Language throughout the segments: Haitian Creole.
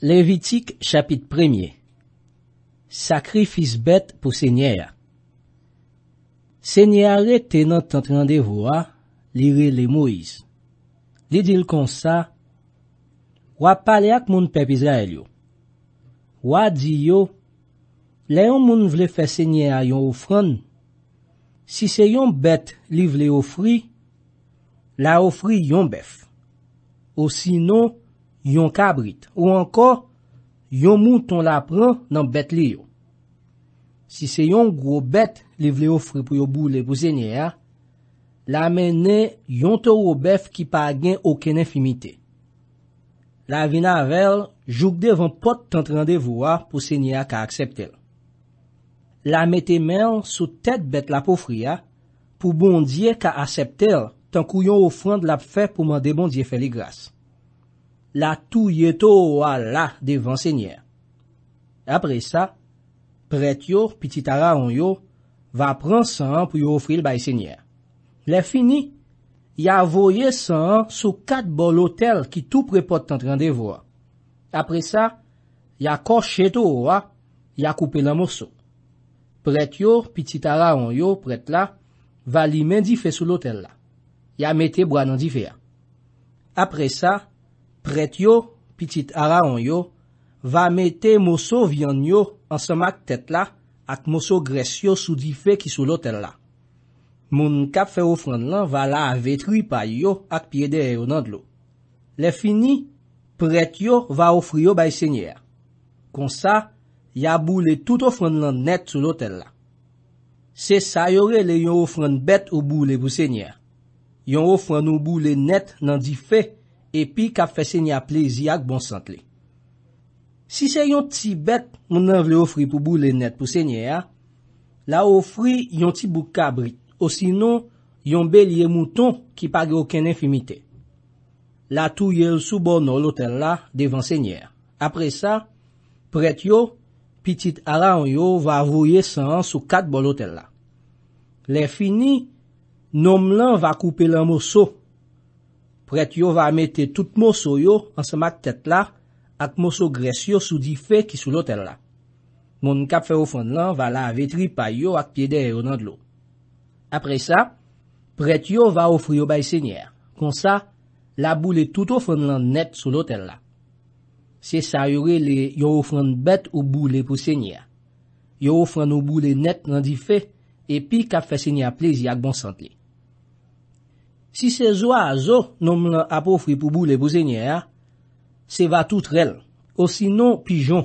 LEVITIK CHAPIT PREMIER SAKRIFIS BET POU SENYAYA SENYAYA RE TENAN TANTRAN DE VOA LI RE LE MOIS LI DIL KON SA WA PA LE AK MOUN PEB ISRAEL YO WA DI YO LE YON MOUN VLE FE SENYAYA YON OFRAN SI SE YON BET LI VLE OFRI LA OFRI YON BEF O SINO yon kabrit ou anko yon moun ton la pran nan bet li yo. Si se yon gwo bet li vle ofre pou yo boule pou sènyè a, la menè yon tou ou bef ki pa gen oken enfimite. La vinavel jougde van pot tentran de voua pou sènyè a ka akseptèl. La mette men sou tèt bet la pou fria pou bondye ka akseptèl tankou yon ofrand la pfe pou mande bondye fè li grase. la touye touwa la devan senyer. Apre sa, pret yo, pititara on yo, va pran san pou yo ofri l bay senyer. Le fini, ya voye san sou kat bol otel ki tou prepot tan randevo a. Apre sa, ya korshe touwa, ya koupe lan morsou. Pret yo, pititara on yo, pret la, va li men di fe sou lotel la. Ya mete boan nan di fe a. Apre sa, ya korshe touwa, Pret yo, pitit araon yo, va mette moso vyan yo ansamak tet la ak moso gres yo sou di fe ki sou lotel la. Moun kap fe ofran lan va la vetri pa yo ak pye de reyonan lo. Le fini, pret yo va ofri yo bay senyer. Konsa, ya boule tout ofran lan net sou lotel la. Se sa yore le yon ofran bet ou boule pou senyer. Yon ofran ou boule net nan di fe. epi kap fè sènya plezi ak bon sant li. Si sè yon ti bet moun anv le ofri pou bou le net pou sènya, la ofri yon ti bou kabri, o sinon yon belye mouton ki pa ge oken enfimite. La tou yel sou bon nou lotel la devan sènya. Apre sa, pret yo, pitit ara an yo va voye san an sou kat bon lotel la. Le fini, nom lan va koupe lan mousso Pret yo va amete tout moso yo ansa mak tet la ak moso gres yo sou di fe ki sou lotel la. Moun kap fe ou fwande lan va la avetri pa yo ak pye de yo nan de lo. Apre sa, pret yo va oufri yo bay sènyer. Kon sa, la boule tout ou fwande lan net sou lotel la. Se sa yore le yo oufwande bet ou boule pou sènyer. Yo oufwande ou boule net nan di fe epi kap fe sènyer plezi ak bon sant li. Si se zo a zo, noum la apofri pou boule pou zenye a, se va tout rel, o sino pijon.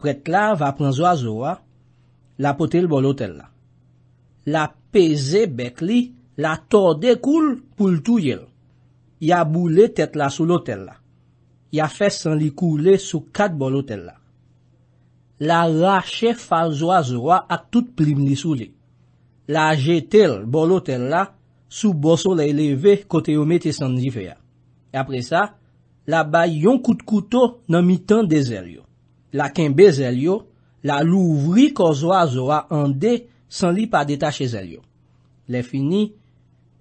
Pret la va pran zo a zo a, la potel bol otel la. La peze bek li, la tor dekoul pou l'touyel. Ya boule tet la sou l'otel la. Ya fesan li koule sou kat bol otel la. La rache fa zo a zo a, ak tout prim li sou li. La jetel bol otel la, sou boso la eleve kote yo mete san di fe ya. E apre sa, la bay yon kout kouto nan mitan de zèl yo. La kenbe zèl yo, la louvri ko zwa zwa ande san li pa detache zèl yo. Le fini,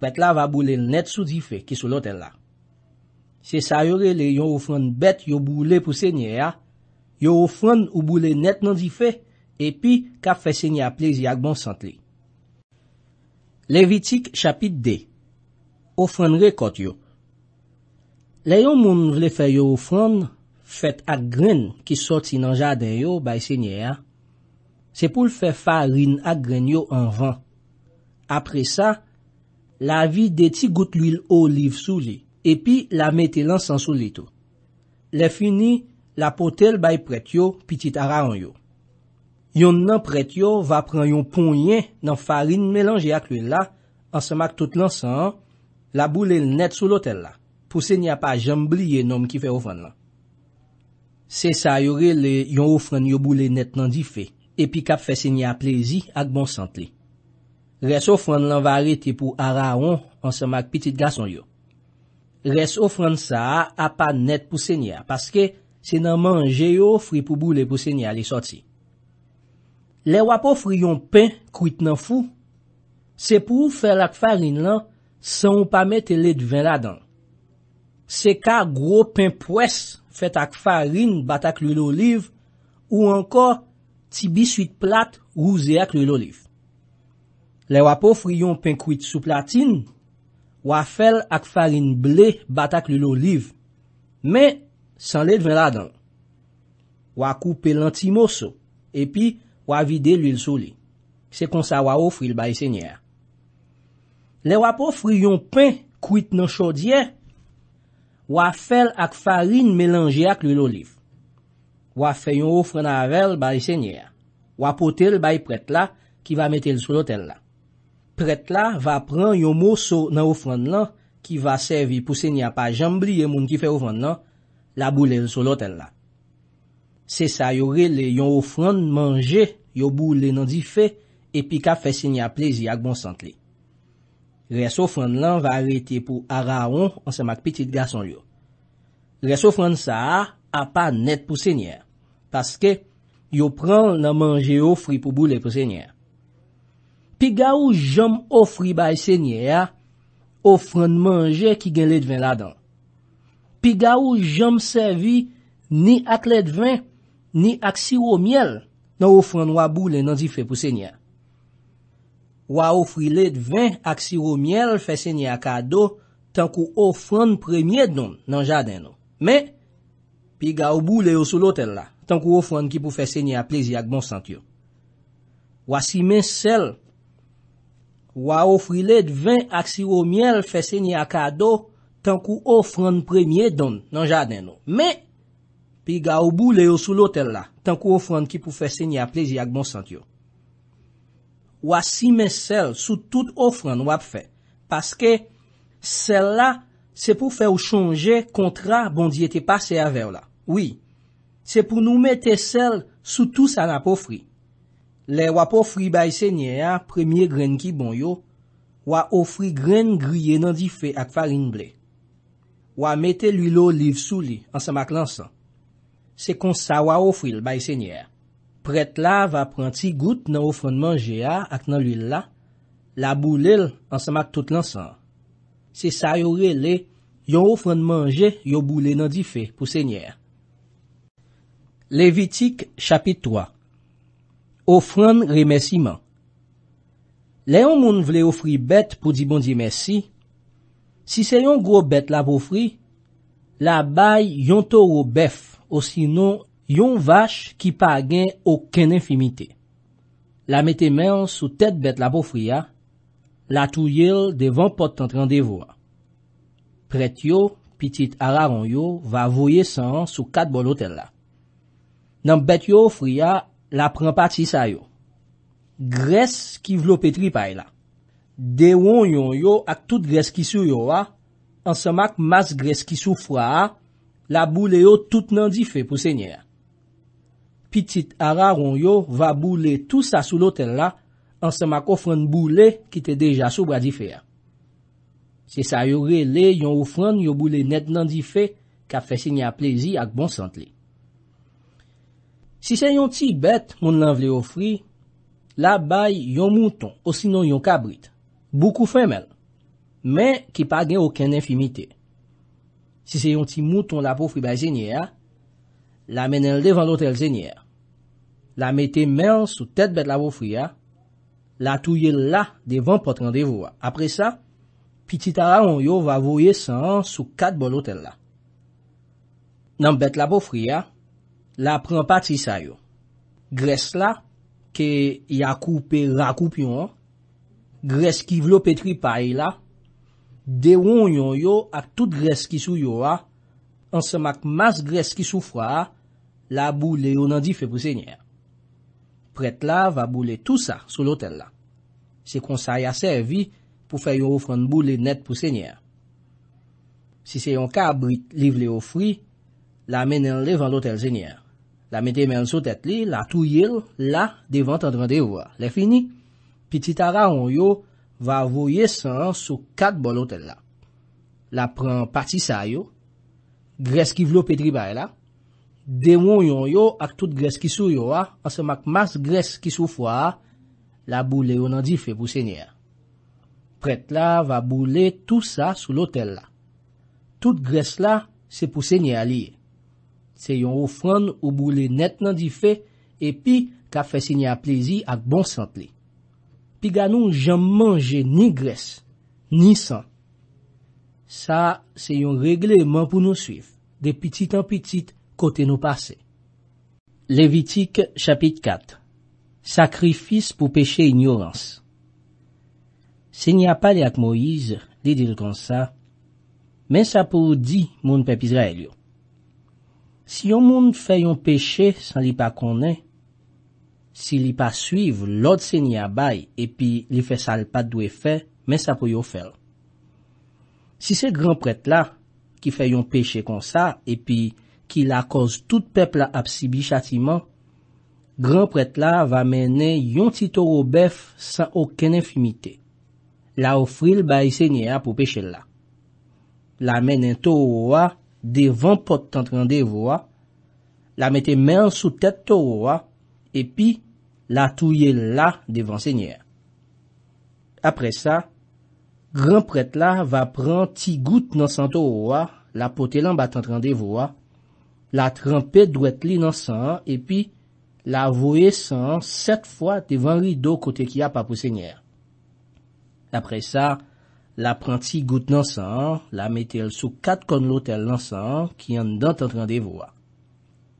pet la va boule net sou di fe ki sou loten la. Se sa yore le yon oufran bet yo boule pou se nye ya, yo oufran ah. ou boule net nan di fe, e pi kap fe se nye aplezi ak bon sant li. LEVITIK CHAPIT DE OFRAN REKOT YO LEYO MOUM VLE FE YO OFRAN FET AK GREN KI SOT SI NAN JADEN YO BAI SENYE YA SE POUL FE FARIN AK GREN YO AN VAN APRE SA LA VI DE TI GOUT LUIL OLIV SOU LI EPI LA METE LAN SAN SOU LI TO LEFINI LA POTEL BAI PRET YO PITIT ARAON YO Yon nan pretyo va pran yon ponyen nan farin melange ak lue la, ansamak tout lansan, la boule net sou lotel la, pou se n'ya pa jambliye nom ki fe ofran lan. Se sa yore le yon ofran yo boule net nan di fe, epi kap fe se n'ya plezi ak bon sant li. Res ofran lan vare te pou ara on ansamak pitit gason yo. Res ofran sa a pa net pou se n'ya, paske se nan manje yo fri pou boule pou se n'ya li soti. Le wapou friyon pen kwit nan fou, se pou fèl ak farin lan, se ou pa mette led ven la dan. Se ka gro pen pwes fèt ak farin batak lul oliv, ou anko ti bisuit plat rouze ak lul oliv. Le wapou friyon pen kwit sou platin, wap fèl ak farin ble batak lul oliv, men san led ven la dan. Wap koupe lantimoso, epi, wavide l'uil sou li. Se konsa wawofri l'bay sènyè. Le wapofri yon pen kuit nan chodiè, wafèl ak farin melange ak l'uil olif. Wafè yon ofre nan aver l'bay sènyè. Wapote l'bay pret la ki va mette l'so l'otel la. Pret la va pran yon mousso nan ofran nan ki va sevi pou sènyè pa jambri yon moun ki fè ofran nan la boule l'so l'otel la. Se sa yore le yon ofran manje yo boule nan di fe, epi ka fe senya plezi ak bon sant li. Res ofran lan va rete pou ara on an se mak pitit gason yo. Res ofran sa a pa net pou senya. Paske, yo pran nan manje ofri pou boule pou senya. Pi ga ou jom ofri bay senya, ofran manje ki gen let ven la dan. Pi ga ou jom servi ni at let ven. Ni ak siro miel nan ofran wabou le nan di fe pou senya. Wa ofri led ven ak siro miel fe senya kado tan ku ofran premye don nan jaden nou. Men, pi ga wabou le yo sou lotel la tan ku ofran ki pou fe senya plezi ak monsantyo. Wa si men sel, wa ofri led ven ak siro miel fe senya kado tan ku ofran premye don nan jaden nou. Men, pi ga ou bou le yo sou lotel la, tankou ofran ki pou fè sè nye a plezi ak bon santi yo. Wa simè sel sou tout ofran wap fè, paske sel la se pou fè ou chanje kontra bon di ete pase a ver la. Oui, se pou nou mette sel sou tout sa na pofri. Le wap pofri bay sè nye a, premye gren ki bon yo, wa ofri gren griye nan di fè ak farin ble. Wa mette li lo liv sou li ansa mak lan san. se kon sa waw ofril bay senyer. Pret la wap pranti gout nan ofran manje a ak nan li la, la boule l ansamak tout lansan. Se sa yore le, yon ofran manje yon boule nan di fe pou senyer. Levitik, chapit 3 Ofran remesiman Leyon moun vle ofri bet pou di bon di mesi, si se yon gro bet la pou ofri, la bay yon toro bef o sinon yon vache ki pa gen oken enfimite. La mette men sou tet bet la pou friya, la tou yel devan pot tent randevo a. Pret yo, pitit ara ron yo, va voye san sou kat bol otel la. Nan bet yo friya, la pren pat si sa yo. Gres ki vlo petri pay e la. De won yon yo ak tout gres ki sou yo a, ansamak mas gres ki sou fwa a, la boule yo tout nan di fe pou se nye a. Pitit ara ron yo va boule tout sa sou lotel la, ansan mak ofran boule ki te deja sou bradi fe a. Se sa yo re le yon ofran, yo boule net nan di fe, ka fe se nye a plezi ak bon sant li. Si se yon ti bet moun lan vle ofri, la bay yon mouton, osinon yon kabrit, boukou femel, men ki pa gen oken enfimite. Si se yon ti mouton la poufri ba jenye a, la menel devan lotel jenye a. La mette men sou tet bet la poufri a, la touye la devan pot randevou a. Apre sa, pititara yon yo va voye san sou kat bol lotel la. Nan bet la poufri a, la pren pati sa yo. Gres la, ke yakou pe rakoupyon, gres ki vlo petri paye la, De woun yon yo ak tout gres ki sou yo a, an se mak mas gres ki sou fwa a, la bou le yon an di fe pou se nye. Pret la va bou le tout sa sou lotel la. Se konsay a servi pou fe yon oufran bou le net pou se nye. Si se yon ka abrit liv le oufri, la menen le van lotel se nye. La menen menen sou tet li, la tou yil, la devan tendran de yo a. Le fini, pi titara yon yo, va avoye san sou kat bol otel la. La pren patisa yo, gres ki vlo petri bay la, demon yon yo ak tout gres ki sou yo a, an se mak mas gres ki sou fwa, la boule yo nan di fe pou senye a. Pret la va boule tout sa sou lotel la. Tout gres la se pou senye a liye. Se yon ou fran ou boule net nan di fe, e pi ka fe senye a plezi ak bon sant li. si ganon janm manje ni gres, ni san. Sa, se yon regleman pou nou suif, de pitit an pitit kote nou pase. Levitik, chapit 4 Sakrifis pou peche ignorans Se n'ya pa li ak Moiz, li dil kon sa, men sa pou di moun pep Israel yo. Si yon moun fè yon peche san li pa konen, Si li pa suiv, lòd sè ni a bay, epi li fè sal pat dwe fè, men sa pou yo fèl. Si se gran prete la, ki fè yon peche kon sa, epi ki la koz tout peple ap si bi chatiman, gran prete la va menen yon ti toro bef san oken enfimite. La ofril bay sè ni a pou peche la. La menen toro wa, devan pot tent rende vo wa, la meten men sou tèt toro wa, epi, la touye la devan sènyèr. Apre sa, gran pret la va pran ti gout nan santo ouwa, la pote lan batantran devouwa, la trampe dwet li nan sant, epi la voye sant set fwa devan ridou kote ki apapou sènyèr. Apre sa, la pran ti gout nan sant, la metel sou kat kon lotel nan sant ki an datantran devouwa.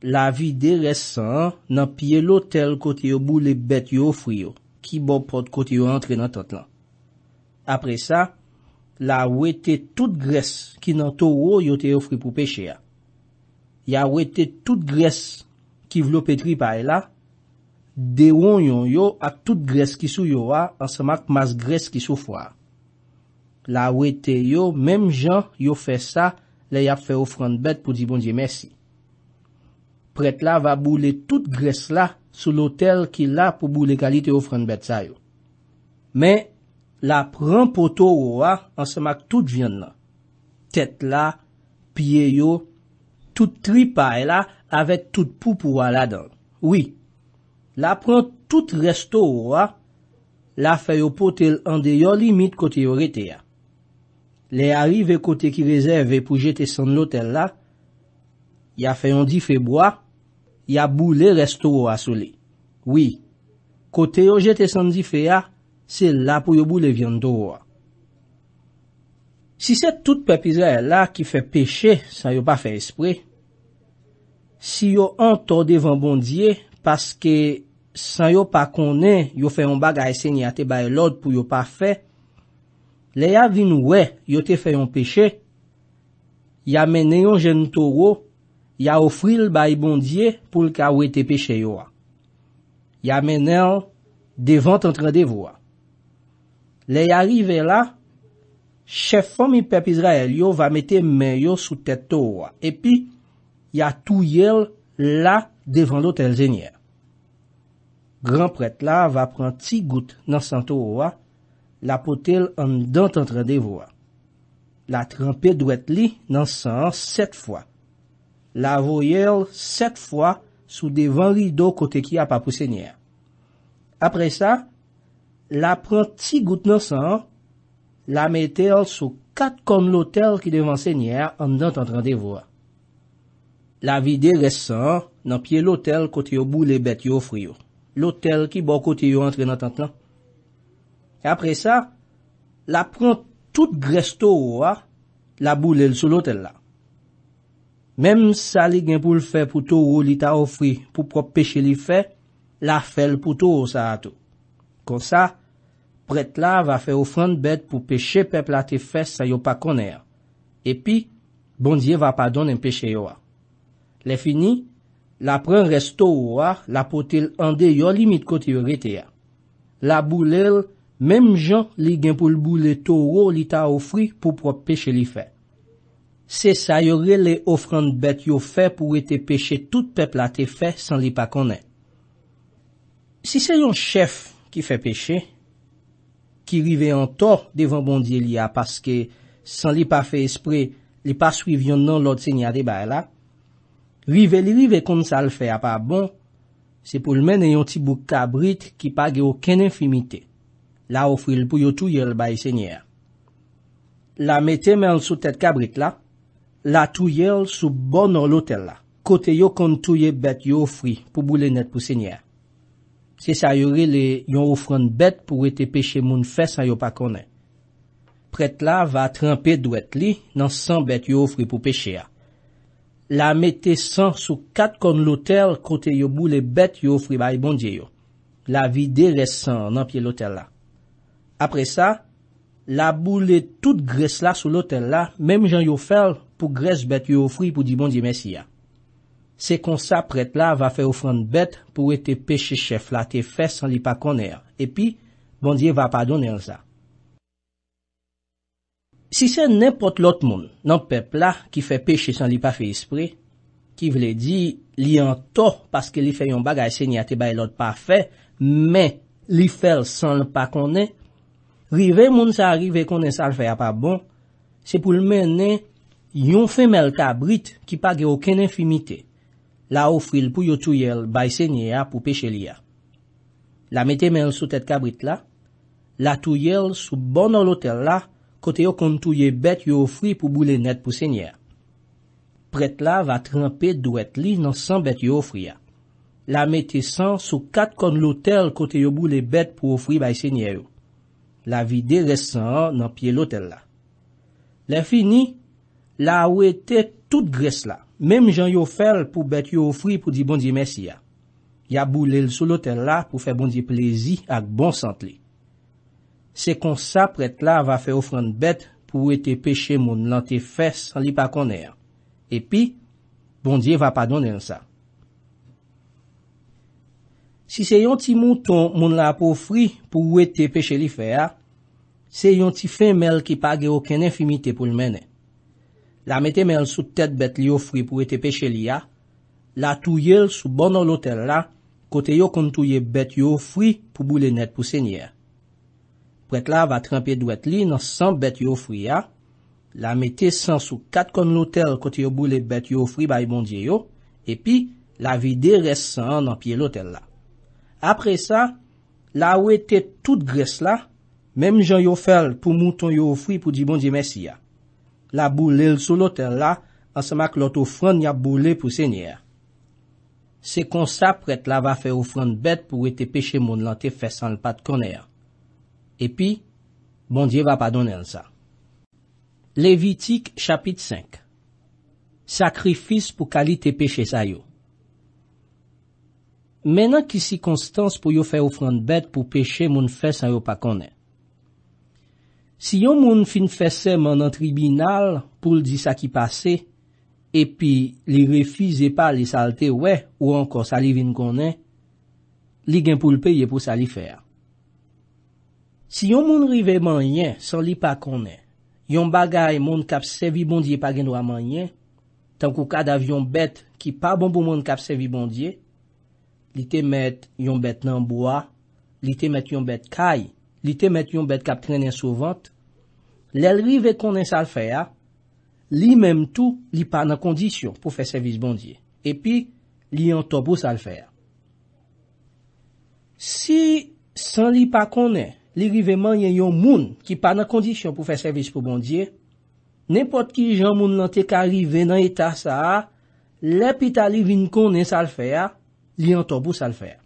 La vi de res san nan piye lotel kote yo bou le bet yo ofri yo, ki bo pot kote yo antre nan tot lan. Apre sa, la we te tout gres ki nan to ou yo te ofri pou peche ya. Ya we te tout gres ki vlo petri pae la, de won yon yo ak tout gres ki sou yo wa ansa mak mas gres ki sou fwa. La we te yo, menm jan yo fe sa, le yap fe ofran bet pou di bon diye mersi. Pret la va boule tout gres la sou lotel ki la pou boule kalite ou franbet sa yo. Me, la pran poto ou a, an semak tout vyen la. Tet la, pie yo, tout tri pae la, avet tout poupou a la don. Oui, la pran tout resto ou a, la feyo potel an de yo limit kote yo rete ya. Le arive kote ki rezeve ve pou jete san lotel la, ya feyon di feboa, ya boule restoro asole. Oui, kote yo jete sandi fe ya, se la pou yo boule vyan toro a. Si se tout pepizè la ki fe peche, san yo pa fe espri, si yo an to de van bondye, paske san yo pa konen, yo fe yon bagay se ni ate baye lod pou yo pa fe, le ya vin we, yo te fe yon peche, ya mene yon jen toro a, Ya ofri l baybondye pou l ka ou ete peche yo a. Ya menel devan tentren de vo a. Le yari ve la, chefon mi pep Israel yo va mette men yo sou tete to a. E pi, ya tou yel la devan lotel jenye. Gran pret la va pran ti gout nan sento o a. La potel an dent tentren de vo a. La trempè dwe tli nan sento set fo a. la voyèl set fwa sou devan rido kote ki apapou sènyè. Apre sa, la prant si gout nan san, la metèl sou kat kon l'otel ki devan sènyè an dantan randevwa. La vide ressan nan pie l'otel kote yo boule bet yo friyo. L'otel ki bo kote yo antrenantantan. Apre sa, la prant tout gresto wwa, la boule sou l'otel la. Mem sa li gen pou l fè pou tou ou li ta ofri pou prop peche li fè, la fè l pou tou ou sa a tou. Kon sa, pret la va fè ou fran bet pou peche pe plat te fè sa yo pa konè a. Epi, bondye va pa don en peche yo a. Le fini, la pren restou ou a, la potel ande yo limit koti yo rete a. La boulel, mem jan li gen pou l boule tou ou li ta ofri pou prop peche li fè. Se sa yore le ofran bet yo fe pou ete peche tout pepl a te fe san li pa konen. Si se yon chef ki fe peche, ki rive an to devan bondye li a paske san li pa fe espri li pa swiv yon nan lot senya de bay e la, rive li rive kon sa l fe a pa bon, se pou l men e yon tibou kabrit ki pa ge oken enfimite, la ofri l pou yo tou yon bay senya. La mette men sou tet kabrit la, La touye sou bon nan lotel la. Kote yo kon touye bet yo ofri pou boule net pou senye. Se sa yore le yon ofran bet pou wete peche moun fes an yo pa konen. Pret la va trempi dwet li nan san bet yo ofri pou peche a. La mette san sou kat kon lotel kote yo boule bet yo ofri baye bondye yo. La vide res san nan pie lotel la. Apre sa... la boule tout gres la sou lotel la, mem jan yo fel pou gres bet yo ofri pou di bondye mesya. Se konsa pret la va fe ofran bet pou ete peche chef la, te fe san bon li pa koner, epi bondye va padon en sa. Si se nèpot lot moun, nan pepla ki fe peche san li pa fe ispre, ki vle di li an to, paske li fe yon bagay se ni ate bay lot pa fe, men li fel san li pa konen, Rive moun sa rive konen san faya pa bon, se pou l men ne yon femel kabrit ki pa ge oken enfimite la ofril pou yo tuyel bay senye a pou peche li a. La mette men sou tet kabrit la, la tuyel sou bon nan lotel la kote yo kon touye bet yo ofri pou boule net pou senye a. Pret la va trempet dwet li nan san bet yo ofri a. La mette san sou kat kon lotel kote yo boule bet pou ofri bay senye a yo. La vi de ressan nan pie loter la. Le fini, la ou ete tout gres la. Mem jan yo fel pou bet yo ofri pou di bondi mesya. Ya boulel sou loter la pou fe bondi plezi ak bon sant li. Se kon sa pret la va fe ofran bet pou ete peche moun lan te fes an li pa koner. Epi, bondi va pa donen sa. Si se yon ti mouton moun la pou fri pou ou ete peche li fe a, se yon ti fe mel ki pa ge ouken enfimite pou l men e. La mette mel sou tet bet li ou fri pou ou ete peche li a, la touyel sou bon nan lotel la, kote yo kon touye bet yo fri pou boule net pou senye. Prek la va trempi dwet li nan san bet yo fri a, la mette san sou kat kon lotel kote yo boule bet yo fri bay bondye yo, epi la vide res san nan pie lotel la. Apre sa, la ou ete tout gres la, mem jan yo fel pou mouton yo oufwi pou di bon diye mesiya. La boule l solotel la, ansama klot oufran ya boule pou senyer. Se konsa pret la va fe oufran bet pou ete peche moun lan te fesan l pat koner. Epi, bon diye va padon el sa. Levitik chapit 5 Sakrifis pou kalite peche sayo menan ki sikonstans pou yo fè oufran bet pou peche moun fè san yo pa konen. Si yon moun fin fè seman nan tribinal pou l di sa ki pase, epi li refize pa li salte we ou anko sali vin konen, li gen pou l peye pou sali fè. Si yon moun rive manyen san li pa konen, yon bagay moun kapsevi bondye pa genwa manyen, tankou kad avyon bet ki pa bon pou moun kapsevi bondye, li te met yon bet nanboa, li te met yon bet kay, li te met yon bet kap trenen souvant, lel rive konen sal fè ya, li mem tou li pa nan kondisyon pou fè servis bondye. Epi, li yon tobo sal fè ya. Si san li pa konen, li riveman yon yon moun ki pa nan kondisyon pou fè servis pou bondye, nepot ki jan moun nan te ka rive nan etasa, le pita li vin konen sal fè ya, li an to pou sa l fèr.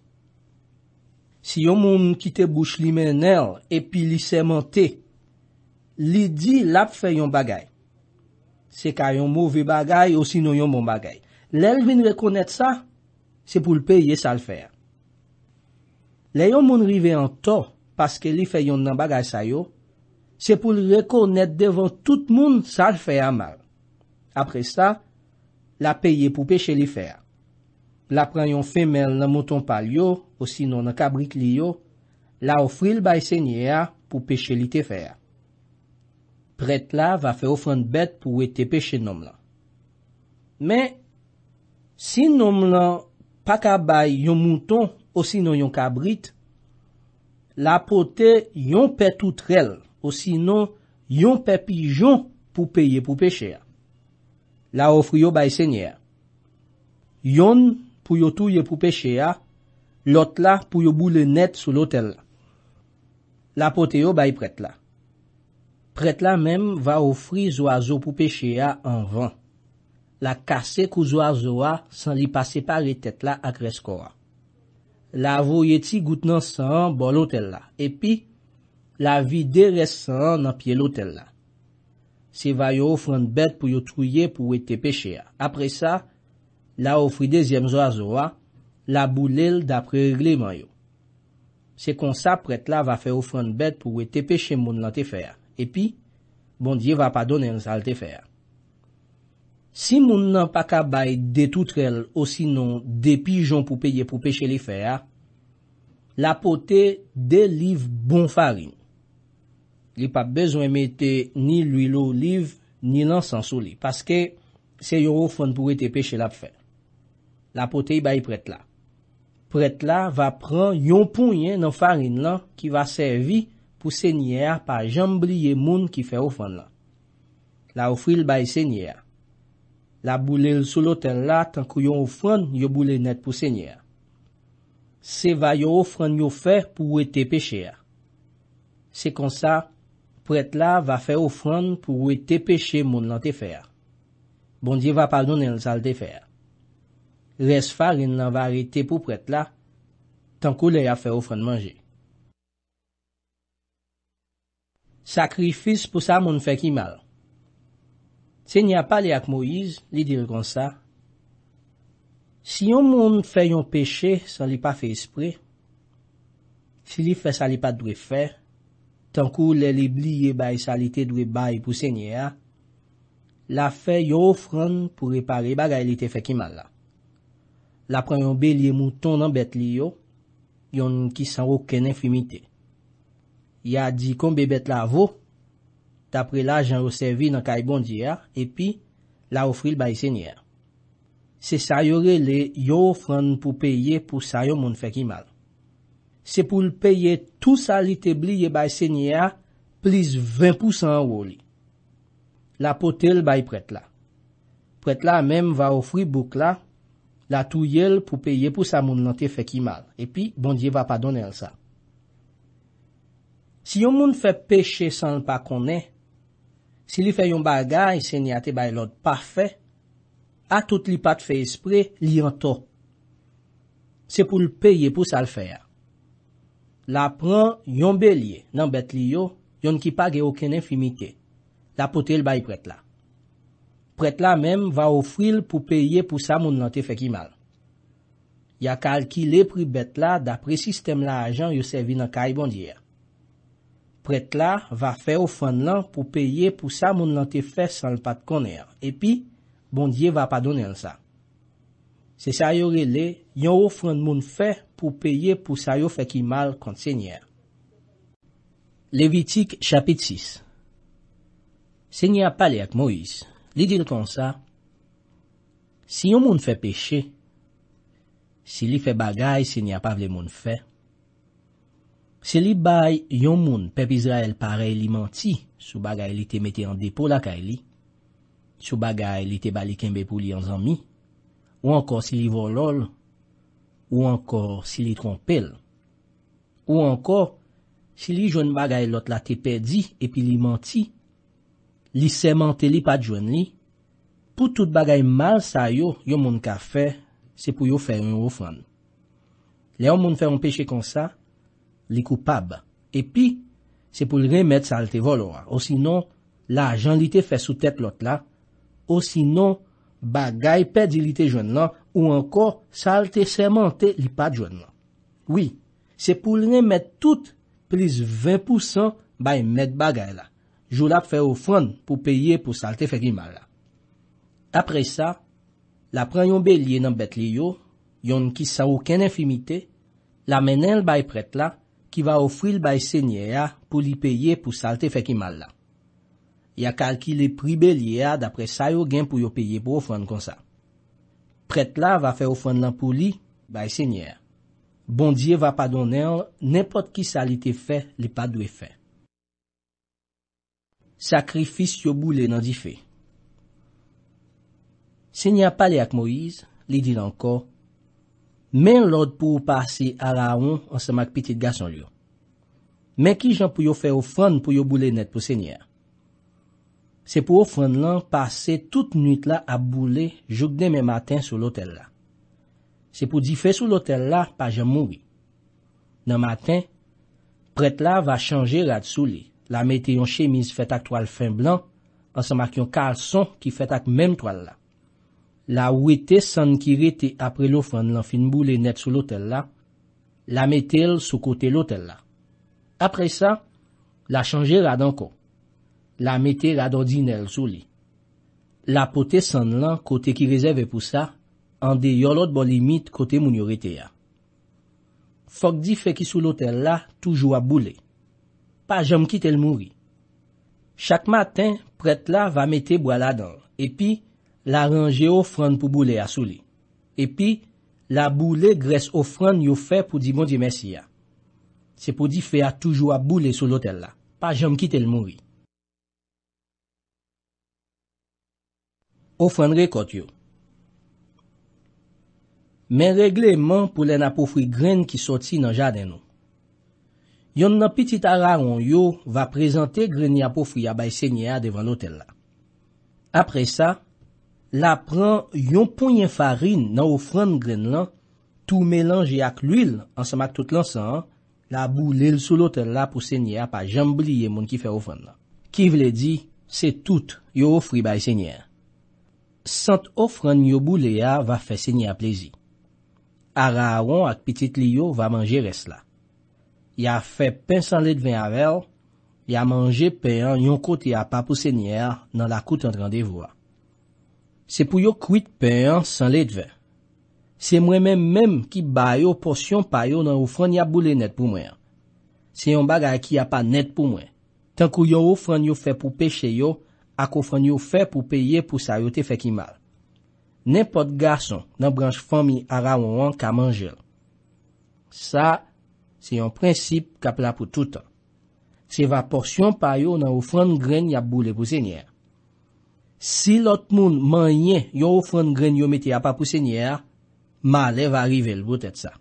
Si yon moun moun kite bouch li menel, epi li semente, li di lap fè yon bagay. Se ka yon mou vi bagay, o sino yon moun bagay. Lè l vin rekounet sa, se pou l peye sa l fèr. Lè yon moun rive an to, paske li fè yon nan bagay sa yo, se pou l rekounet devan tout moun sa l fè amal. Apre sa, la peye pou peche li fèr. la pran yon femel nan mouton pal yo, o sino nan kabrit li yo, la ofri l bay senye a pou peche li te fer. Pret la va fe ofran bet pou we te peche nom la. Me, si nom la pakabay yon mouton, o sino yon kabrit, la poten yon pet utrel, o sino yon pet pijon pou peye pou peche. La ofri yon bay senye a. Yon peche, pou yo touye pou peche a, lot la pou yo boule net sou lotel la. La pote yo bayi pret la. Pret la mem va ofri zoazo pou peche a anvan. La kase kou zoazo a, san li pase pari tet la akresko a. La avoye ti gout nan san bon lotel la. Epi, la vi de res san nan pie lotel la. Se va yo ofran bet pou yo touye pou ete peche a. Apre sa, la ofri dezyem zo a zo a, la boulel dapre regleman yo. Se kon sa pret la va fe ofran bed pou we te peche moun lan te fer. Epi, bondye va pa donen sal te fer. Si moun nan pa kabay de toutrel osinon de pijon pou peye pou peche li fer, la pote de liv bon farin. Li pa bezwen mete ni l'uilo liv ni lansansou li. Paske se yo ofran pou we te peche la pe fer. La potey bayi pret la. Pret la va pran yon pounyen nan farin la ki va servi pou sènyer pa jambliye moun ki fè ofran la. La ofril bayi sènyer. La boule l sou loten la tankou yon ofran yo boule net pou sènyer. Se va yon ofran yo fè pou wè te pechè. Se konsa, pret la va fè ofran pou wè te pechè moun lan te fè. Bon diye va padounen l sal te fè. res farin nan va rete pou pret la, tankou le ya fe ofran manje. Sakrifis pou sa moun fe ki mal. Se n'ya pa le ak Moïse, li dire kon sa, si yon moun fe yon peche, san li pa fe espri, si li fe sa li pa dwe fe, tankou le li bli ye bay salite dwe bay pou se nye a, la fe yo ofran pou repare bagay li te fe ki mal la. la pran yon belye mouton nan bet li yo, yon ki san woken enfimite. Ya di kon bebet la vo, tapre la jan wosevi nan kay bondiya, epi la ofri l bay senya. Se sa yore le, yo fran pou peye pou sa yon moun feki mal. Se pou l peye tout sa litebli ye bay senya, plis 20% woli. La potel bay pret la. Pret la menm va ofri bouk la, La tou yel pou peye pou sa moun lan te feki mal. E pi, bondye va pa donel sa. Si yon moun fe peche san l pa konen, si li fe yon bagay, se ni ate bay lod pa fe, a tout li pat fe espre, li an to. Se pou l peye pou sa l fe. La pran yon belye nan bet li yo, yon ki pa ge oken enfimite. La potel bay prek la. pret la menm va ofril pou peye pou sa moun lan te fek imal. Ya kalki le pribet la dapre sistem la ajan yo sevi nan kay bondye. Pret la va fe ofran lan pou peye pou sa moun lan te fe san l pat koner, epi bondye va pa donen sa. Se sa yo rele, yon ofran moun fe pou peye pou sa yo fek imal kont se nye. Levitik chapit 6 Se nye apalek Moïse. Li dil kon sa, si yon moun fè peche, si li fè bagay se ni apavle moun fè, se li bay yon moun pep Israel pare li manti sou bagay li te mette an depo lakay li, sou bagay li te bali kenbe pou li an zami, ou ankor si li volol, ou ankor si li trompel, ou ankor si li joun bagay lot la te pedi epi li manti, Li semente li padjwen li, pou tout bagay mal sa yo, yo moun ka fe, se pou yo fe yon oufran. Le yon moun fe yon peche kon sa, li koupab. Epi, se pou l remet salte volor, o sino la jan li te fe sou tet lot la, o sino bagay pedi li te jwen lan, ou anko salte semente li padjwen lan. Oui, se pou l remet tout, plis 20% bay met bagay la. jou lap fè oufwen pou peye pou salte fèk imal la. Apre sa, la pran yon belye nan bet li yo, yon ki san ouken enfimite, la menen l bay pret la, ki va ofri l bay sènyè ya pou li peye pou salte fèk imal la. Ya kalki le pri belye ya dapre sa yo gen pou yo peye pou oufwen kon sa. Pret la va fè oufwen lan pou li bay sènyè. Bon diye va padonè an, nepot ki salite fè, li pa dwe fè. Sakrifis yo boule nan di fe. Senya pale ak Moïse, li di lanko, men lode pou ou pase araon an semak pitit gason liyo. Men ki jan pou yo fe ofran pou yo boule net pou senya. Se pou ofran lan, pase tout nuit la a boule jok deme matin sou lotel la. Se pou di fe sou lotel la, pa jan moui. Nan matin, pret la va chanje rad sou li. la mette yon chemise fet ak toal fin blan, ansan mak yon kalson ki fet ak menm toal la. La wete san ki rete apre lo fan lan fin boule net sou lotel la, la mette el sou kote lotel la. Apre sa, la chanje rad anko. La mette rad ordinel sou li. La pote san lan kote ki rezerve pou sa, ande yon lot bon limit kote moun yo rete ya. Fok di fe ki sou lotel la toujwa boule. pa jom kit el mouri. Chak matin, pret la va mette bo ala dan, epi la range ofran pou boule a souli. Epi la boule gres ofran yo fe pou di bon di mesiya. Se pou di fe a toujou a boule sou lotel la, pa jom kit el mouri. Ofran rekot yo. Men regleman pou le na poufri gren ki soti nan jaden nou. Yon nan pitit araron yo va prezante grenya pou friya bay sènyè a devan lotel la. Apre sa, la pran yon ponyen farin nan oufran gren lan, tou melange ak l'uil ansamak tout lansan, la bou lèl sou lotel la pou sènyè a pa jambliye moun ki fè oufran lan. Ki vle di, se tout yo oufri bay sènyè a. Sant oufran yo bou lè ya va fè sènyè a plezi. Ara aron ak pitit li yo va manje res la. ya fè pen san ledven avèl, ya manje pen yon kote a pa pou sènyèr nan la koute an randevoua. Se pou yo kwit pen san ledven, se mwen men menm ki bayo posyon payo nan oufran ya boule net pou mwen. Se yon bagay ki a pa net pou mwen, tankou yon oufran yo fè pou peche yo, ak oufran yo fè pou peye pou sa yote fè ki mal. Nenpot garson nan branj fòmi ara woun an ka manjèl. Sa, Se yon prinsip kapla pou toutan. Se va porsyon pa yo nan oufran gren yon mette apapou senye a. Si lot moun manye yo oufran gren yon mette apapou senye a, male va rive l boutet sa.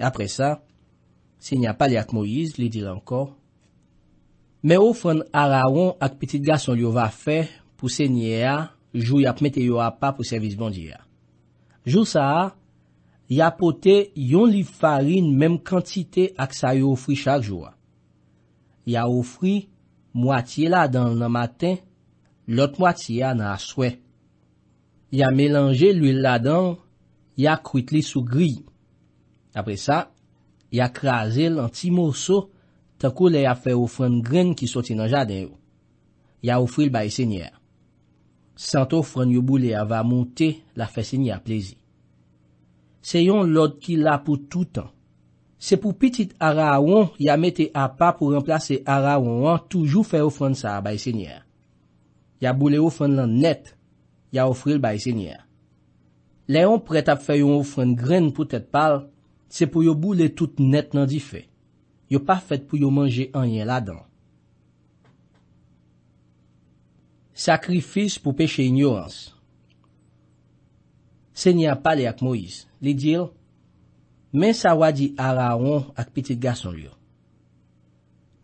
Apre sa, senye a pali ak Moïse, li dire anko, me oufran arawon ak petit gason yo va fe pou senye a, jou yap mette yo apapou servis bondye a. Jou sa a, Ya pote yon li farin menm kantite ak sa yo ofri chak jwa. Ya ofri mwatiye la dan nan maten, lot mwatiye la nan aswe. Ya melange l'il la dan, ya kwitli sou gri. Apre sa, ya krasel an ti mwoso tenkou le ya fe ofran gren ki soti nan jade yo. Ya ofril bayi senyer. Sento ofran yobou le ya va monte la fe senyer plezi. Se yon lod ki la pou toutan. Se pou pitit ara ouan, ya mette apa pou remplase ara ouan, toujou fè ofran sa a bay sènyèr. Ya boule ofran lan net, ya ofril bay sènyèr. Le yon pret ap fè yon ofran gren pou tèt pal, se pou yo boule tout net nan di fè. Yo pa fèt pou yo manje an yon ladan. Sakrifis pou peche ignorans. Se nyan pale ak Moïse. Li djil, men sa wadi ara an ak pitit gason li yo.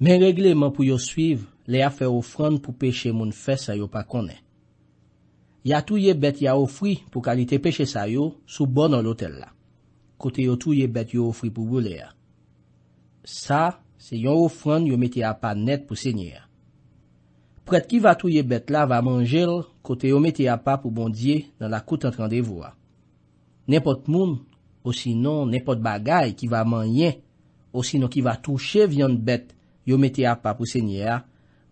Men regleman pou yo suiv, le a fè ofran pou peche moun fè sa yo pa konen. Ya touye bet ya ofri pou kalite peche sa yo sou bon an lotel la. Kote yo touye bet yo ofri pou goulè ya. Sa, se yon ofran yo meti apa net pou sènyè ya. Pret ki va touye bet la va manjèl kote yo meti apa pou bondye nan la kout entran de vwa. Nèpot moun, osinon, nèpot bagay ki va manye, osinon ki va touche vyon bet yo meteya pa pou sènyè a, ah,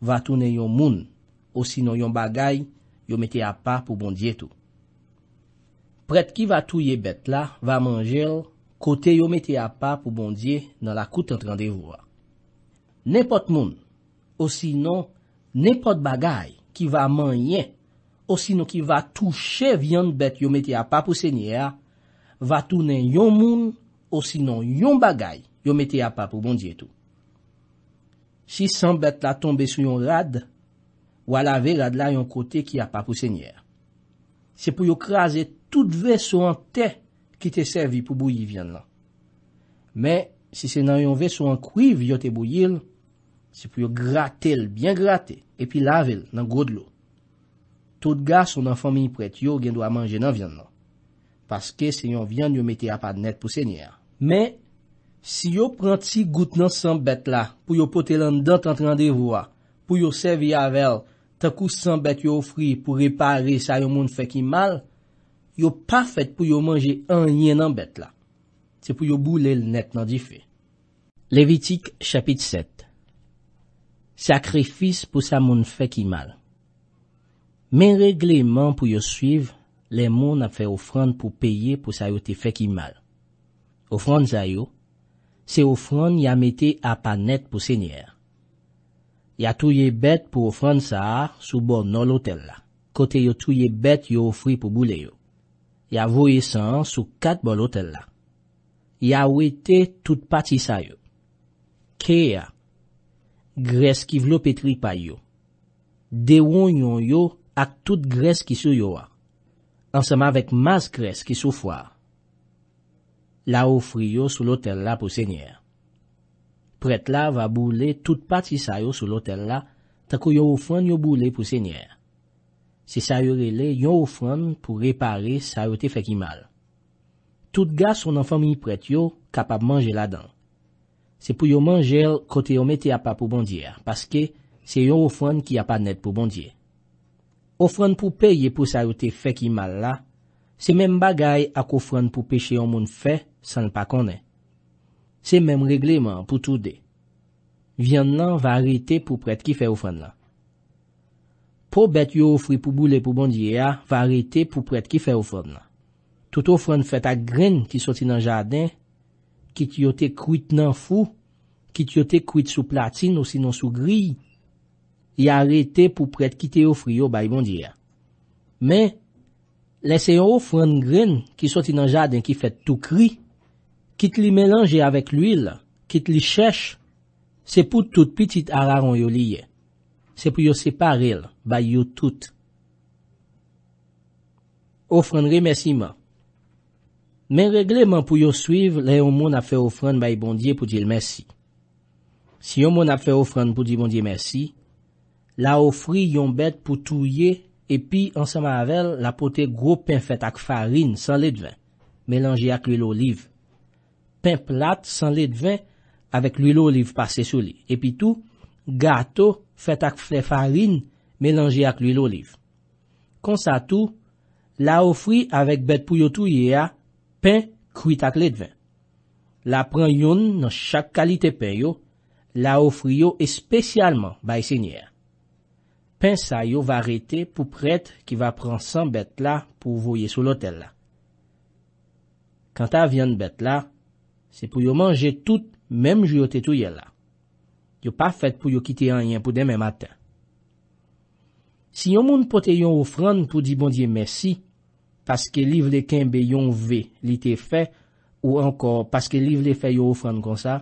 va toune yon moun, osinon yon bagay yo meteya pa pou bondye tou. Pret ki va touye bet bon la, va manjè l, kote yo meteya pa pou bondye nan la koute entran de vwa. Ah. Nèpot moun, osinon, nèpot bagay ki va manye, osinon ki va touche vyon bet yo meteya pa pou sènyè a, ah, Va tounen yon moun ou sinon yon bagay yo metey apapou bondye tou. Si sanbet la tombe sou yon rad, wala ve rad la yon kotey ki apapou senyer. Se pou yo kraze tout vesou an tey ki te servi pou bouyiv yon lan. Me, se se nan yon vesou an kouyiv yo te bouyil, se pou yo gratel, bien gratel, e pi lavel nan godlo. Tout ga son nan fami yon pretyo gen do a manje nan vyan lan. Paske se yon vyan yon meti apad net pou se nyer. Men, si yon pranti gout nan sanbet la pou yon pote lan dot antran de vwa, pou yon sevi avel, takou sanbet yon fri pou repare sa yon moun fe ki mal, yon pa fet pou yon manje an yon nanbet la. Se pou yon boule l net nan di fe. Levitik, chapit 7 Sakrifis pou sa moun fe ki mal Men regleman pou yon suiv, Le moun ap fè ofran pou peye pou sa yo te fè ki mal. Ofran za yo, se ofran ya metè apanet pou sènyèr. Ya touye bet pou ofran sa sou bon non lotel la. Kote yo touye bet yo ofri pou boule yo. Ya voye san sou kat bon lotel la. Ya wetè tout pati sa yo. Kè ya? Gres ki vlo petri pa yo. De won yon yo ak tout gres ki sou yo a. Anseman vek mas kres ki sou fwa. La oufri yo sou lotel la pou sènyer. Pret la va boule tout pati sa yo sou lotel la takou yo oufran yo boule pou sènyer. Se sa yo rele, yo oufran pou repare sa yo te feki mal. Tout ga son an fami pret yo kapab manje la dan. Se pou yo manje kote yo mete a pa pou bondye, paske se yo oufran ki a pa net pou bondye. Ofran pou peye pou sa yote fe ki mal la, se men bagay ak ofran pou peche yon moun fe san l pa konen. Se men regleman pou tou de. Vyan nan va arete pou pret ki fe ofran la. Po bet yo ofri pou boule pou bondye ya, va arete pou pret ki fe ofran la. Tout ofran fet ak gren ki soti nan jaden, kit yo te kuit nan fou, kit yo te kuit sou platin ou sinon sou griy. li a rete pou prete kite yo friyo bayi bondye. Men, lese yo ofran grin ki soti nan jaden ki fete tou kri, kite li melange avek l'uil, kite li chesh, se pou tout pitit araron yo liye. Se pou yo separel bayi yo tout. Ofran re-mesima. Men regleman pou yo suive le yo moun a fe ofran bayi bondye pou di l'mersi. Si yo moun a fe ofran pou di bondye mersi, La ofri yon bet pou touye epi ansema avel la pote gro pen fet ak farin san ledven, melange ak lul oliv. Pen plat san ledven avek lul oliv pase sou li. Epi tou, gato fet ak fle farin melange ak lul oliv. Konsa tou, la ofri avek bet pou yo touye a pen kuit ak ledven. La pren yon nan chak kalite pen yo, la ofri yo espesyalman bay senye a. men sa yo va rete pou prete ki va pran san bet la pou voye sou lotel la. Kant a vyan bet la, se pou yo manje tout menm jou yo tetouye la. Yo pa fet pou yo kite an yon pou demen maten. Si yo moun pote yon ofran pou di bon diye mersi, paske liv le kenbe yon ve li te fe, ou ankor paske liv le fe yon ofran kon sa,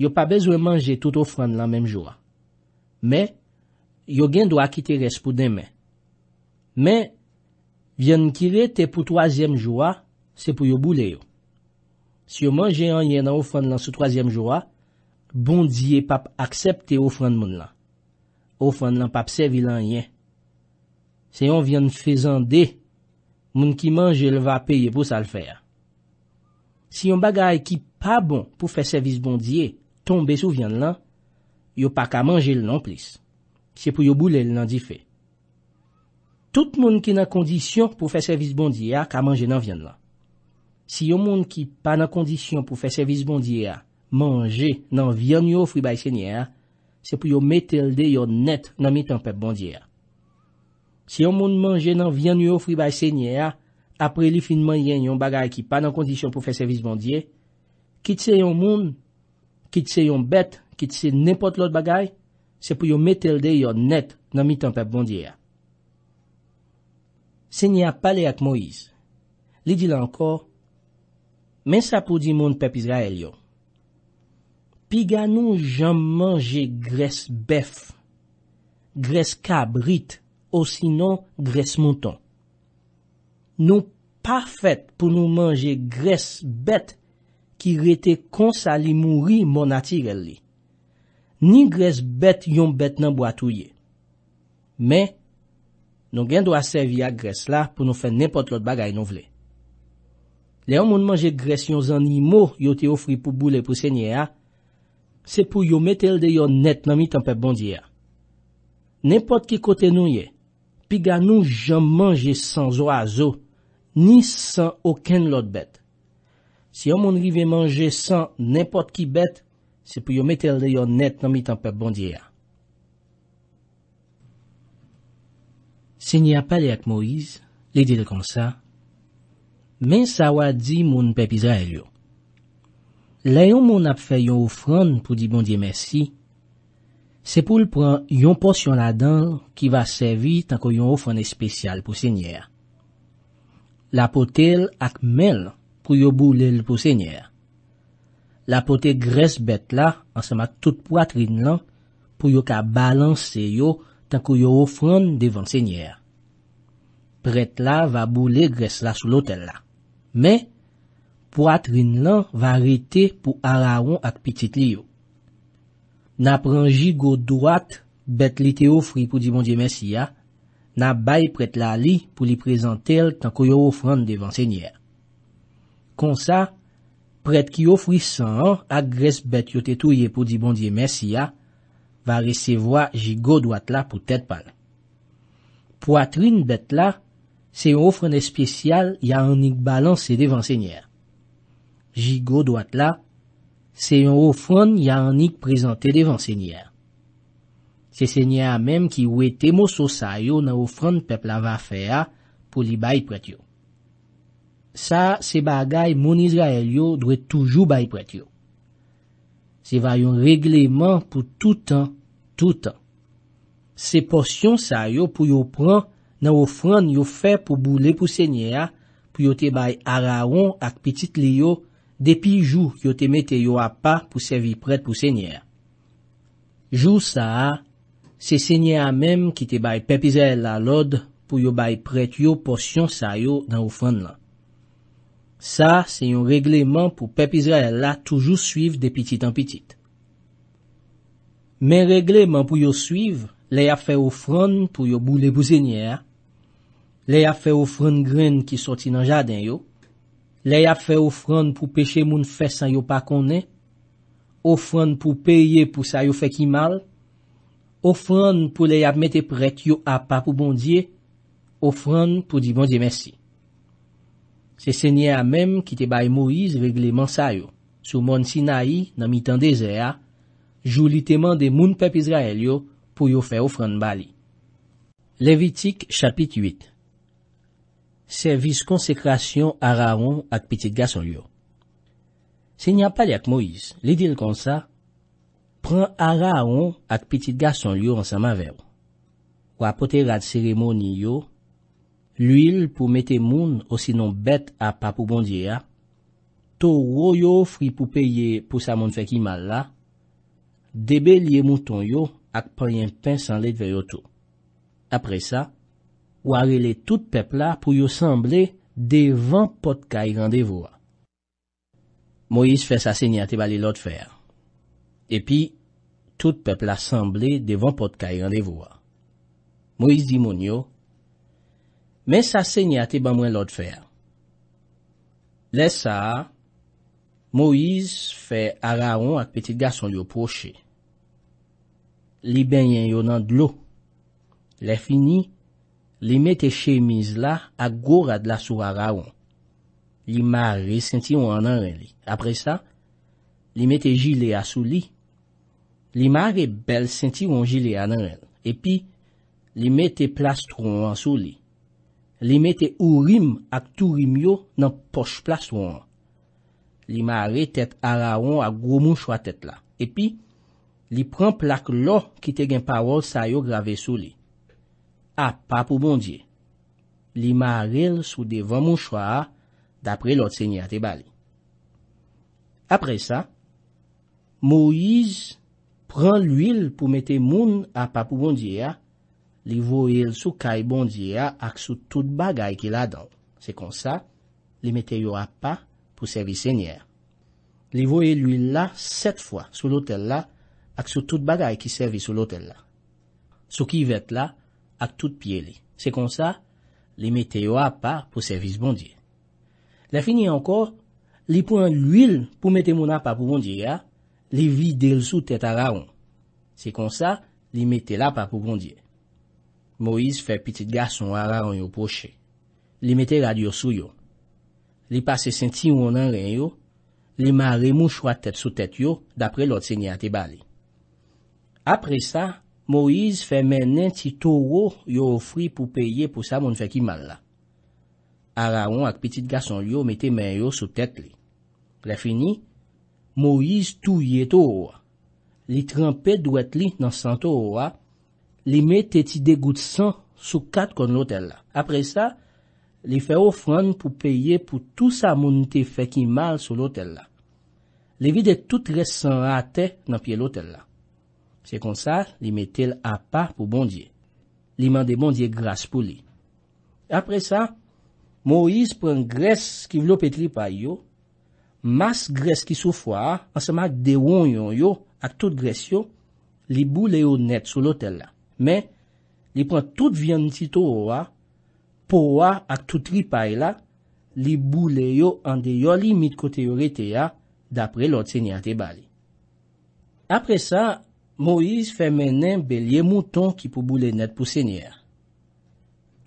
yo pa bezwe manje tout ofran lan menm jou a. Men, Yo gen dwa ki te res pou den men. Men, vyen kire te pou 3e jwa, se pou yo bou le yo. Si yo manje an yen nan ofran lan sou 3e jwa, bondye pap aksepte ofran moun lan. Ofran lan pap sevi lan yen. Se yon vyen fezan de, moun ki manje le va peye pou sa l fè ya. Si yon bagay ki pa bon pou fe servis bondye, tombe sou vyen lan, yo pa ka manje l nan plis. se pou yo boule l nan di fe. Tout moun ki nan kondisyon pou fe servis bondye a, ka manje nan vyen la. Si yo moun ki pa nan kondisyon pou fe servis bondye a, manje nan vyen yo fribay senye a, se pou yo metelde yo net nan mitan pep bondye a. Si yo moun manje nan vyen yo fribay senye a, apre li finman yen yon bagay ki pa nan kondisyon pou fe servis bondye, ki te se yon moun, ki te se yon bet, ki te se nepot lot bagay, se pou yo metelde yo net nan mitan pep bondye ya. Se ni ap pale ak Moïse, li di la ankor, men sa pou di moun pep Izrael yo. Piga nou janm manje gres bef, gres kab, rit, osinon gres mouton. Nou pafet pou nou manje gres bet ki rete konsa li mouri moun atire li. Ni gres bet yon bet nan bo atou ye. Men, nou gen do a serv ya gres la pou nou fen nepot lot bagay nou vle. Le yon moun manje gres yon zan ni mo yo te ofri pou boule pou senye ya, se pou yo metel de yon net nan mi tanpe bondye ya. Nenpot ki kote nou ye, piga nou jan manje san zo a zo, ni san oken lot bet. Si yon moun ri ve manje san nepot ki bet, se pou yo metel reyon net nan mi tan pep bondye a. Senye ap pale ak Moise, le dil kon sa, men sa wadi moun pep Izrael yo. La yon moun ap fe yon oufran pou di bondye mersi, se pou l pran yon porsyon la dan ki va sevi tan ko yon oufran espesyal pou senye a. La potel ak mel pou yo boulel pou senye a. la pote gres bet la ansama tout pou atrin lan pou yo ka balanse yo tanko yo ofran devan senyer. Pret la va boule gres la sou lotel la. Me, pou atrin lan va rete pou araon ak pitit li yo. Na pranji go doat bet li te ofri pou di bon di mesiya, na bay pret la li pou li prezante el tanko yo ofran devan senyer. Konsa, Pret ki ofrisan ak gres bet yo tetou ye pou di bondye mesya, ah. va resevoa jigo dwat la pou tet pal. Poatrin bet la, se yon ofran espesyal ya anik balanse devan senyer. Jigo dwat la, se yon ofran ya anik prezante devan senyer. Se senyer a mem ki we temo sosay yo nan ofran pepl ava fea ah, pou li bay pret yo. Sa, se bagay moun Izrael yo dwe toujou bay pret yo. Se vay yon regleman pou toutan, toutan. Se porsyon sa yo pou yo pran nan wofran yo fe pou boule pou senye a, pou yo te bay araron ak pitit li yo depi jou yo te mete yo apa pou sevi pret pou senye a. Jou sa, se senye a mem ki te bay pepize la lod pou yo bay pret yo porsyon sa yo nan wofran la. Sa, se yon regleman pou pep Israel la toujou suiv de pitit an pitit. Men regleman pou yo suiv, le ya fe ofran pou yo boule pou zeniè. Le ya fe ofran gren ki soti nan jaden yo. Le ya fe ofran pou peche moun fè san yo pa konè. Ofran pou peye pou sa yo fè ki mal. Ofran pou le ya mette prek yo apapou bondye. Ofran pou di bondye mèsi. Se se nye a mem ki te bay Moïse regleman sa yo, sou moun sinayi nan mitan de zeya, joulite man de moun pep Izrael yo pou yo fe ofran bali. Levitik chapit 8 Servis konsekrasyon araon ak pitit gason yo Se nye a pali ak Moïse, li dil kon sa, pran araon ak pitit gason yo ansan mavel. Wapote rad seremoni yo, L'uil pou mette moun osinon bet apapou bondye a, to woyo fri pou peye pou sa moun fek imal la, debe liye mouton yo ak preyen pen san let veyo tou. Apre sa, warele tout pepla pou yo semble de van potkay randevou a. Moïse fè sa sènyate bali lot fè. E pi, tout pepla semble de van potkay randevou a. Moïse di moun yo, Men sa se nye ate ban mwen lòd fè a. Lè sa a, Moïse fè Araon ak petit gason yo proche. Li ben yen yonan dlo. Lè fini, li mè te chemise la ak gora dla sou Araon. Li mare senti yon ananren li. Apre sa, li mè te jile a sou li. Li mare bel senti yon jile ananren. E pi, li mè te plastron ananren sou li. Li mette ou rim ak tou rim yo nan poch plas wong. Li mare tet ara wong ak gwo moun chwa tet la. Epi, li pren plak lo ki te gen parol sayo grave sou li. A papou bondye. Li mare l sou devan moun chwa a, dapre lot se nye ate bali. Apre sa, Moiz pren l'uil pou mette moun a papou bondye a, Li voye l sou kaj bondye a ak sou tout bagay ki la don. Se kon sa, li mete yo ap pa pou servis senyer. Li voye l uil la set fwa sou lotel la ak sou tout bagay ki servis sou lotel la. Sou ki vet la ak tout pie li. Se kon sa, li mete yo ap pa pou servis bondye. La fini ankor, li poen l uil pou mete moun ap pa pou bondye ya. Li vide l sou teta raon. Se kon sa, li mete yo ap pa pou bondye. Moïse fè piti gason a raron yo poche. Li metè radyo sou yo. Li pase senti yon nan ren yo. Li mare mou chwa tèt sou tèt yo dapre lot sènyate bali. Apre sa, Moïse fè menen ti tou yo yo fri pou peye pou sa moun fè ki mal la. A raron ak piti gason yo metè men yo sou tèt li. Le fini, Moïse tou ye tou yo. Li trempè dwet li nan santo yo ap. Li me te ti degout san sou kat kon lotel la. Apre sa, li fe ofran pou peye pou tout sa moun te fe ki mal sou lotel la. Li vide tout res san ate nan pie lotel la. Se kon sa, li me tel apa pou bondye. Li mande bondye gras pou li. Apre sa, Moise pren gres ki vlo petri pa yo. Mas gres ki sou fwa, an sema de won yon yo ak tout gres yo, li bou le yo net sou lotel la. Men, li pran tout vyand si tou ouwa, pou ouwa ak tout ripay la, li boule yo ande yo li mit kote yo rete ya, dapre lout senyate bali. Apre sa, Moise fè menen belye mouton ki pou boule net pou senyare.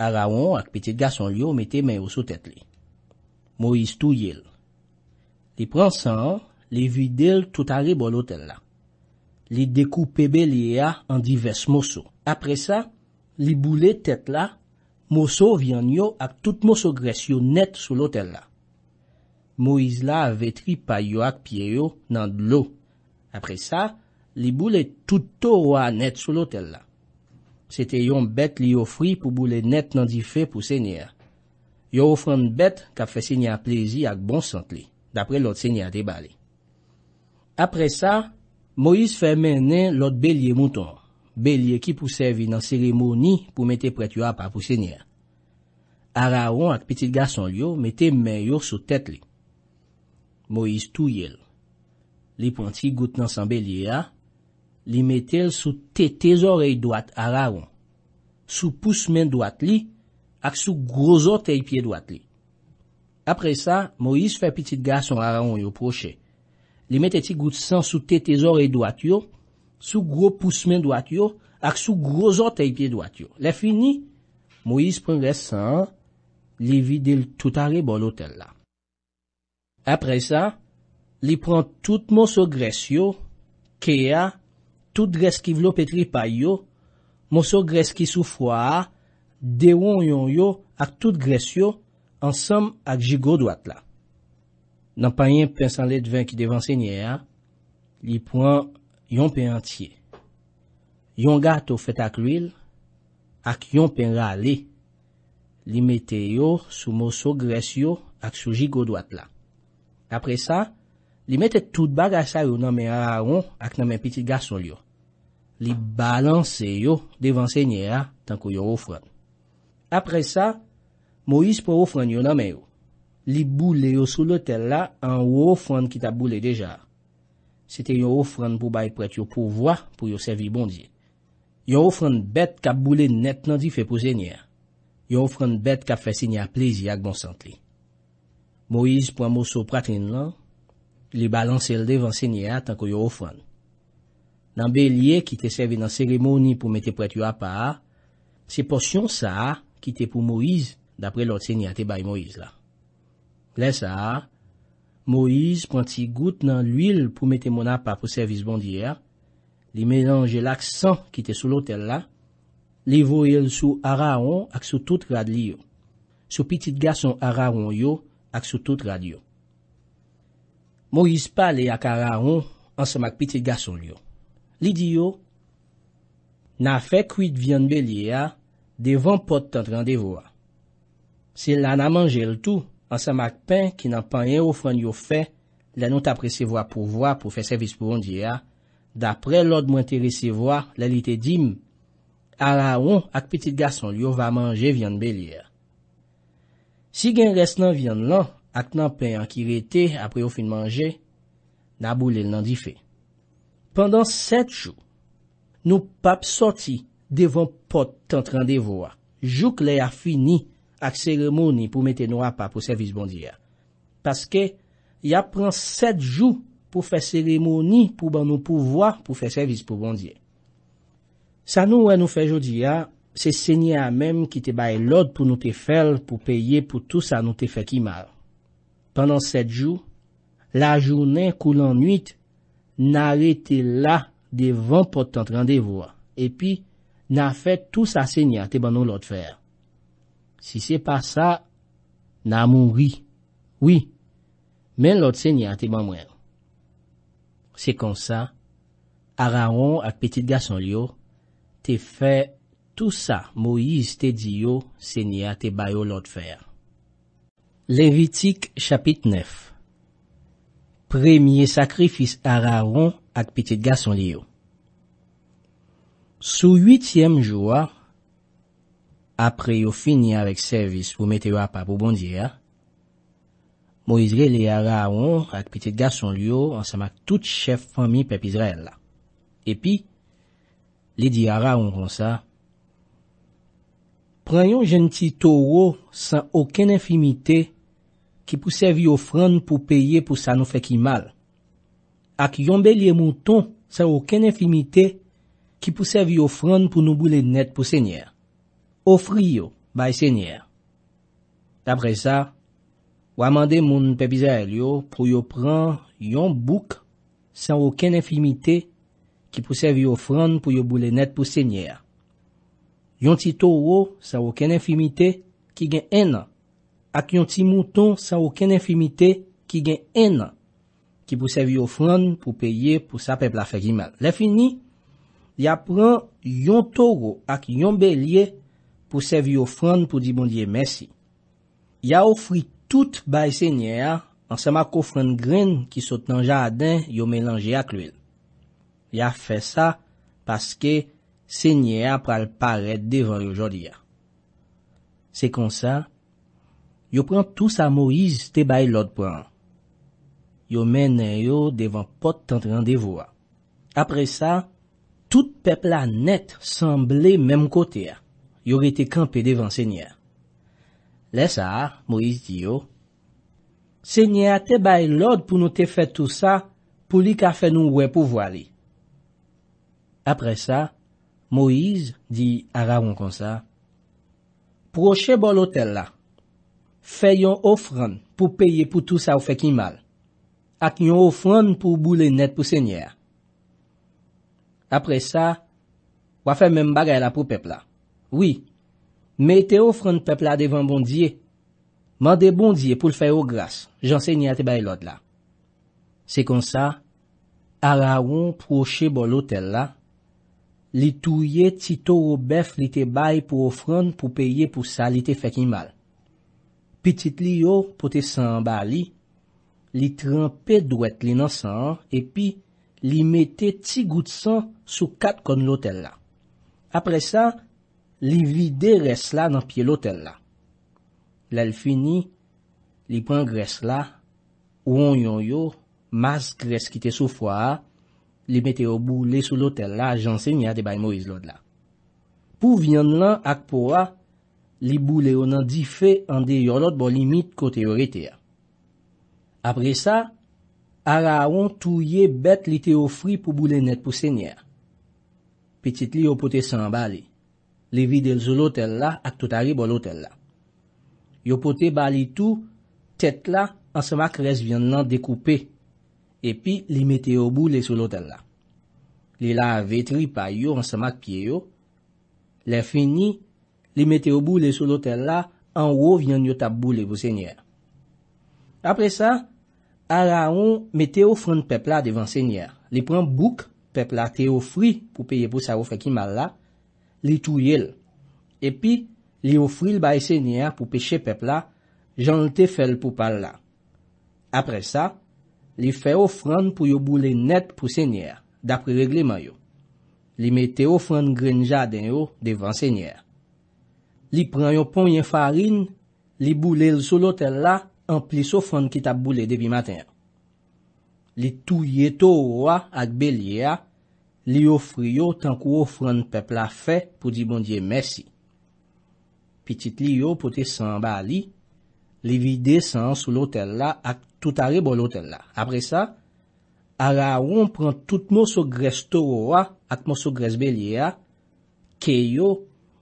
Araon ak petit gason li yo mette men yo sou tete li. Moise tou yel. Li pran san, li vide l tout ari bolotel la. Li dekoupe belye ya an divers mousou. Apre sa, li boule tet la, moso vyan yo ak tout moso gres yo net sou lotel la. Moiz la avetri pa yo ak pie yo nan dlou. Apre sa, li boule touto wa net sou lotel la. Se te yon bet li yo fri pou boule net nan di fe pou sènyer. Yo ofran bet kap fè sènyer plezi ak bon sant li, dapre lot sènyer de bale. Apre sa, Moiz fè menen lot belye moutor. Belye ki pou servi nan seremoni pou mette pret yo apapou senyer. Araon ak pitit gason yo, mette men yo sou tet li. Moise tou yel. Li pon ti gout nan san belye ya, li mette sou te tezorey doat araon, sou pous men doat li, ak sou grozotey piye doat li. Apre sa, Moise fe pitit gason araon yo proche. Li mette ti gout san sou te tezorey doat yo, sou gro pousmen do at yo, ak sou gro zotey pi do at yo. Le fin ni, mou yis prongres san, li vidil toutare bon lotel la. Apre sa, li prong tout monsou gres yo, ke ya, tout gres ki vlo petri pa yo, monsou gres ki sou fwa, de won yon yo, ak tout gres yo, ansam ak jigo do at la. Nan pa yin pensan let ven ki devan se nye ya, li prong Yon pen entye. Yon gato fet ak lwil, ak yon pen rale. Li mete yo sou moso gres yo ak souji go doat la. Apre sa, li mete tout bagasa yo nanmen aaron ak nanmen pitit gason yo. Li balanse yo devan se nye a tanko yo ofran. Apre sa, mou ispo ofran yo nanmen yo. Li boule yo sou lotel la an wou ofran ki ta boule deja. Sete yon ofran pou bay pretyo pou vwa pou yon servi bondye. Yon ofran bet kap boulè net nan di fe pou zènyè. Yon ofran bet kap fe zènyè plezi ak bon santli. Moïse pou an mousso pratine lan, li balanse l devan zènyè tan ko yon ofran. Nan belye ki te serve nan seremoni pou mette pretyo apar, se porsyon sa ki te pou Moïse dapre lot zènyè te bay Moïse la. Ple sa a, Moïse pranti gout nan l'huil pou mette moun apap pou servis bondiè, li mèlange l'aksan ki te sou l'otel la, li vò yon sou araon ak sou tout rad li yo, sou pitit gason araon yo ak sou tout rad yo. Moïse pale ak araon ansamak pitit gason yo. Li di yo, na fek wite vyan beliè ya, devan pot tan randevo a. Se la nan manje l'tou. Ansem ak pen ki nan panye ou fran yo fe, la nou tap resevo a pou vwa pou fe servis pou on diya, dapre lod mwen te resevo a, la li te dim, ara on ak petit gason yo va manje vyan beli ya. Si gen res nan vyan lan, ak nan pen an ki rete apre ou fin manje, na boule l nan di fe. Pendan set chou, nou pap soti devon pot tent randevo a, jouk le a fini, ak seremoni pou mette nou apa pou servis bondye. Paske, ya pran set jou pou fè seremoni pou ban nou pouvoi pou fè servis pou bondye. San nou wè nou fè jodi ya, se sènya mèm ki te bay lòd pou nou te fèl pou peye pou tout sa nou te fè ki mal. Pendan set jou, la jounen koulan nuit, nare te la devan potant randevoa. E pi, na fè tout sa sènya te ban nou lòd fèl. Si se pa sa, nan moun wi. Wi, men lot senya te mamwen. Se konsa, Araon ak Petit Gason liyo, te fe tout sa mou yi ste diyo senya te bayo lot fer. L'Eritik, chapit 9 Premye sakrifis Araon ak Petit Gason liyo Sou yityem joua, apre yo finye avek servis pou mete wapa pou bondye ya, mou izre li yara an ak pite gason li yo ansan mak tout chef fami pep izre la. Epi, li di yara an kon sa, pran yon jenti towo san oken enfimite ki pou serv yo fran pou peye pou sa nou feki mal, ak yon belye mouton san oken enfimite ki pou serv yo fran pou nou boule net pou senye ya. ofri yo bay senyer. Dapre sa, waman de moun pepiza el yo, pou yo pran yon bouk, san woken enfimite, ki pou sevi yon fran pou yo boule net pou senyer. Yon ti towo, san woken enfimite, ki gen enan, ak yon ti mouton, san woken enfimite, ki gen enan, ki pou sevi yon fran pou peye, pou sa pep la fek iman. Le fini, ya pran yon towo ak yon belye, pou sev yo fran pou di bon diye mèsi. Ya ofri tout bay sènyè a, ansèma kou fran grin ki sot nan jaden yo mèlanje ak lwil. Ya fè sa, paske sènyè a pral paret devan yo jodi a. Se kon sa, yo pran tous a Moïse te bay lot pran. Yo menè yo devan pot tent randevou a. Apre sa, tout pepla net sanble mèm kote a. yo re te kampe devan sènyè. Le sa, Moïse di yo, sènyè a te bay lòd pou nou te fè tout sa, pou li ka fè nou wè pou vwa li. Apre sa, Moïse di aravon kon sa, proche bol otèl la, fè yon ofran pou peye pou tout sa ou fè ki mal, ak yon ofran pou boule net pou sènyè. Apre sa, wafè men bagay la pou pepla. Oui, mette ou fran pepla devan bondye. Mande bondye pou l fay ou gras. Janse nye ate bay lod la. Se kon sa, ara won proche bo l otel la, li touye ti to ou bef li te bay pou ou fran pou peye pou sa li te fekin mal. Pi tit li yo pou te san ba li, li trempè dwet li nan san, e pi li mette ti gout san sou kat kon l otel la. Apre sa, li vide res la nan pie lotel la. Lèl fini, li pran gres la, ouon yon yo, mas gres ki te sou fwa, li mete yo boule sou lotel la, jan sènya de baymou iz lod la. Pou vyan lan akpouwa, li boule yo nan di fe an de yon lot bon limit kote yo rete ya. Apre sa, ara won touye bet li te ofri pou boule net pou sènya. Petit li yo pote san ba li. li vide l zolotel la ak toutari bolotel la. Yo pote bali tou, tet la ansamak res vyan nan dekoupe, epi li meteo bou lesolotel la. Li la vetri payo ansamak pye yo, le fini, li meteo bou lesolotel la, anwo vyan yo tabou le pou sènyer. Apre sa, ara on meteo fran pepla devan sènyer. Li pran bouk pepla teo fri pou peye pou sarou freki mal la, Li touye l, epi li ofri l baye sènyer pou peche pepla jan l tefel pou pal la. Apre sa, li fe ofran pou yo boule net pou sènyer, dapre regleman yo. Li mete ofran grenja den yo devan sènyer. Li pran yo pon yon farin, li boule l sou lotel la, an pli so fran ki tap boule debi maten. Li touye touwa ak belye a, li ofri yo tankou ofran pepla fe pou di bon diye mersi. Pitit li yo pote san ba li, li vide san sou lotel la ak toutare bo lotel la. Apre sa, ara won pran tout moso gres toro wa ak moso gres beli ya, ke yo,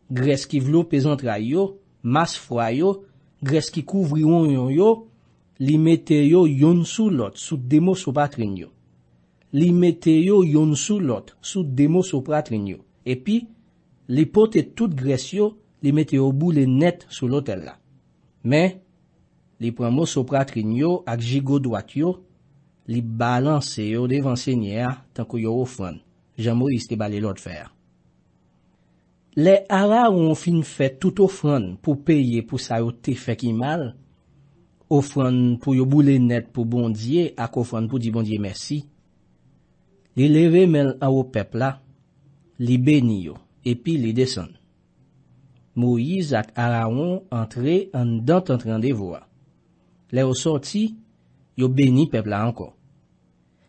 gres ki vlo pezantra yo, mas fwa yo, gres ki kouvri won yon yo, li mete yo yon sou lot sou demo sou patrin yo. Li mete yo yon sou lot, sou demo so pratrin yo. Epi, li pote tout gres yo, li mete yo bou le net sou lot el la. Me, li pranmo so pratrin yo ak jigo doat yo, li balanse yo devan senye a tanko yo ofran. Jamo iste bali lot fer. Le ara ou on fin fè tout ofran pou peye pou sa yo te fè ki mal, ofran pou yo bou le net pou bondye ak ofran pou di bondye mersi, Li leve men an ou pepla, li beni yo epi li desen. Moiz ak Araon entre an dante entran de voa. Le ou sorti, yo beni pepla anko.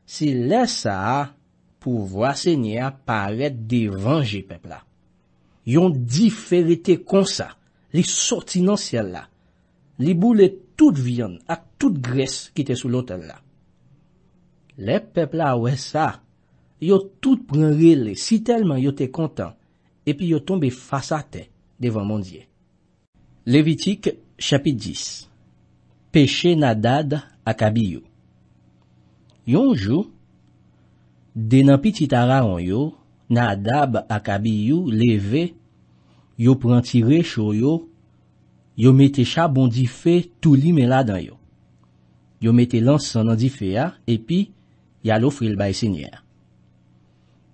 Si le sa, pou voa se nye aparet de venje pepla. Yon diferite konsa, li sorti nan siel la. Li boule tout vyen ak tout gres ki te sou lotel la. Le pepla ou es sa. Yo tout pran rele, si telman yo te kontan, epi yo tombe fasa te devan mondye. Levitik, chapit 10. Peche nadad akabiyou. Yonjou, denan pititara an yo, nadab akabiyou leve, yo pran tire chou yo, yo mette chabondife tou limela dan yo. Yo mette lansanandife ya, epi ya lo fril baysenye ya.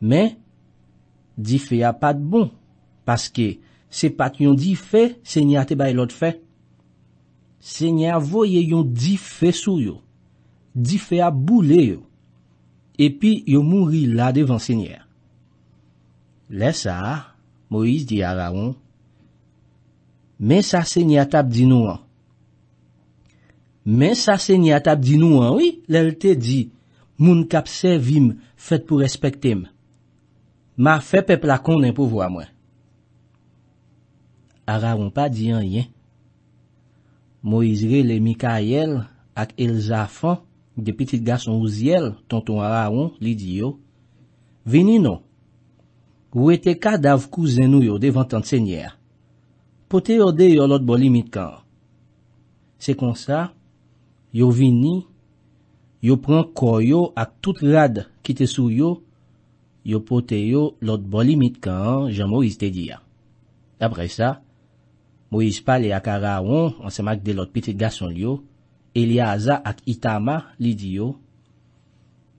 Men, di fe a pat bon, paske se pat yon di fe, se nye ate bay lot fe. Se nye avoye yon di fe sou yo, di fe a bou le yo, epi yo mounri la devan se nye. Le sa, Moise di ara yon, men sa se nye atap di nou an. Men sa se nye atap di nou an, oui, lel te di, moun kap se vim fet pou respekte m. Ma fepe plakounen pou vwa mwen. Araon pa diyan yen. Moizre le Mikael ak Elzafan, de petit gason ouziyel, tonton Araon, li diyo, vini nou. Ou ete ka dav kouzen nou yo devan tan senyer. Pote yo de yo lot boli mit kan. Se kon sa, yo vini, yo pran koyo ak tout rad ki te sou yo, yo pote yo lot boli mit ka an, janmou iz te diya. Dapre sa, mou iz pali akara wan, an semak de lot pite gason li yo, Eliaza ak Itama li di yo,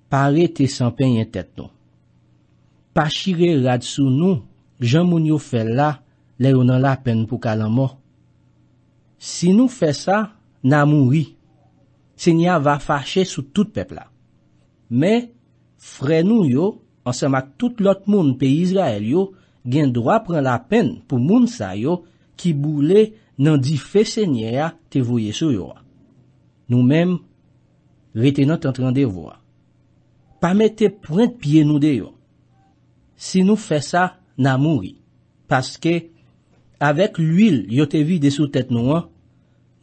pare te sanpen yon tet nou. Pachire rad sou nou, janmou nyo fel la, le yonan la pen pou kalan mo. Si nou fe sa, nan mou ri. Se nyan va fache sou tout pepla. Me, fre nou yo, Ansemak tout lot moun pe Israel yo, gen drwa pren la pen pou moun sa yo ki boule nan di fe sènyè ya te voye sou yo. Nou men, ve te not entran de vo. Pa me te pren piye nou de yo. Si nou fe sa, nan mouri. Paske, avek l'uil yo te vi de sou tèt nou an,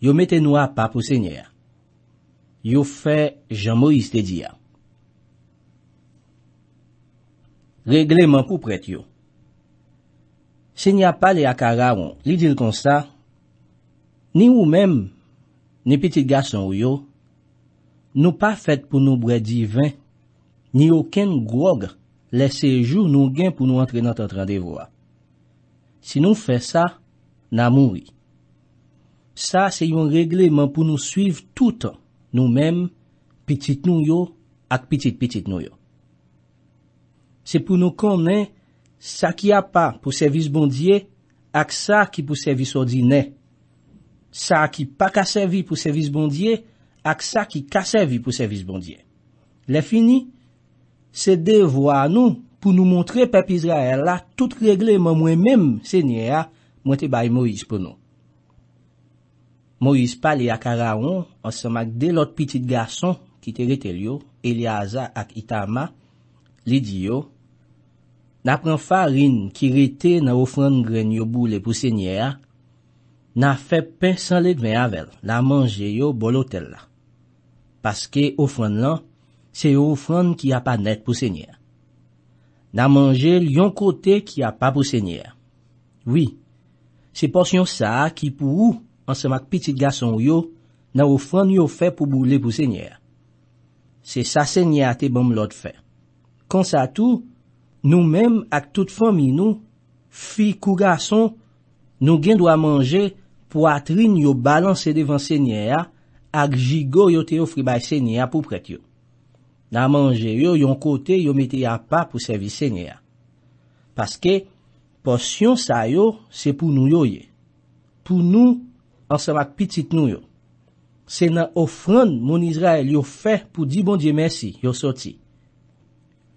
yo me te nou an pa pou sènyè ya. Yo fe jan mouri se di ya. Regleman pou pretyo. Se n'ya pa le akara wong, li dil kon sa, ni ou men, ne pitit gason wyo, nou pa fet pou nou bre divin, ni yo ken gwog lese jou nou gen pou nou antre notat randevwa. Si nou fe sa, nan mouri. Sa se yon regleman pou nou suiv toutan nou men, pitit nou yo ak pitit pitit nou yo. se pou nou konnen sa ki a pa pou servis bondye, ak sa ki pou servis ordine. Sa ki pa kasevi pou servis bondye, ak sa ki kasevi pou servis bondye. Le fini, se devwa nou pou nou montre pep Israel la, tout regle mwen mwen mèm, se nye a, mwen te bay Moïse pou nou. Moïse pali akaraon, ansan mak de lot pitit garson ki te rete li yo, Eliaza ak Itama, li di yo, Na pren farin ki rete nan ofran gren yo boulè pou sènyè a, na fè pen san ledven avel la manje yo bolotè la. Paske ofran lan, se yo ofran ki a pa net pou sènyè a. Na manje lyon kote ki a pa pou sènyè a. Oui, se porsyon sa ki pou ou, ansemak pitit gason yo, nan ofran yo fè pou boulè pou sènyè a. Se sa sènyè a te bom lot fè. Kansatou, Nou mèm ak tout fòmi nou, fi kou gason, nou gen dwa manje pou atrin yo balanse devan sènyè ya, ak jigo yo te ofri bay sènyè ya pou pret yo. Na manje yo, yon kote yo meteya pa pou servis sènyè ya. Paske, pòsyon sa yo, se pou nou yo ye. Pou nou, ansamak pitit nou yo. Se nan ofran moun Izrael yo fè pou di bon diye mèsi yo soti.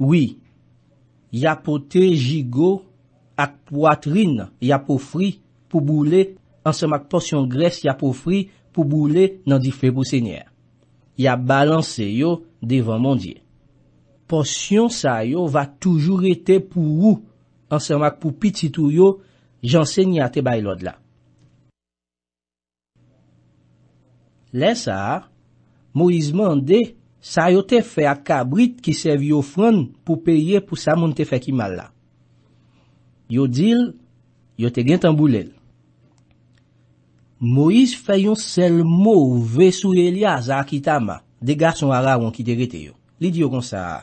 Ouye, Ya po te jigo ak po atrin, ya po fri pou boule ansemak porsyon gres, ya po fri pou boule nan di fe pou senyer. Ya balanse yo devan mondye. Porsyon sa yo va toujou rete pou ou ansemak pou pititou yo jan senye ate bay lod la. Lesa, mou izman de... Sa yo te fe ak kabrit ki serve yo fron pou peye pou sa moun te fe ki malla. Yo dil, yo te gen tamboulel. Mois fe yon sel mou ve sou elia za akitama de gason ara wankite rete yo. Li diyo kon sa a.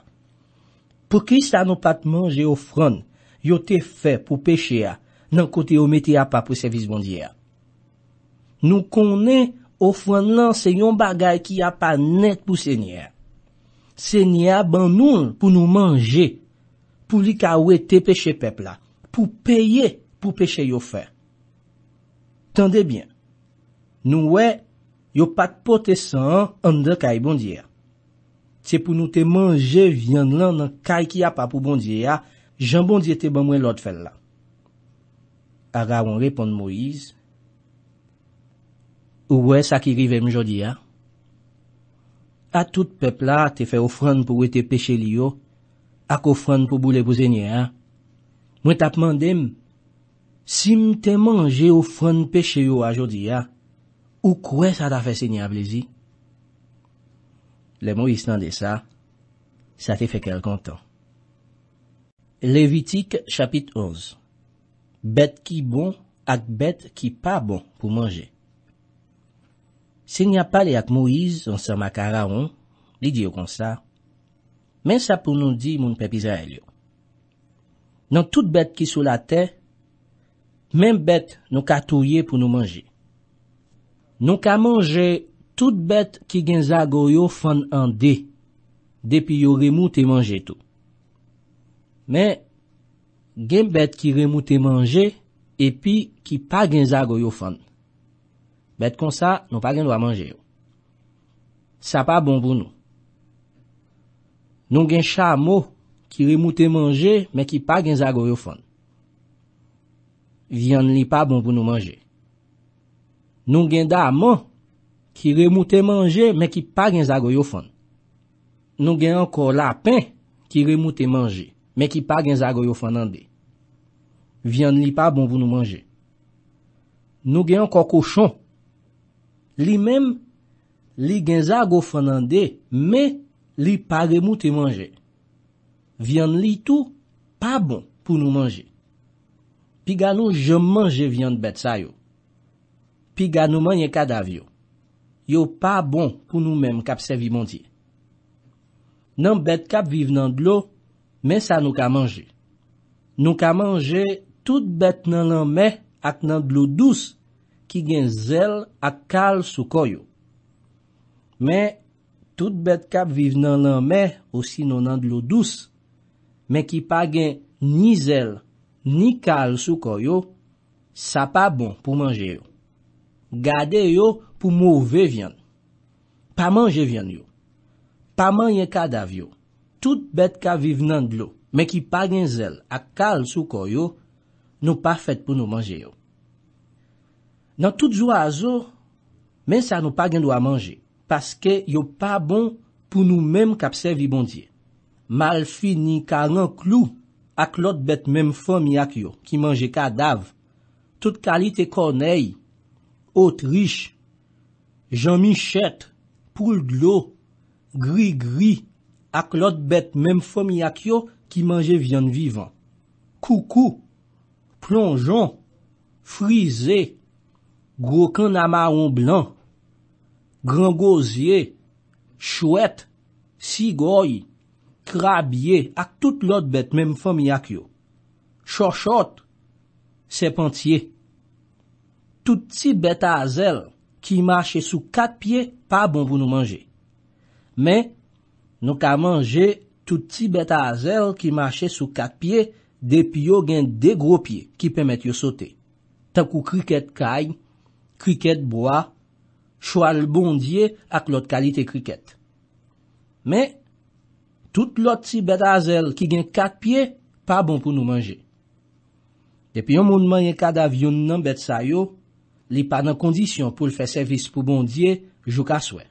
Pou kri sa nou pat manje yo fron, yo te fe pou peche a nan kote yo mete a pa pou servis bondye a. Nou konen... Ofran lan se yon bagay ki a pa net pou sènyè. Sènyè ban nou pou nou manje pou li ka oue te peche pepla. Pou peye pou peche yo fè. Tande bien. Nou we, yo pat pote san an de kaj bondye. Se pou nou te manje vyan lan nan kaj ki a pa pou bondye ya, jan bondye te ban mwen lot fèl la. Aga wan repon Moïse, Ou wè sa ki rivem jodi a? A tout pepl la te fè ofran pou wè te peche li yo, ak ofran pou boule pou zenye a? Mwen tap mandem, si mte manje ofran peche yo a jodi a, ou kwe sa ta fè senye a plezi? Le mou yisnan de sa, sa te fè kelkantan. Levitik chapit 11 Bet ki bon ak bet ki pa bon pou manje. Se nya pale ak Moïse, an sa makara an, li diyo kon sa, men sa pou nou di moun pepiza el yo. Nan tout bet ki sou la te, men bet nou ka touye pou nou manje. Nou ka manje tout bet ki genza goyo fan an de, de pi yo remou te manje tou. Men, gen bet ki remou te manje, e pi ki pa genza goyo fan. Bet kon sa, nou pa gen do a manje yo. Sa pa bon pou nou. Nou gen chamo ki remoute manje, men ki pa gen zago yo fon. Vyan li pa bon pou nou manje. Nou gen damon ki remoute manje, men ki pa gen zago yo fon. Nou gen anko lapen ki remoute manje, men ki pa gen zago yo fon nan de. Vyan li pa bon pou nou manje. Nou gen anko kouchon, Li mem li genza go fonande, me li paremouti e manje. Vyon li tou pa bon pou nou manje. Pi gano jom manje vyon bet sa yo. Pi gano manje kadav yo. Yo pa bon pou nou mem kap sevi mantye. Nan bet kap vive nan blo, me sa nou ka manje. Nou ka manje tout bet nan lan me ak nan blo douz, ki gen zel ak kal sou koyo. Men, tout bet kap vive nan nan me, ou si nan nan dlo dous, men ki pa gen ni zel, ni kal sou koyo, sa pa bon pou manje yo. Gade yo pou mou ve vyan. Pa manje vyan yo. Pa manje kada vyo. Tout bet kap vive nan dlo, men ki pa gen zel ak kal sou koyo, nou pa fet pou nou manje yo. Nan tout zwa azo, men sa nou pa gen do a manje. Paske yo pa bon pou nou menm kapse vi bondye. Mal fini karan klu ak lot bet menm fom yak yo ki manje kadav. Tout kalite koney, ot riche, janmi chet, poul glo, gri gri, ak lot bet menm fom yak yo ki manje vyan vivan. Koukou, plonjon, frizey. Gwokan na maron blan, grangozye, chouet, sigoy, krabye, ak tout lot bet men fom yak yo. Chochot, sepantye, tout ti bet a zel ki mache sou kat pie pa bon vou nou manje. Men, nou ka manje tout ti bet a zel ki mache sou kat pie de pi yo gen de gro pi ki pemet yo sote. Takou kriket kaye, kriket bo a, chou al bondye ak lot kalite kriket. Me, tout lot si bed a zel ki gen kat pie, pa bon pou nou manje. Depi yon moun man yon kad avyon nan bed sayo, li pa nan kondisyon pou l fè servis pou bondye, jou ka swen.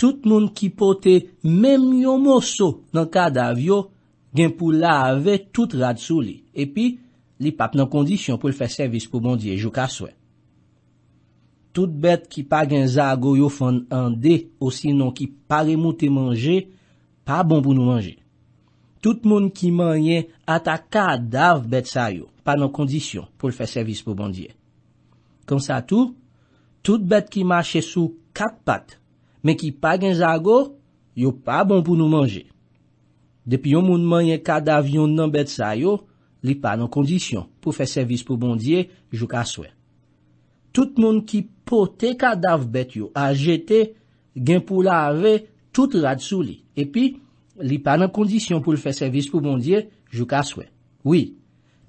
Tout moun ki pote menmyon moso nan kad avyon, gen pou la ave tout rad sou li. E pi, li pa nan kondisyon pou l fè servis pou bondye, jou ka swen. Tout bet ki pa gen zago yo fon ande osinon ki pa remote manje, pa bon pou nou manje. Tout moun ki manye ata ka dav bet sayo, pa nan kondisyon pou l fè servis pou bondye. Kon sa tou, tout bet ki mache sou kat pat, men ki pa gen zago, yo pa bon pou nou manje. Depi yon moun manye ka dav yon nan bet sayo, li pa nan kondisyon pou fè servis pou bondye jou ka swen. Tout moun ki pote kadaf bet yo a jete gen pou la ave tout rad sou li. Epi, li pa nan kondisyon pou l fè servis pou moun diye jou ka swen. Oui,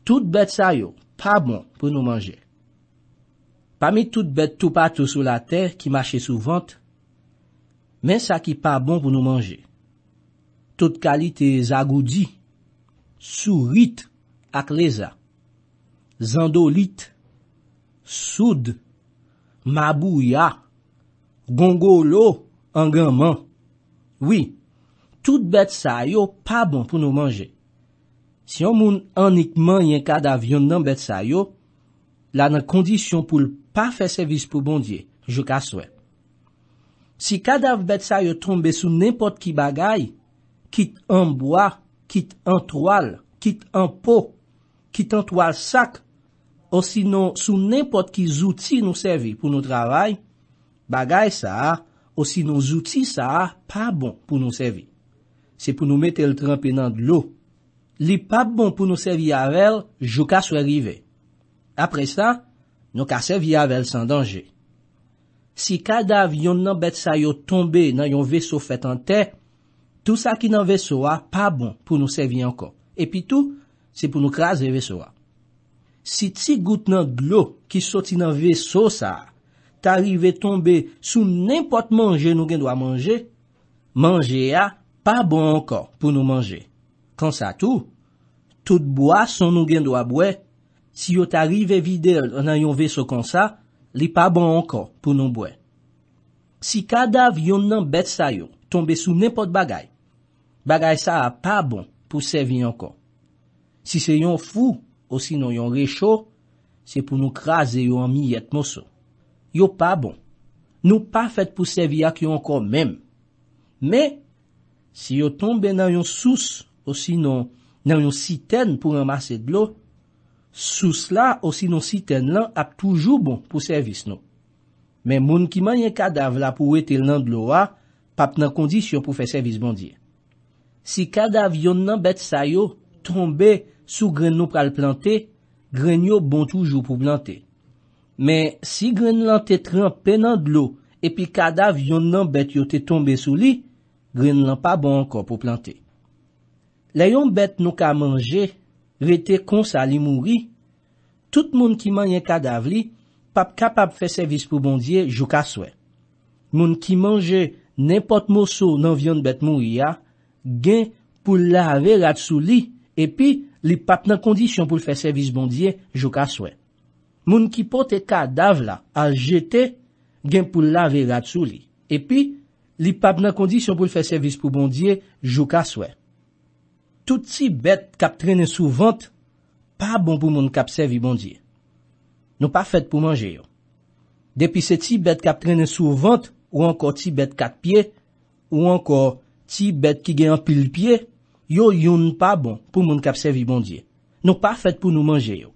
tout bet sa yo pa bon pou nou manje. Pa mi tout bet tou patou sou la ter ki mache sou vante, men sa ki pa bon pou nou manje. Tout kalite zagoudi, sou rit ak leza, zando lit, Soud, mabouya, gongo lo, anganman. Oui, tout bèt sa yo pa bon pou nou manje. Si yon moun anikman yon kadaf yon nan bèt sa yo, la nan kondisyon pou l pa fè servis pou bondye, jok aswe. Si kadaf bèt sa yo tombe sou nèmpot ki bagay, kit an boya, kit an toal, kit an po, kit an toal sak, ou si nou sou nempot ki zouti nou sevi pou nou travay, bagay sa, ou si nou zouti sa pa bon pou nou sevi. Se pou nou mette l trempi nan dlou. Li pa bon pou nou sevi avel, jou ka swa rive. Apre sa, nou ka sevi avel san dange. Si kada vyon nan bet sa yo tombe nan yon vesou fet an te, tou sa ki nan vesou a pa bon pou nou sevi anko. Epi tou, se pou nou kras de vesou a. Si ti gout nan glo ki soti nan veso sa, ta rive tombe sou nenpot manje nou gen do a manje, manje a, pa bon ankon pou nou manje. Konsa tou, tout bo a son nou gen do a bwe, si yo ta rive vide l nan yon veso konsa, li pa bon ankon pou nou bwe. Si kada v yon nan bet sa yon, tombe sou nenpot bagay, bagay sa a pa bon pou sevi yon kon. Si se yon fou, ou si nou yon rechou, se pou nou krasi yo an mi yet mousou. Yo pa bon. Nou pa fet pou sevi ak yo an kon menm. Men, si yo tombe nan yon sous, ou si nou, nan yon siten pou remase dlo, sous la, ou si nou siten lan, ap toujou bon pou servis nou. Men moun ki man yon kadav la pou ete lan dlo a, pap nan kondisyon pou fe servis bondi. Si kadav yon nan bet sayo, tombe, sou gren nou pral plante, gren yo bon toujou pou plante. Men, si gren lan te trean penan d'lo, epi kada vyon nan bet yo te tombe sou li, gren lan pa bon ankor pou plante. Layon bet nou ka manje, rete konsa li mouri, tout moun ki manye kada vli, pap kapap fe servis pou bondye jou ka swen. Moun ki manje, nepot moso nan vyon bet mouri ya, gen pou lave rat sou li, epi, Li pap nan kondisyon pou l fè servis pou bondye, jou ka swè. Moun ki pote ka dav la al jete, gen pou la ve rat sou li. Epi, li pap nan kondisyon pou l fè servis pou bondye, jou ka swè. Tout ti bet kap trene sou vant, pa bon pou moun kap servis bondye. Nou pa fèt pou manje yo. Depi se ti bet kap trene sou vant, ou anko ti bet kat pye, ou anko ti bet ki gen an pil pye, Yo yon nan pa bon pou moun kap servi bondye. Non pa fet pou nou manje yo.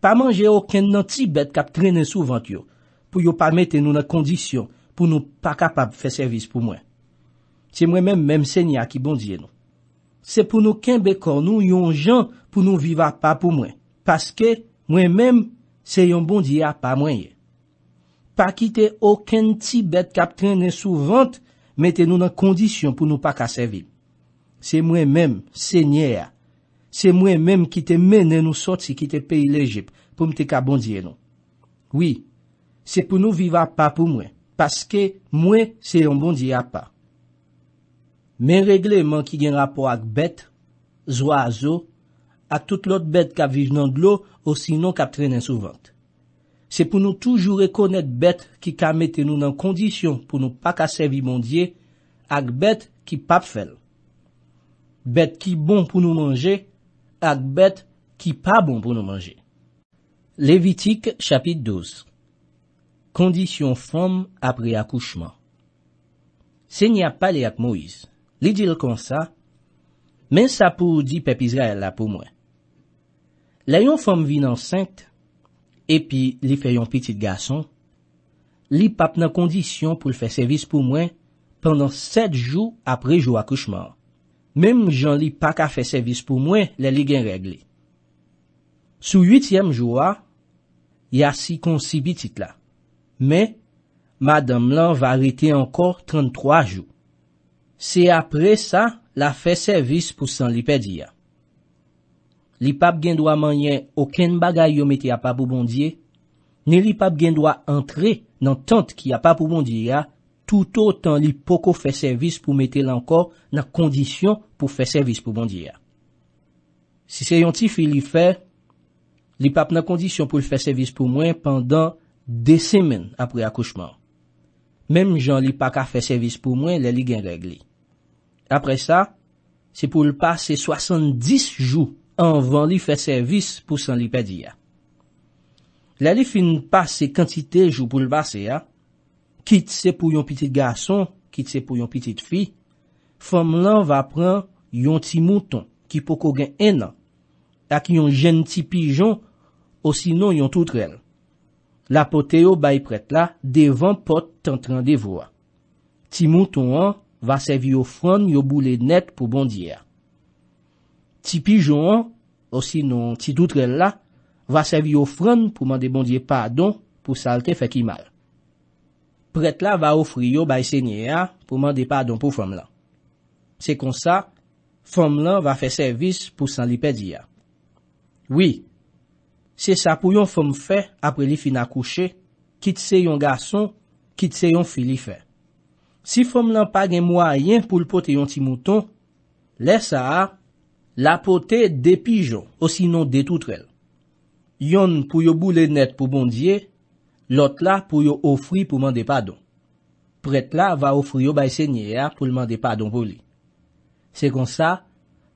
Pa manje yo ken nan tibet kap trene souvent yo. Pou yo pa mette nou nan kondisyon pou nou pa kapap fe servis pou mwen. Se mwen men menm senya ki bondye nou. Se pou nou ken bekor nou yon jan pou nou viva pa pou mwen. Paske mwen menm se yon bondye a pa mwenye. Pa kite oken tibet kap trene souvent mette nou nan kondisyon pou nou pa kap servis. Se mwen menm, se nye a. Se mwen menm ki te mennen nou sot si ki te peyi lejep pou mte ka bondye nou. Oui, se pou nou viva pa pou mwen, paske mwen se yon bondye a pa. Men regleman ki gen rapo ak bet, zwa a zo, ak tout lot bet ka vij nan glou, o sino ka trenen souvant. Se pou nou toujou rekonet bet ki ka mette nou nan kondisyon pou nou pa kasevi bondye, ak bet ki pap fel. Bet ki bon pou nou manje ak bet ki pa bon pou nou manje. Levitik chapit 12 Kondisyon fom apre akouchman Se nye ap pale ak Moïse, li dil kon sa, men sa pou di pepizra el la pou mwen. Le yon fom vi nan saint, epi li fe yon pitit gason, li pap nan kondisyon pou l fe sevis pou mwen pendan set jou apre jou akouchman. Mem jen li pa ka fe servis pou mwen, le li gen regle. Sou yityem jouwa, ya si konsibitit la. Men, madame lan va rete ankor 33 jou. Se apre sa, la fe servis pou san li pedi ya. Li pap gen dwa manyen oken bagay yo meti a pap ou bondye, ne li pap gen dwa antre nan tante ki a pap ou bondye ya, toutotan li poko fè servis pou mette lankor nan kondisyon pou fè servis pou bondi ya. Si se yon ti fi li fè, li pap nan kondisyon pou fè servis pou mwen pandan de semen apri akouchman. Mem jan li paka fè servis pou mwen, li li gen regli. Apre sa, se pou l'pase 70 jou anvan li fè servis pou san li pè di ya. Li li fi n'pase kantite jou pou l'pase ya, Kit se pou yon piti gason, kit se pou yon piti fi, fom lan va pran yon ti mouton ki pou kogen enan, ak yon jen ti pijon, osinon yon toutrel. La pote yo bay pret la, devan pot tentran de vwa. Ti mouton an, va sevi yo fran yo boule net pou bondye. Ti pijon an, osinon ti toutrel la, va sevi yo fran pou mande bondye padon pou salte feki mal. pret la va ofri yo bay se nye a pou mande padon pou fom lan. Se kon sa, fom lan va fe servis pou san li pedi a. Oui, se sa pou yon fom fe apre li fin akouche, kit se yon gason, kit se yon fili fe. Si fom lan pag en mwayen pou l'pote yon ti mouton, le sa a, la pote de pijon osinon de toutrel. Yon pou yo boule net pou bondye, Lot la pou yo ofri pou mande padon. Pret la va ofri yo bay sènyè ya pou mande padon pou li. Se kon sa,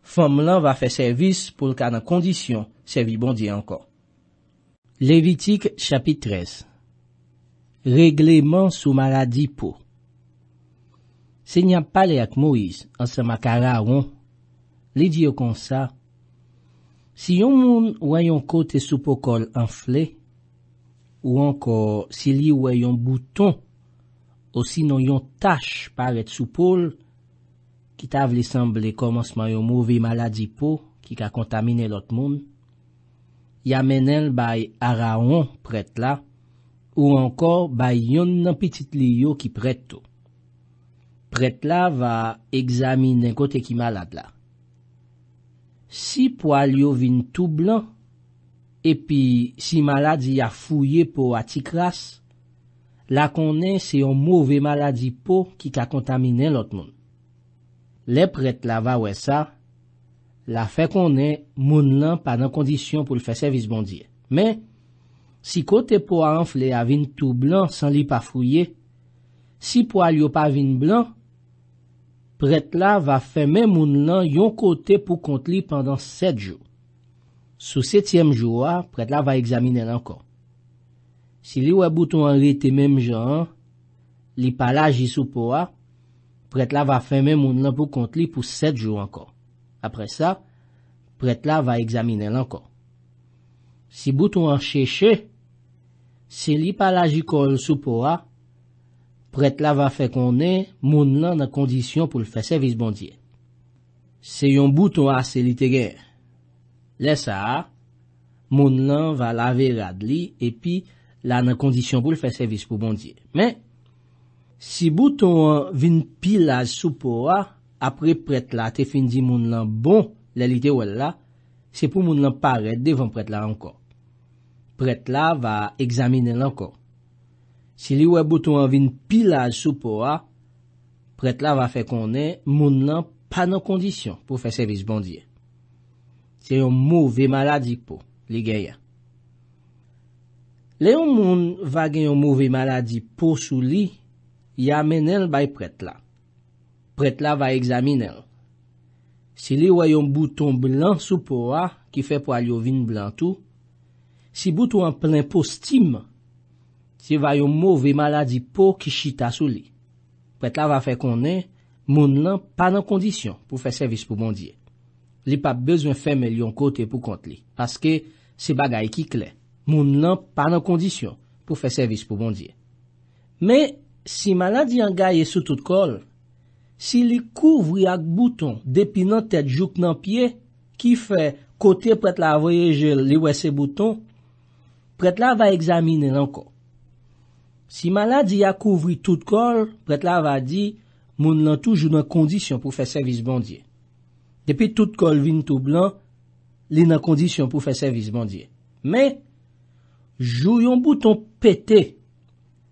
fèm lan va fè servis pou l'kanan kondisyon servibondi ankon. Levitik chapit 13 Regleman sou maradi pou Sènyan pale ak Moïse ansa makara an, li diyo kon sa, si yon moun wanyon kote sou pokol anfle, ou ankor si li wè yon bouton, o sino yon tache paret soupoul, ki tav lisemble komonsman yon mouvè maladi pou, ki ka kontamine lot moun, yamenel bay araon pret la, ou ankor bay yon nan petit li yo ki pret to. Pret la va egzamin den kote ki malad la. Si po al yo vin tou blan, epi si maladi ya fouye pou ati kras, la konen se yon mouve maladi pou ki ka kontamine lot moun. Le pret la va we sa, la fe konen moun lan pa nan kondisyon pou l fe servis bondye. Men, si kote pou anfle a vin tou blan san li pa fouye, si pou al yo pa vin blan, pret la va fe men moun lan yon kote pou kont li pandan set joun. Sou setyem jouwa, pret la va examine lankon. Si li wè bouton an li te menm jan, li palaj yi soupo a, pret la va fè men moun lan pou kont li pou set jouw lankon. Apre sa, pret la va examine lankon. Si bouton an cheche, se li palaj yi kon soupo a, pret la va fè konen moun lan nan kondisyon pou l fè servis bondye. Se yon bouton a se litè gèr, Lè sa, moun lan va laverad li, epi la nan kondisyon pou l fè servis pou bondye. Men, si bouton vin pilaj sou po a, apre pret la te fin di moun lan bon lè li te wè la, se pou moun lan paret devan pret la ankon. Pret la va examine l ankon. Si li wè bouton vin pilaj sou po a, pret la va fè konen moun lan pa nan kondisyon pou fè servis bondye. Se yon mou ve maladi pou, li geya. Le yon moun va gen yon mou ve maladi pou sou li, yamen el bay pret la. Pret la va examin el. Se li woy yon bouton blan sou pou a, ki fe pou al yovin blan tou, si bouton wan plen pou stim, se vay yon mou ve maladi pou ki chita sou li. Pret la va fe konen moun lan pa nan kondisyon pou fe servis pou mondye. li pa bezwen feme li yon kote pou kont li, paske se bagay ki kle, moun nan pa nan kondisyon pou fe servis pou bondye. Me, si maladi yon gaye sou tout kol, si li kouvri ak bouton depi nan tet jouk nan pie, ki fe kote prete la voyeje li we se bouton, prete la va examine nan kol. Si maladi yon kouvri tout kol, prete la va di moun nan toujou nan kondisyon pou fe servis bondye. Depi tout kol vin tou blan, li nan kondisyon pou fe servis bondye. Men, jou yon bouton pete,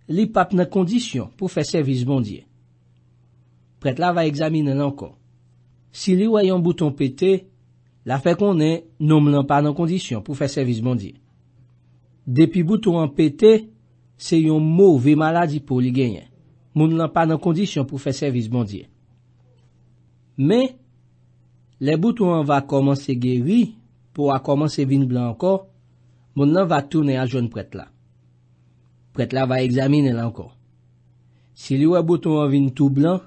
li pap nan kondisyon pou fe servis bondye. Pret la va examine lankon. Si li woy yon bouton pete, la fe konen, nou m lan pa nan kondisyon pou fe servis bondye. Depi bouton pete, se yon mou vi maladi pou li genyen. Moun lan pa nan kondisyon pou fe servis bondye. Men, Le bouton an va komanse geri pou a komanse vin blan anko, moun lan va tounen a joun pret la. Pret la va examine lan anko. Si li wè bouton an vin tou blan,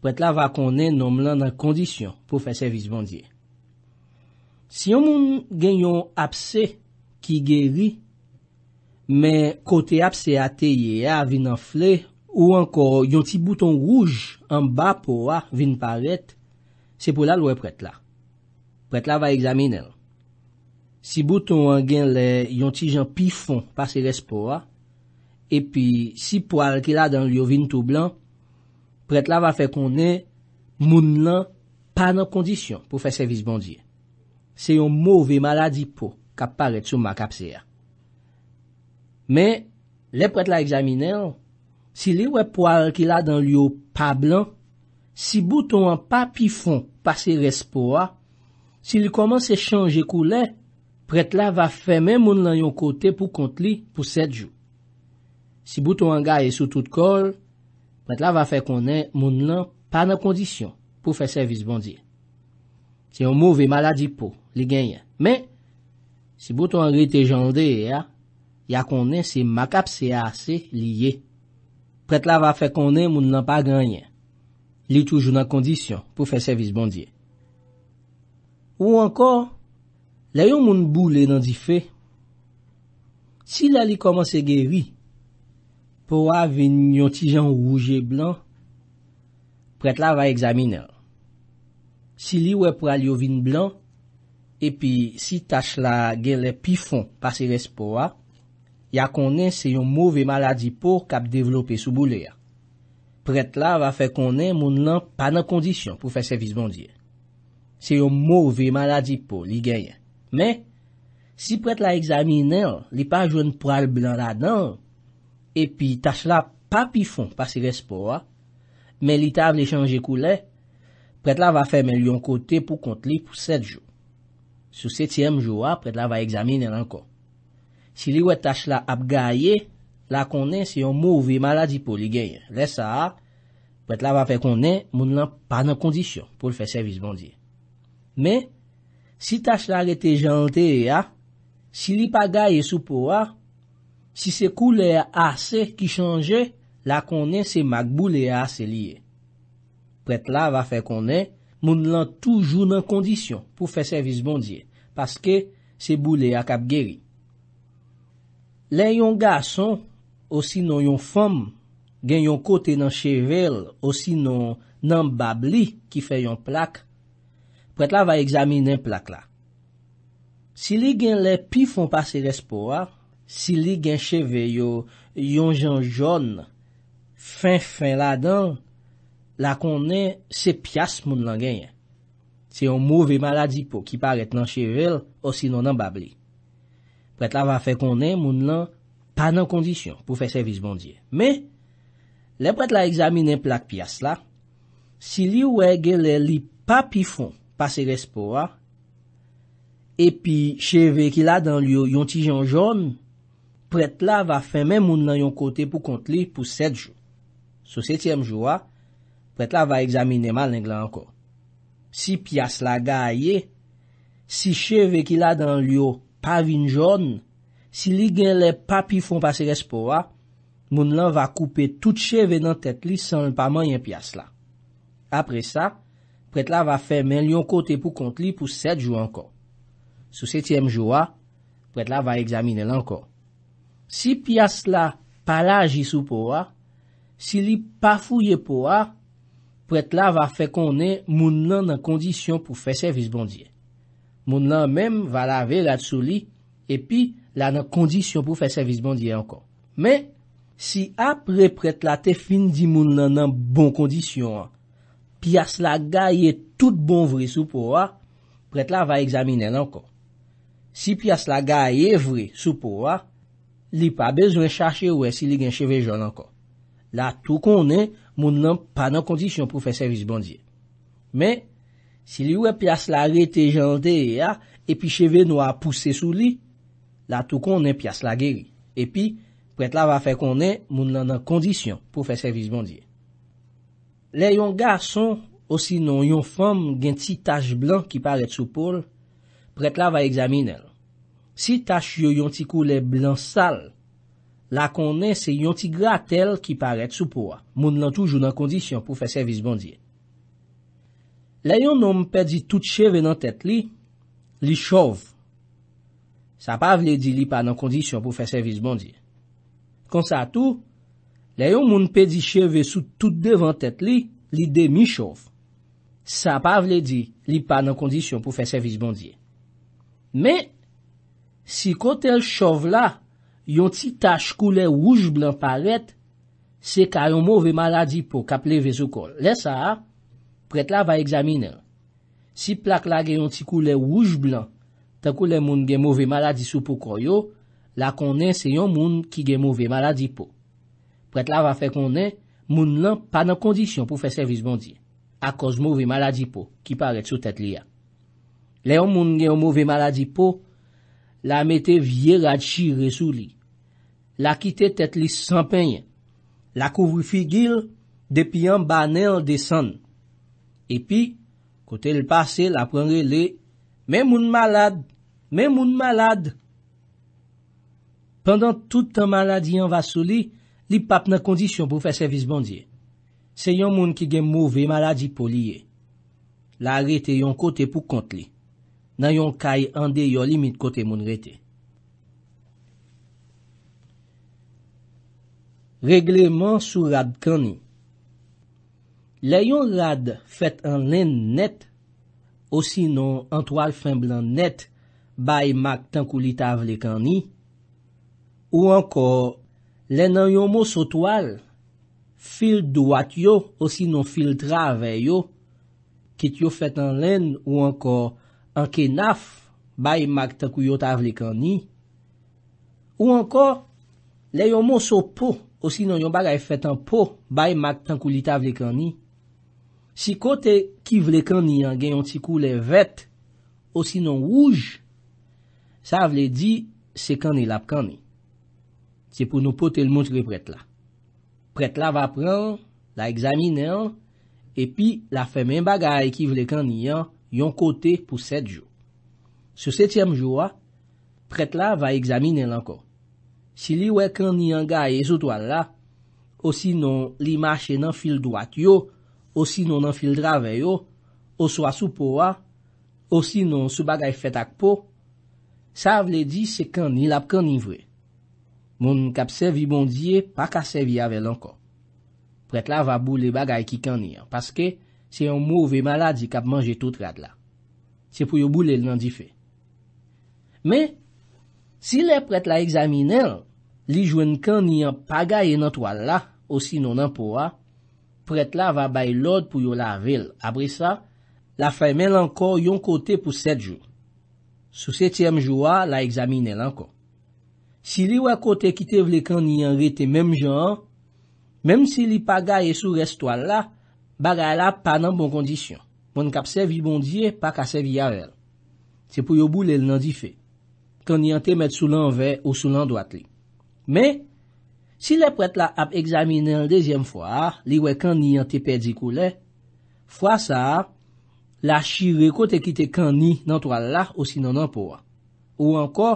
pret la va konen nom lan nan kondisyon pou fè servis bondye. Si yon moun gen yon apse ki geri, men kote apse a teye a vin anfle, ou anko yon ti bouton rouj an ba pou a vin paret, se pou la l wè e pret la. Pret la va examine l. Si bouton an gen le yon ti jan pifon pa se respora, e pi si poal ki la dan l yo vintou blan, pret la va fe konen moun lan pa nan kondisyon pou fe servis bondye. Se yon mouve maladi pou kap paret sou mak apse ya. Me, le pret la examine l, si li wè poal ki la dan l yo pa blan, Si bouton an pa pi fon pa se respo a, si li koman se chanje kou len, pret la va fe men moun lan yon kote pou kont li pou set jou. Si bouton an gaye sou tout kol, pret la va fe konen moun lan pa nan kondisyon pou fe servis bondi. Se yon mou ve maladi pou li genyen. Men, si bouton an gri te jande e a, ya konen se makap se a se liye. Pret la va fe konen moun lan pa genyen. li toujou nan kondisyon pou fè servis bondye. Ou ankor, la yon moun bou le nan di fe, si la li komanse ge ri, pou a vin yon tijan rouge blan, prèt la va examiner. Si li wè pou a li yo vin blan, epi si tach la ge le pifon pasi res pou a, ya konen se yon mouve maladi pou kap devlope sou bou le ya. pret la va fe konen moun lan pa nan kondisyon pou fe servis bondye. Se yo mouvi maladi pou li genyen. Men, si pret la examine, li pa joun pral blan la den, epi tache la pa pi fon pa si respon, men li ta av li chanje kou le, pret la va fe men li yon kote pou kont li pou set jou. Sou setyem jou a, pret la va examine lankon. Si li we tache la ap gaye, la konen se yon mouvi maladi pou li genye. Lesa a, pou et la va fe konen, moun lan pa nan kondisyon pou l fe servis bondye. Men, si tach la le te janlte e a, si li pa gaye sou pou a, si se koule a ase ki chanje, la konen se magboule a ase liye. Pou et la va fe konen, moun lan toujou nan kondisyon pou fe servis bondye, paske se boule a kap geri. Le yon gason, ou si nou yon fom gen yon kote nan chevel ou si nou nan babli ki fe yon plak, pou et la va examine yon plak la. Si li gen le pi fon pa se respoa, si li gen cheve yon yon jan joun, fin fin la dan, la konen se pias moun lan genye. Se yon mouve maladi pou ki paret nan chevel ou si nou nan babli. Pou et la va fe konen moun lan pa nan kondisyon pou fe servis bondye. Me, le pret la examine plak pi as la, si li wegele li pa pi fon pa se respora, e pi cheve ki la dan liyo yon tijan joun, pret la va fe men moun nan yon kote pou kont li pou set jou. So setyem jou a, pret la va examine malen glan ankon. Si pi as la ga a ye, si cheve ki la dan liyo pa vin joun, Si li gen le pa pi fon pa se res po wa, moun lan va koupe tout cheve nan tet li san l pa manyen pi as la. Apre sa, pret la va fe men li yon kote pou kont li pou set jou ankon. Sou setyem jou wa, pret la va examine l ankon. Si pi as la pa la jisou po wa, si li pa fouye po wa, pret la va fe konen moun lan nan kondisyon pou fe servis bondye. Moun lan men va la ve la tso li, epi la nan kondisyon pou fè servis bandye ankon. Men, si apre pret la te fin di moun nan nan bon kondisyon an, pi as la ga ye tout bon vre sou pou an, pret la va examine an ankon. Si pi as la ga ye vre sou pou an, li pa bezwen chache wè si li gen cheve joun ankon. La tou konen moun nan pa nan kondisyon pou fè servis bandye. Men, si li wè pi as la re te joun de ya, epi cheve nou a pousse sou li, la tou konen pias la geri. Epi, pret la va fe konen, moun lan nan kondisyon pou fe servis bondye. Le yon gar son, osi nan yon fam gen ti taj blan ki paret sou pol, pret la va examine el. Si taj yo yon ti koule blan sal, la konen se yon ti gratel ki paret sou pol, moun lan tou joun nan kondisyon pou fe servis bondye. Le yon nom pedi tout cheve nan tet li, li chov, Sa pa vle di li pa nan kondisyon pou fè servis bondye. Konsa tou, le yon moun pedi cheve sou tout devan tet li, li demi chov. Sa pa vle di li pa nan kondisyon pou fè servis bondye. Me, si kote l chov la, yon ti tache koule wouj blan paret, se ka yon mou ve maladi pou ka ple ve sou kol. Le sa, pret la va examine. Si plak la gen yon ti koule wouj blan, Tenkou le moun gen mouve maladi sou pou kroyo, la konen se yon moun ki gen mouve maladi pou. Pret la va fe konen, moun lan pa nan kondisyon pou fe servis bondi. A koz mouve maladi pou, ki paret sou tet li ya. Le yon moun gen mouve maladi pou, la mette vie radji re sou li. La kite tet li sampenye. La kouvri figil, depi an banen an desen. E pi, kote l pase, la prenge le Men moun malade, men moun malade. Pendan tout an maladi an vasou li, li pap nan kondisyon pou fè servis bondye. Se yon moun ki gen mouvè maladi pou liye. La rete yon kote pou kont li. Nan yon kay ande yon limit kote moun rete. Regleman sou rad kani. Le yon rad fèt an len net, ou sinon an toal fen blan net bayi mak tankou li tavle kani. Ou ankor, len nan yon mou so toal, fil duat yo, ou sinon fil drave yo, kit yo fet an len, ou ankor, anke naf bayi mak tankou yo tavle kani. Ou ankor, le yon mou so pou, ou sinon yon bagay fet an pou bayi mak tankou li tavle kani. Si kote ki vle kan niyan gen yon ti kou le vet, o sinon wouj, sa vle di se kan ni lap kan ni. Se pou nou pote l moun tri pret la. Pret la va pran, la examine an, epi la fe men bagay ki vle kan niyan yon kote pou set jou. Se setyem jou a, pret la va examine l ankon. Si li we kan niyan gaye e zo toal la, o sinon li mache nan fil dwak yo, ou si nou nan fil drave yo, ou so a sou po a, ou si nou sou bagay fet ak po, sa vle di se kan ni lap kan ni vwe. Moun kap sevi bondye, pa ka sevi avel ankon. Pret la va boule bagay ki kan ni an, paske se yon mouve maladi kap manje tout rad la. Se pou yo boule l nan di fe. Me, si le pret la examine, li jwen kan ni an pagay en an toal la, ou si nou nan po a, prèt la va bay lòd pou yò la avèl. Abre sa, la fè men lankò yon kote pou set jò. Sou setyèm jòwa, la examine lankò. Si li wakote kite vle kan yon re te mèm jan, mèm si li paga yè sou restwa la, baga la pa nan bon kondisyon. Mwen kapse vi bondye, pa kase vi avèl. Se pou yò bou lè l nan di fè. Kan yon te met sou lan vè ou sou lan doat li. Mè, Si le pou et la ap examine an dezyem fwa, li we kan ni an te pedi kou le, fwa sa, la shire kote kite kan ni nan toal la ou sinon nan pou an. Ou anko,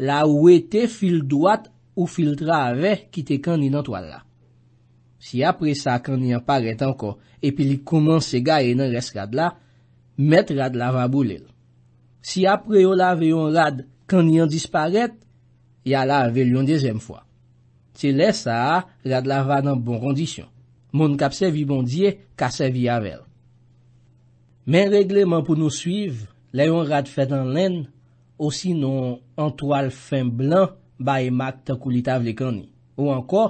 la we te fil doat ou fil trave kite kan ni nan toal la. Si apre sa kan ni an paret anko, epi li koman se gaye nan res rad la, met rad la vaboulil. Si apre yo la veyon rad kan ni an disparet, ya la veyon dezyem fwa. Ti le sa a, rad la va nan bon kondisyon. Moun kapse vi bondye, kase vi avel. Men regleman pou nou suiv, le yon rad fet an len, o sinon an toal fen blan, ba e mak tan kulita vle kani. Ou anko,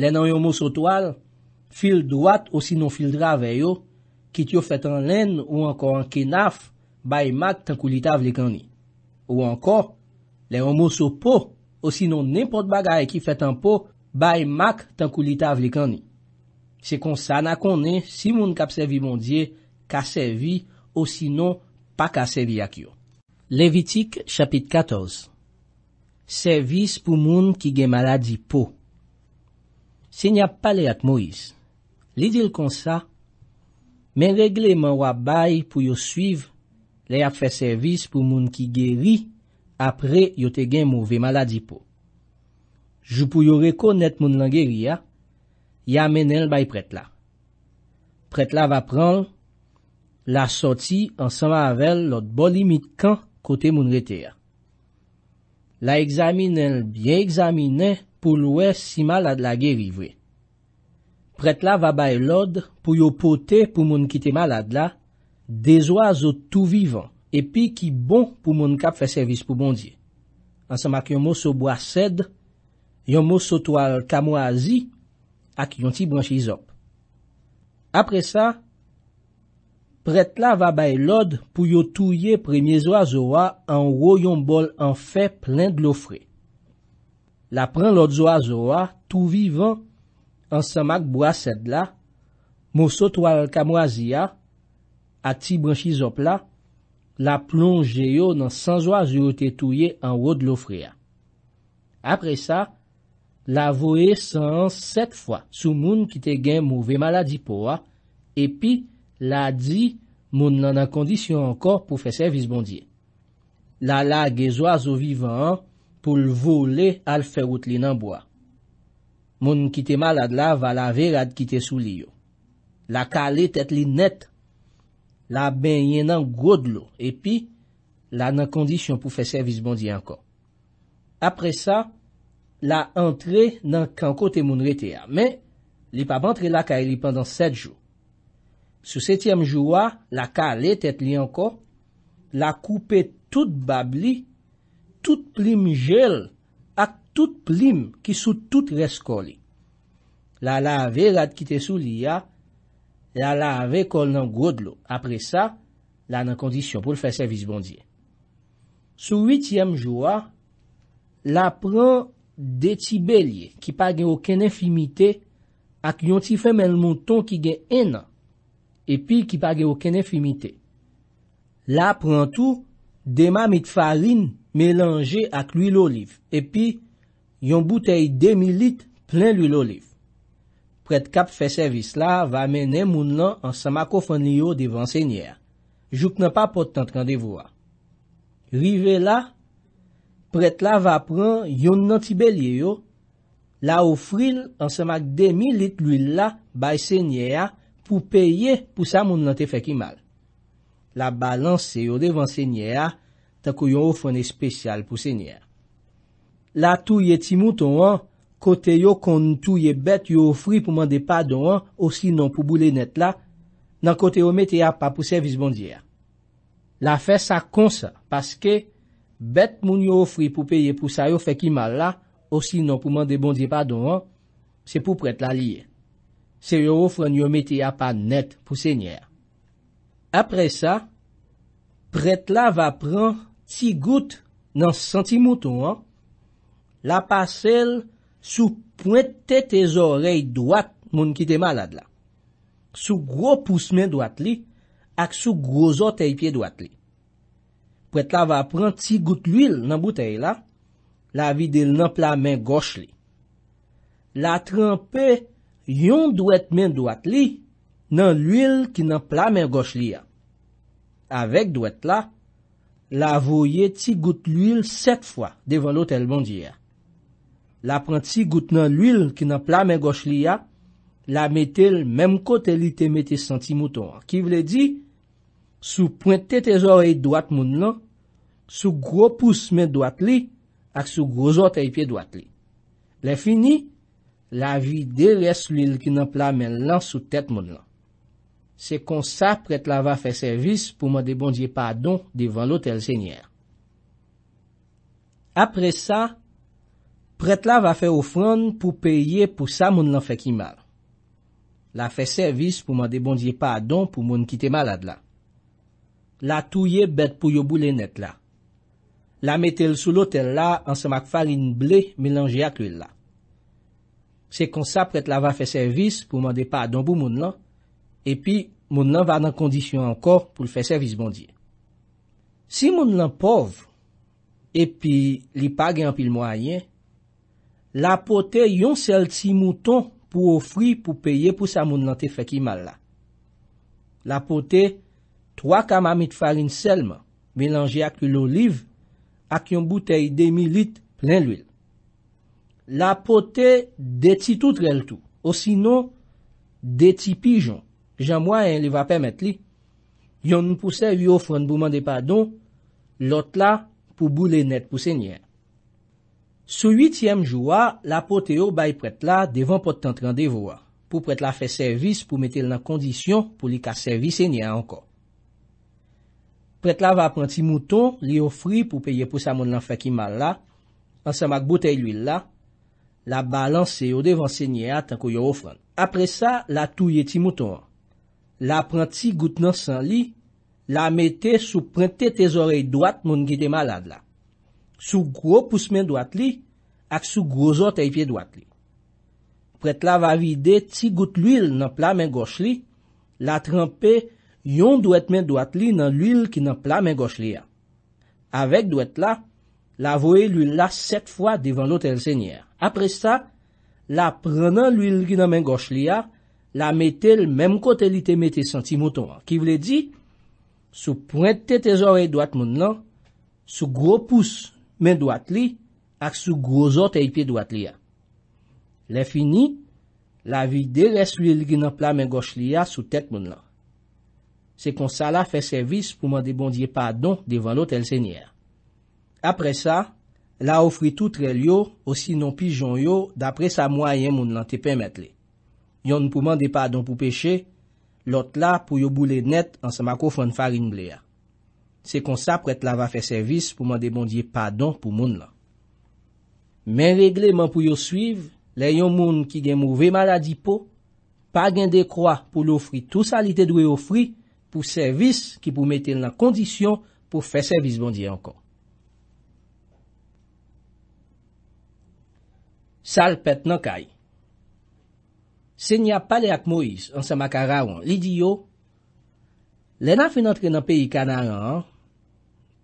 le nan yon mou so toal, fil doat o sinon fil dra veyo, kit yo fet an len, ou anko an kenaf, ba e mak tan kulita vle kani. Ou anko, le yon mou so po, ou sinon nempot bagay ki fet an po, bay mak tankou li ta avlik an ni. Se konsa na konen, si moun kap sevi mondye, ka sevi, ou sinon pa ka sevi a kyo. Levitik, chapit 14 Servis pou moun ki gen maladi po. Se nyap pale at Moïse. Li dil konsa, men regleman wap bay pou yo suiv, le ap fe servis pou moun ki geri, apre yo te gen mou ve maladi pou. Jou pou yo rekon net moun langeri ya, ya menel bay pret la. Pret la va pran, la soti ansama avel lot boli mit kan kote moun rete ya. La examin el byen examine pou lwe si malad la geri vwe. Pret la va bay lod pou yo pote pou moun kite malad la, dezoa zo tou vivan. epi ki bon pou moun kap fè servis pou moun diye. An sa mak yon mou sobo a sed, yon mou so toal kamo a zi, ak yon ti branchi zop. Apre sa, pret la vabay lod pou yo touye premye zo a zoa an woyon bol an fe plen glofre. La pren lod zo a zoa, tou vivan, an sa mak bo a sed la, mou so toal kamo a zi a, ak ti branchi zop la, la plonje yo nan sanjwa zyo te touye an wot lo freya. Apre sa, la voye san set fwa sou moun ki te gen mou ve maladi po a, epi la di moun nan an kondisyon ankor pou fe servis bondye. La la ge zwa zo vivan pou l vo le al fe wot li nan bo a. Moun ki te malad la va la ve rad ki te sou li yo. La kale tet li net. la ben yen nan godlo epi la nan kondisyon pou fe servis bondi anko. Apre sa, la antre nan kankote moun rete a, men li pa bantre la ka e li pandan set jou. Sou setyem jou a, la ka le tet li anko, la koupe tout bab li, tout plim jel ak tout plim ki sou tout resko li. La la ve rad kite sou li a, La la ave kol nan grod lo. Apre sa, la nan kondisyon pou l fè servis bondye. Sou witièm joua, la pran deti belye. Ki pa gen oken enfimite ak yon ti femen moun ton ki gen enan. E pi ki pa gen oken enfimite. La pran tou demamit farin melange ak luy l'oliv. E pi yon boutei demilit plen luy l'oliv. Pret kap fe servis la va amene moun lan an samak ofan li yo devan sènyè. Jouk nan pa potant kandevwa. Rive la, pret la va pran yon nan ti belye yo. La ofril an samak demi lit luy la bay sènyè ya pou peye pou sa moun lan te fe ki mal. La balanse yo devan sènyè ya tako yon ofan e spesyal pou sènyè ya. La touye ti mouton an. kote yo kon tou ye bet yo ofri pou mande pa do an, osi non pou boule net la, nan kote yo mete ya pa pou servis bondi ya. La fe sa konsa, paske, bet moun yo ofri pou peye pou sa yo fe ki mal la, osi non pou mande bondi pa do an, se pou pret la liye. Se yo ofre ni yo mete ya pa net pou se nye. Apre sa, pret la va pran ti gout nan senti mouton an, la pa sel, Sou pointe te zorey dwat moun ki te malad la. Sou gro poussemen dwat li ak sou grozotey pie dwat li. Pwet la va pran ti gout l'uil nan boutey la, la vide l nanpla men goch li. La trempe yon dwet men dwat li nan l'uil ki nanpla men goch li ya. Avèk dwet la, la voye ti gout l'uil set fwa devan lo tel bondi ya. la pranti gout nan l'il ki nan pla men goch li ya, la metel menm kote li te metel senti mouton. Ki vle di, sou pointe te te zorey doat moun lan, sou gro pousse men doat li, ak sou gro zotey pi doat li. Le fini, la vi de res l'il ki nan pla men lan sou tet moun lan. Se kon sa prete la va fe servis pou mwen de bondye padon divan lotel senyer. Apre sa, Prèt la va fè ofran pou peye pou sa moun lan fè ki mal. La fè servis pou mwande bondye pa a don pou moun ki te malad la. La touye bet pou yo bou le net la. La metel sou lotel la ansa mak falin ble melanje ak lue la. Se kon sa prèt la va fè servis pou mwande pa a don pou moun lan, epi moun lan va nan kondisyon ankor pou fè servis bondye. Si moun lan pov epi li pa gen apil mwayen, La pote yon sel ti mouton pou ofri pou peye pou sa moun lante fek imal la. La pote 3 kamamit farin selman, melange ak yon olive, ak yon boutei demi lit plen l'il. La pote deti tout rel tou, o sino deti pijon. Jan mwa en li va pemet li, yon pou se yon fwen bouman de padon, lot la pou boule net pou se nye. Sou yityem jwa, la pote yo bay pret la devan potant randevo a, pou pret la fe servis pou metel nan kondisyon pou li ka servis enye anko. Pret la va pranti mouton li ofri pou peye pou sa moun lan fe ki mal la, ansan mak botey l'uil la, la balanse yo devan senye a tanko yo ofran. Apre sa, la touye ti mouton a, la pranti gout nan san li, la mette sou prente te zorey dwat moun gide malad la. sou gro pousse men doat li ak sou grozot e ipye doat li. Prè t'la va vide ti gout l'uil nan pla men goch li, la trempe yon doet men doat li nan l'uil ki nan pla men goch li ya. Avèk doet la, la voye l'uil la set fwa devan lotel sènyèr. Apre sta, la prenan l'uil ki nan men goch li ya, la mette l'mem kote li te mette senti mouton. Ki vle di, sou prente te zorey doat moun lan, sou gro pousse, men doat li ak sou grozot e ipi doat li ya. Le fini, la vide le su li ligin anpla men goch li ya sou tek moun lan. Se kon sa la fe servis pou mande bondye padon devan lot el senyer. Apre sa, la ofri tout rel yo, osi non pijon yo, dapre sa mwayen moun lan tepe mwen li. Yon pou mande padon pou peche, lot la pou yo boule net an sa mako fon farin ble ya. se kon sa pou et la va fe servis pou mande bondye pa don pou moun la. Men regleman pou yo suiv, le yon moun ki gen mou ve maladi po, pa gen dekwa pou lo fri tou sa li te dwe yo fri, pou servis ki pou mette nan kondisyon pou fe servis bondye ankon. Sal pet nan kay. Se nya pale ak Moïse an sa makara wan li di yo, le nan finantre nan peyi kanara an,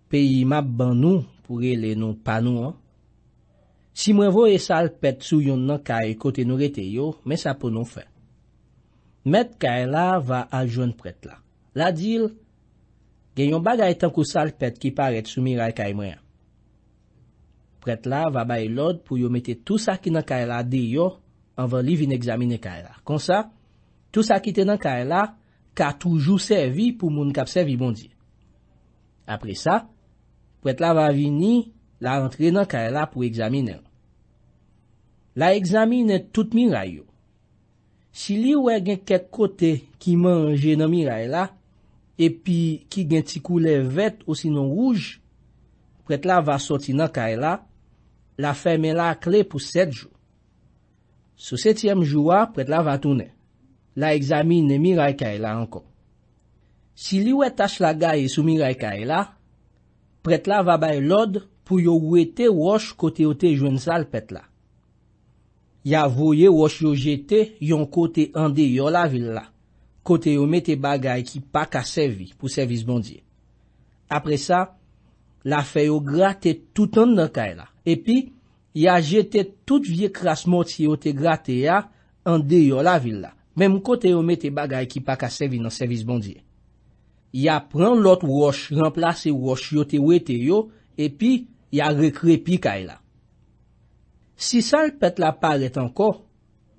peyi map ban nou pou re le nou panou an. Si mwen vo e salpet sou yon nan kaye kote nou rete yo, men sa pou nou fe. Met kaye la va aljwen pret la. La dil, gen yon bagay tankou salpet ki paret sou miray kaye mwen. Pret la va baye lod pou yo mete tout sa ki nan kaye la de yo an ven li vin examine kaye la. Kon sa, tout sa ki te nan kaye la ka toujou servi pou moun kap servi bondi. Apre sa, pou et la va vini la rentre nan kaela pou egzaminè. La egzaminè tout miray yo. Si li we gen ket kote ki manje nan miray la, epi ki gen tikou le vet ou sinon ruj, pou et la va soti nan kaela, la fèmè la kle pou set jou. Sou setyem jouwa, pou et la va toune. La egzaminè miray kaela ankon. Si li we tache la gaye sou miray kaela, Aprek la va bay lode pou yo wete wosh kote yo te jwen salpet la. Ya voye wosh yo jete yon kote yon de yon la vil la. Kote yo mete bagay ki pa ka sevi pou servis bondye. Apre sa, la feyo gratte toutan nan kay la. Epi, ya jete tout vie kras moti yo te gratte ya an de yon la vil la. Mem kote yo mete bagay ki pa ka sevi nan servis bondye. ya pran lot wosh, remplase wosh yote wete yo, epi ya rekrepi kaila. E si sal pet la palet anko,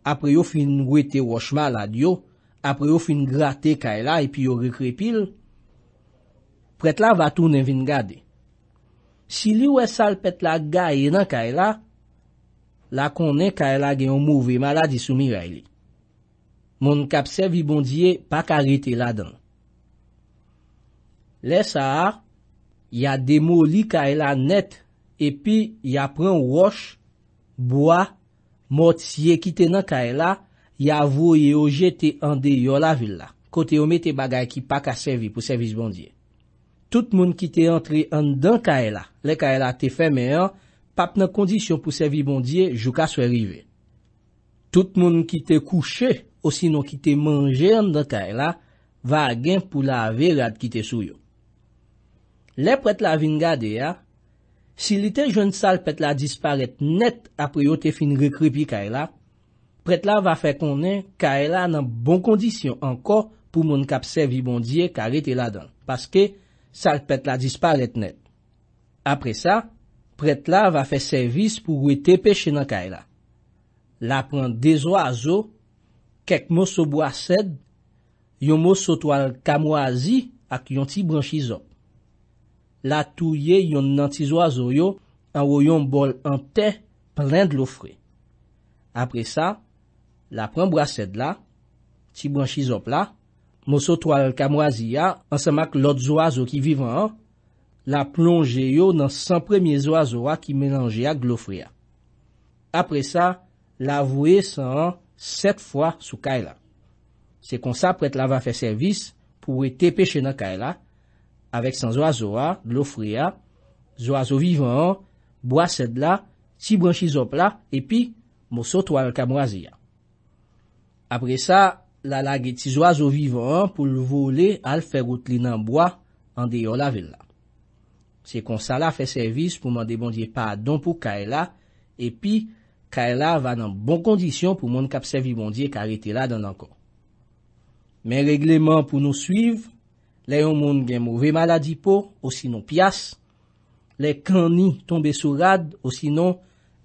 apre yo fin wete wosh malad yo, apre yo fin grate kaila, e epi yo rekrepil, pret la vatounen vin gade. Si li we sal pet la gaye nan kaila, e la konen kaila gen yon mouve maladi soumi rayli. Mon kapse vi bondye pakarete la dan. Lesa, ya demoli kaela net, epi ya pren wosh, boya, mot siye kite nan kaela, ya voye oje te ande yo la villa, kote ome te bagay ki pak a servi pou servis bondye. Tout moun kite antre an dan kaela, le kaela te feme an, pap nan kondisyon pou servis bondye, jou ka swere rive. Tout moun kite kouche, o sino kite manje an dan kaela, va gen pou la verad kite sou yo. Le pret la vin gade ya, si li te joun sal pet la disparet net apre yo te fin rekrepi kaila, pret la va fe konen kaila nan bon kondisyon anko pou moun kapse vi bondye kare te ladan, paske sal pet la disparet net. Apre sa, pret la va fe servis pou we te peche nan kaila. La pren dezo a zo, kek mo sobo a sed, yo mo sotwal kamo a zi ak yon ti branchi zon. la touye yon nan ti zoazo yo an woyon bol an te plen d'lo fre. Apre sa, la pren brased la, ti branchi zop la, moso toal kamwazi ya, an semak lot zoazo ki vivan an, la plonje yo nan san premiye zoazo wa ki menanje ya glofre ya. Apre sa, la vwe san an set fwa sou kaila. Se kon sa, pret la va fe servis pou we tepeche nan kaila avek san zwa zo a, glou fri a, zwa zo vivan an, bwa sed la, ti branshi zop la, epi, mou sotwa an kamwazi a. Apre sa, la lage ti zwa zo vivan an pou l voulé al fe goutli nan bwa an deyo la vel la. Se konsa la fe servis pou mwande bondye pa don pou ka e la, epi, ka e la va nan bon kondisyon pou mwande kap servis bondye kare te la dan lankon. Men regleman pou nou suiv, Le yon moun gen mouve maladi pou, ou sinon piyas. Le kani tombe sou rad, ou sinon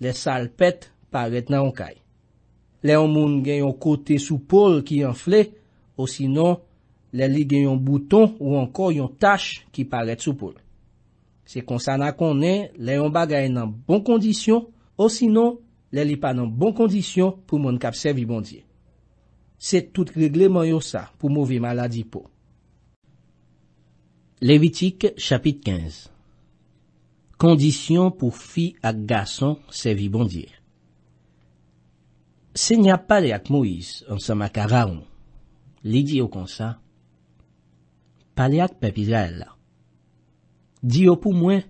le salpet paret nan ankay. Le yon moun gen yon kote sou pol ki yon fle, ou sinon le li gen yon bouton ou anko yon tache ki paret sou pol. Se konsana konen, le yon bagay nan bon kondisyon, ou sinon le li pa nan bon kondisyon pou moun kapsevi bondye. Se tout regleman yon sa pou mouve maladi pou. Levitik, chapit 15 Kondisyon pou fi ak gason sevi bondye Se nya pale ak Moïse, ansan maka raoun, li di yo konsa, pale ak pepizal la, di yo pou mwen,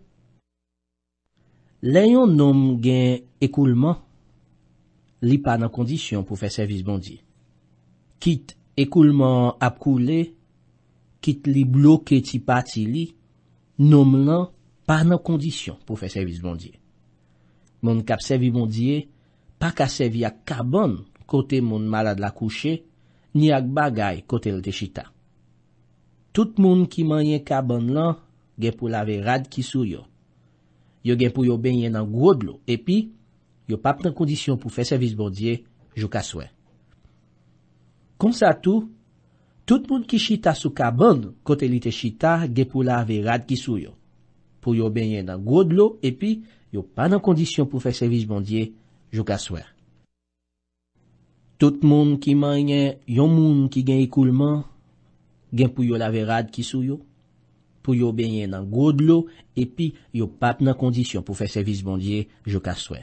leyon nom gen ekouman, li pa nan kondisyon pou fe sevis bondye, kit ekouman ap koule, kit li bloke ti pati li, nom lan pa nan kondisyon pou fe servis bondye. Moun kap servis bondye, pa ka servis ak kabon kote moun malad la kouche, ni ak bagay kote l de chita. Tout moun ki man yen kabon lan, gen pou lave rad ki sou yo. Yo gen pou yo ben yen nan gwo dlo, epi, yo pap nan kondisyon pou fe servis bondye, jou ka swen. Kon sa tou, Tout moun ki chita sou ka bon, kote li te chita, gen pou laverad ki sou yo. Pou yo benye nan gwo dlo, epi yo pa nan kondisyon pou fe servis bondye, jou kasway. Tout moun ki manye, yon moun ki gen ekoulement, gen pou yo laverad ki sou yo. Pou yo benye nan gwo dlo, epi yo pa nan kondisyon pou fe servis bondye, jou kasway.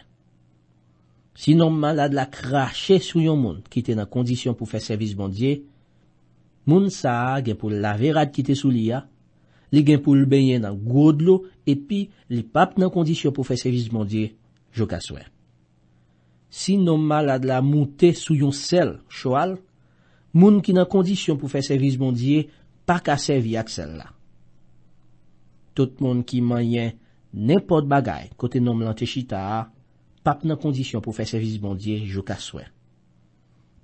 Sinon man lade la krashe sou yon moun ki ten nan kondisyon pou fe servis bondye, moun sa a gen pou laverad ki te sou li a, li gen pou lbenyen nan gwo dlo, epi li pap nan kondisyon pou fè servis mondye, jo ka swen. Si nom mal ad la moun te sou yon sel chowal, moun ki nan kondisyon pou fè servis mondye, pak a sev yak sel la. Tout moun ki manyen nepot bagay, kote nom lante chita a, pap nan kondisyon pou fè servis mondye, jo ka swen.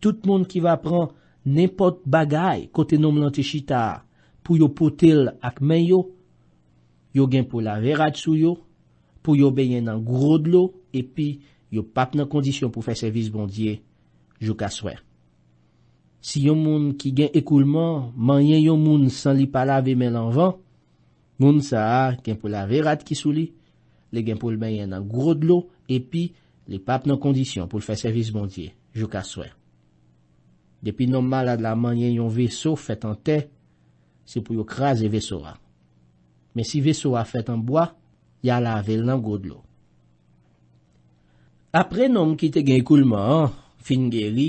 Tout moun ki va pran, Nenpot bagay kote nom lante chita pou yo pote l ak men yo, yo gen pou la verat sou yo, pou yo beyen nan grod lo, epi yo pap nan kondisyon pou fe servis bondye, jou kaswe. Si yo moun ki gen ekouman, man yen yo moun san li palave men lanvan, moun sa gen pou la verat ki sou li, le gen pou l beyen nan grod lo, epi le pap nan kondisyon pou fe servis bondye, jou kaswe. Depi nom malade la manyen yon veso fet an te, se pou yo kras e vesora. Men si vesora fet an boa, ya lavel nan godlo. Apre nom ki te gen koulman, fin geri,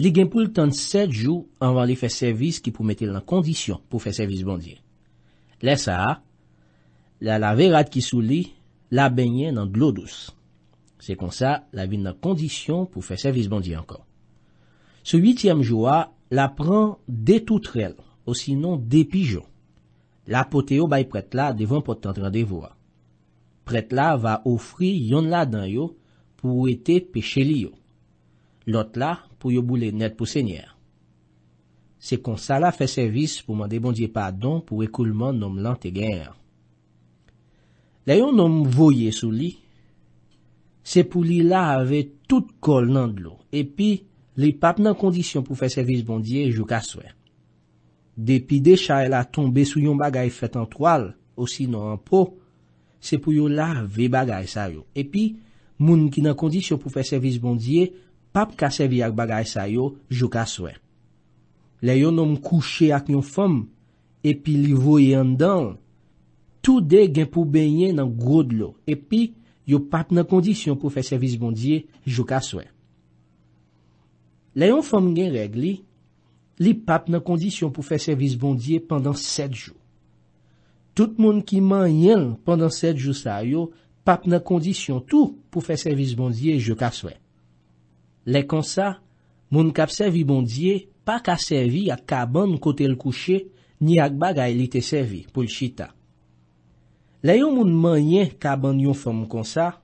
li gen pou l'tan 7 jou anvan li fe servis ki pou metil nan kondisyon pou fe servis bondye. Le sa, la laverat ki sou li, la benye nan glodous. Se kon sa, lavel nan kondisyon pou fe servis bondye ankon. Se witièm jou a, la pran detoutrel, osinon depijon. La pote yo bay pret la devon potant randevo a. Pret la va ofri yon la dan yo pou ete peche li yo. Lot la pou yo boule net pou sènyer. Se kon sa la fe servis pou mande bondye padon pou ekouman nom lant e gèr. La yon nom voye sou li, se pou li la ave tout kol nan dlo epi, li pap nan kondisyon pou fè servis bondye jou kaswe. Depi de chay la tombe sou yon bagay fèt an toal, osi nan an po, se pou yon la ve bagay sa yo. Epi, moun ki nan kondisyon pou fè servis bondye, pap ka servi ak bagay sa yo, jou kaswe. Le yon nan kouche ak yon fom, epi li voye an dan, tou de gen pou beynye nan grod lo. Epi, yo pap nan kondisyon pou fè servis bondye, jou kaswe. Lè yon fòm gen reg li, li pap nan kondisyon pou fè servis bondye pandan 7 jou. Tout moun ki man yel pandan 7 jou sa yo, pap nan kondisyon tou pou fè servis bondye jo ka swen. Lè konsa, moun kap servis bondye pa ka servi ak kaban kote l kouche ni ak bagay li te servi pou l chita. Lè yon moun man yel kaban yon fòm konsa,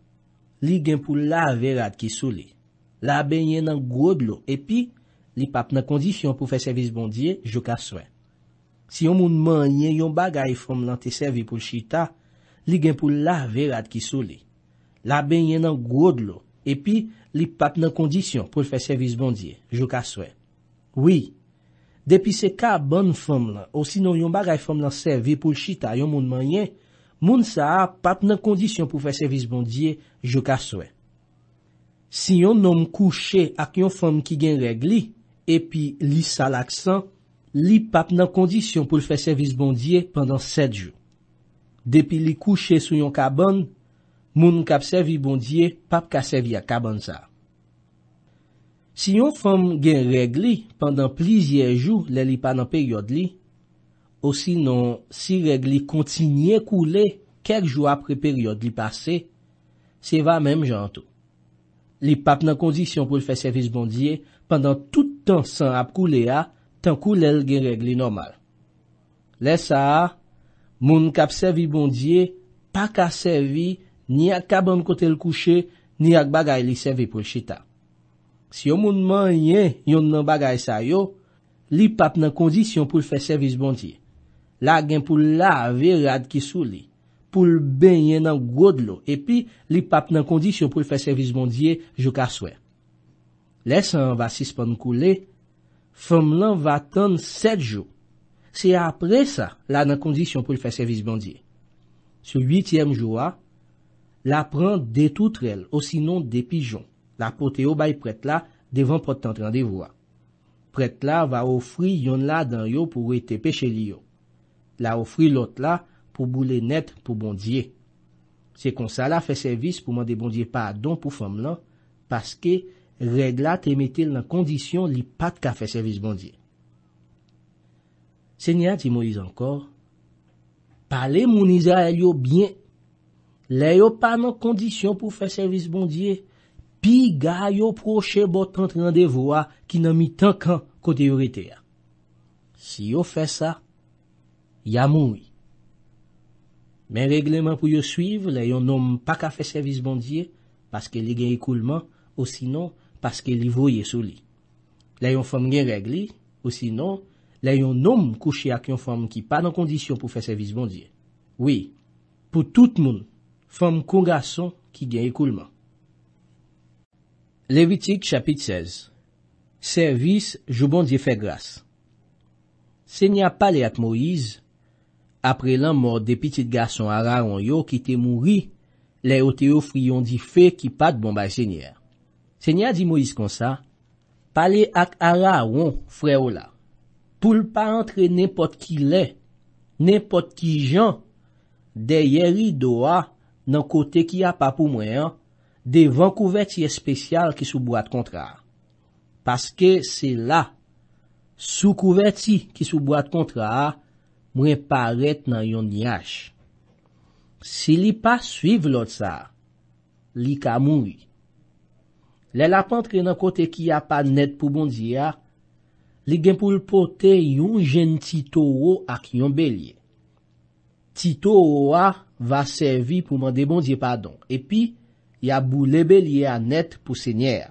li gen pou la verad ki soli. La be yè nan gwo dlo epi li pap nan kondisyon pou fè servis bondye, joka souen. Si yon moun man yè yon bagay fom lan te servi pou chita, li gen pou la verat ki soule. La be yè nan gwo dlo epi li pap nan kondisyon pou fè servis bondye, joka souen. Oui, depi se ka ban fom lan osinon yon bagay fom lan servi pou chita yon moun man yè, moun sa ap pap nan kondisyon pou fè servis bondye, joka souen. Si yon nom kouche ak yon fom ki gen regli, epi li sa laksan, li pap nan kondisyon pou l fe servis bondye pandan 7 jou. Depi li kouche sou yon kabon, moun kap servis bondye, pap ka servia kabon sa. Si yon fom gen regli pandan plizye jou le li pa nan peryode li, osinon si regli kontinye kou le kek jou apre peryode li pase, se va menm jantou. Li pap nan kondisyon pou l fè servis bondye, pandan tout tan san ap kou le a, tan kou l el gen regli normal. Le sa a, moun kap servis bondye, pa ka servis, ni ak kaban kote l kouche, ni ak bagay li servis pou l chita. Si yo moun manye yon nan bagay sa yo, li pap nan kondisyon pou l fè servis bondye. La gen pou la ve rad ki sou li. pou l'ben yen nan gwo dlo, epi li pap nan kondisyon pou l'fè servis bondye, jou ka swè. Lè sa an va sispan kou lè, fèm lan va tan sèd jou. Se apre sa, la nan kondisyon pou l'fè servis bondye. Se witièm jou a, la pran detoutrel, osinon depijon. La pote yo bay pret la, devan potant randevwa. Pret la va ofri yon la dan yo pou wè tepe chè li yo. La ofri lot la, pou boule net pou bondye. Se kon sa la fè servis pou mande bondye pa a don pou fam lan, paske regla te metil nan kondisyon li pat ka fè servis bondye. Senya ti mou yiz ankor, pale mouniza el yo byen, le yo pa nan kondisyon pou fè servis bondye, pi ga yo proche bot entran de vwa ki nan mi tankan kote yorite ya. Si yo fè sa, ya mou yi. Men regleman pou yo suiv, la yon nom pa ka fe servis bondye, paske li gen ekouman, ou sinon paske li voye sou li. La yon fom gen regli, ou sinon, la yon nom kouche ak yon fom ki pa nan kondisyon pou fe servis bondye. Oui, pou tout moun, fom kongason ki gen ekouman. Levitik chapit 16 Servis jou bondye fe grase Se nya pale at Moise, apre lan mor de pitit gason araron yo ki te mouri, le ote yo friyon di fe ki pat bombay sènyèr. Sènyèr di Moïse kon sa, pale ak araron freyola, pou l pa antre nepot ki le, nepot ki jan, de yeri do a nan kote ki a pa pou mwen, de van kouveti espesyal ki soubouat kontrar. Paske se la, soukouveti ki soubouat kontrar, mwen paret nan yon niyash. Se li pa suiv lot sa, li ka mouni. Le la pantre nan kote ki ya pa net pou bondi ya, li gen pou l'pote yon jen tito ou ak yon belye. Tito ou a va servi pou mande bondi e ya padon, epi ya bou le belye a net pou senyer.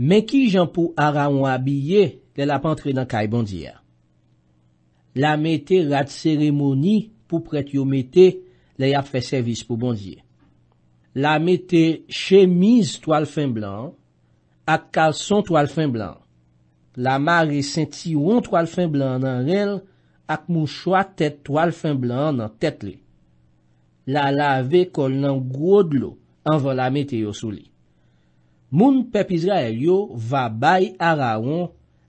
Men ki jan pou ara ou abye le la pantre nan kay bondi ya, La mette rad seremoni pou pret yo mette le yap fe servis pou bondye. La mette chemise toal fin blan ak kalson toal fin blan. La mare senti yon toal fin blan nan rel ak mou chwa tet toal fin blan nan tet le. La lave kol nan grod lo anvo la mette yo soli. Moun pepizra el yo va bay ara yon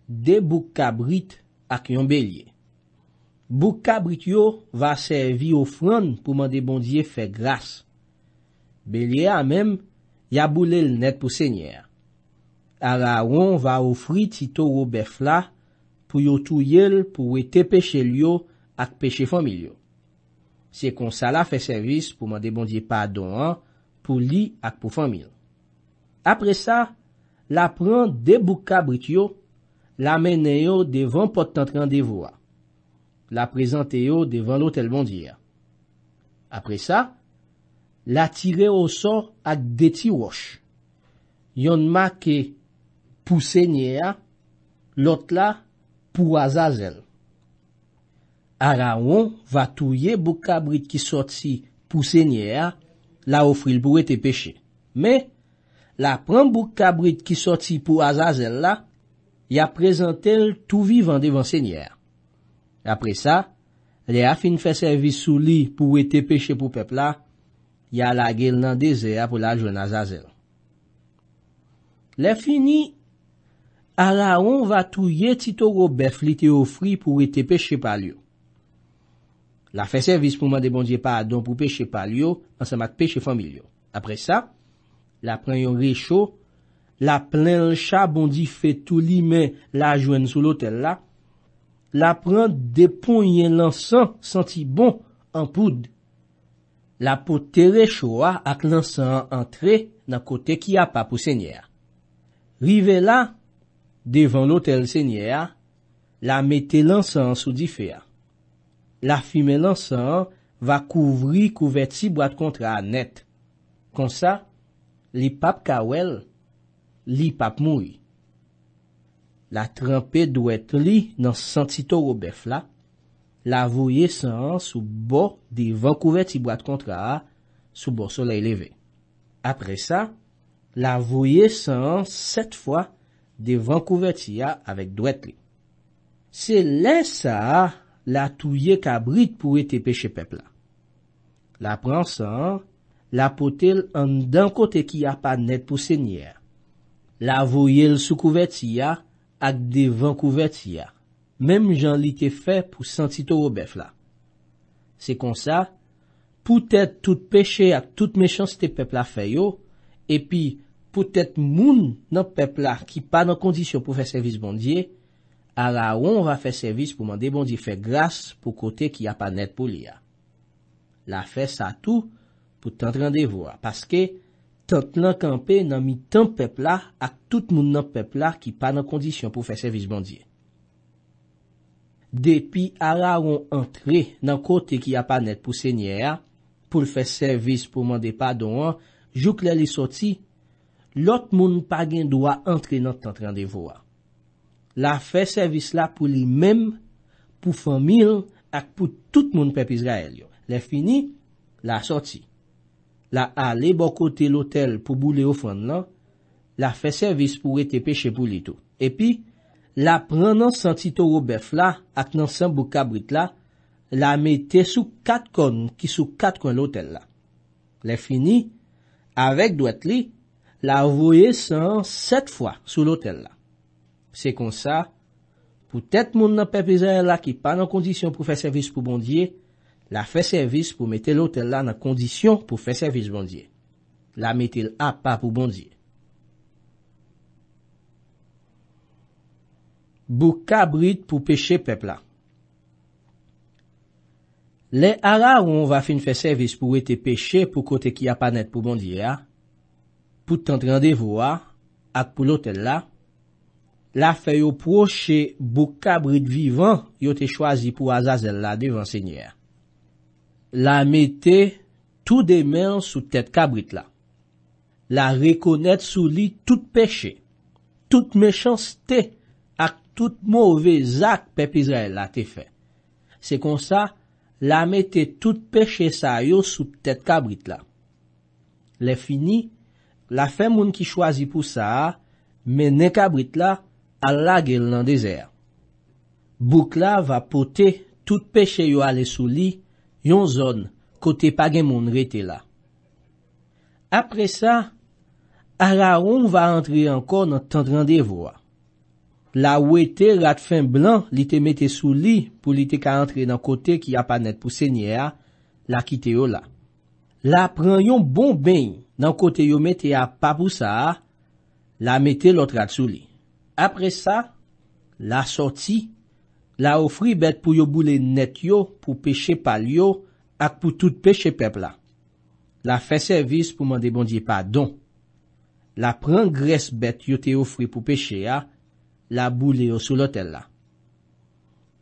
debou kabrit ak yon belye. Boukabrit yo va servi ofran pou mande bondye fe grase. Belye a menm, ya boulel net pou senyer. Ara ouan va ofri titou ou befla pou yo touyel pou we te peche liyo ak peche familyo. Se kon sa la fe servis pou mande bondye pa adon an pou li ak pou familyo. Apre sa, la pran de boukabrit yo la menen yo devan potant randevoua. la prezante yo devan lotel bondiya. Apre sa, la tire osor ak deti wosh. Yon make pou sènyè ya, lot la pou azazel. Ara won va touye bou kabrit ki soti pou sènyè ya, la ofril pou ete peche. Me, la pran bou kabrit ki soti pou azazel la, ya prezante yo tou vivan devan sènyè ya. Apre sa, le a fin fè servis sou li pou we te peche pou pepla, ya la gel nan deze a pou la jwen a zazel. Le fini, a la on va touye tito go bef li te ofri pou we te peche pal yo. La fè servis pou man de bondye pa a don pou peche pal yo, an sa mat peche famil yo. Apre sa, la pren yon recho, la plen l chabondi fè tou li men la jwen sou lotel la, la pran deponye lansan santi bon anpoud. La potere chowa ak lansan antre nan kote ki apap ou senyer. Rive la, devan lotel senyer, la mette lansan sou di fea. La fime lansan va kouvri kouvret si bat kontra net. Kon sa, li pap kawel, li pap mouy. la trempè dwe tli nan santito robef la, la voye san sou bo de van kouveti brad kontra, sou bo solei leve. Apre sa, la voye san set fwa de van kouveti ya avèk dwe tli. Se lè sa, la touye kabrit pou ete peche pepla. La pransan, la potel an dan kote ki ya pa net pou senyer. La voye l sou kouveti ya, ak de van kouvert si ya. Mem jan li te fe pou senti tou ou bef la. Se kon sa, pou tèd tout peche ak tout mechans te pepla fe yo, epi pou tèd moun nan pepla ki pa nan kondisyon pou fe servis bondye, ala ou an va fe servis pou mande bondye fe glas pou kote ki a pa net pou li ya. La fe sa tou pou tent randevo a. Paske, Tant lan kampe nan mi tan pepla ak tout moun nan pepla ki pa nan kondisyon pou fè servis bondye. Depi ara ou antre nan kote ki apanet pou sènyè a, pou fè servis pou mande pa don, jouk lè li soti, lot moun pa gen do a antre nan tant randevo a. La fè servis la pou li mem, pou famil ak pou tout moun pep Israel yo. Le fini, la soti. la ale bokote lotel pou boule ou fwande lan, la fe servis pou ete peche pou lito. Epi, la pren nan santito roubef la ak nan sanbou kabrit la, la mette sou kat kon ki sou kat kon lotel la. Le fini, avek doit li, la avoye san set fwa sou lotel la. Se kon sa, pou tet moun nan pepeze la ki pan nan kondisyon pou fe servis pou bondye, La fè servis pou mette l'otel la nan kondisyon pou fè servis bondye. La mette l'apa pou bondye. Boukabrit pou peche pepla. Le ara ou an va fin fè servis pou ete peche pou kote ki apanet pou bondye a, pou tent randevo a, ak pou l'otel la, la fè yo proche boukabrit vivan yo te chwazi pou azazel la devan se nye a. la mette tout de men sou tèt kabrit la. La rekonèt sou li tout peche, tout mechans te ak tout mouve zak pepizrel la te fè. Se kon sa, la mette tout peche sa yo sou tèt kabrit la. Le fini, la fè moun ki chwazi pou sa, men ne kabrit la al lage l nan dezer. Bouk la va pote tout peche yo ale sou li, yon zon kote Pagemoun rete la. Apre sa, Araron va antre ankon nan tant randevwa. La ouete rat fin blan li te mete sou li pou li te ka antre nan kote ki apanet pou senye a, la kite yo la. La pran yon bon beng nan kote yo mete a papousa a, la mete lot rat sou li. Apre sa, la sorti, La ofri bet pou yo boule net yo pou peche pal yo ak pou tout peche pepla. La fe servis pou mande bondye pa don. La pran gres bet yo te ofri pou peche ya, la boule yo sou lotel la.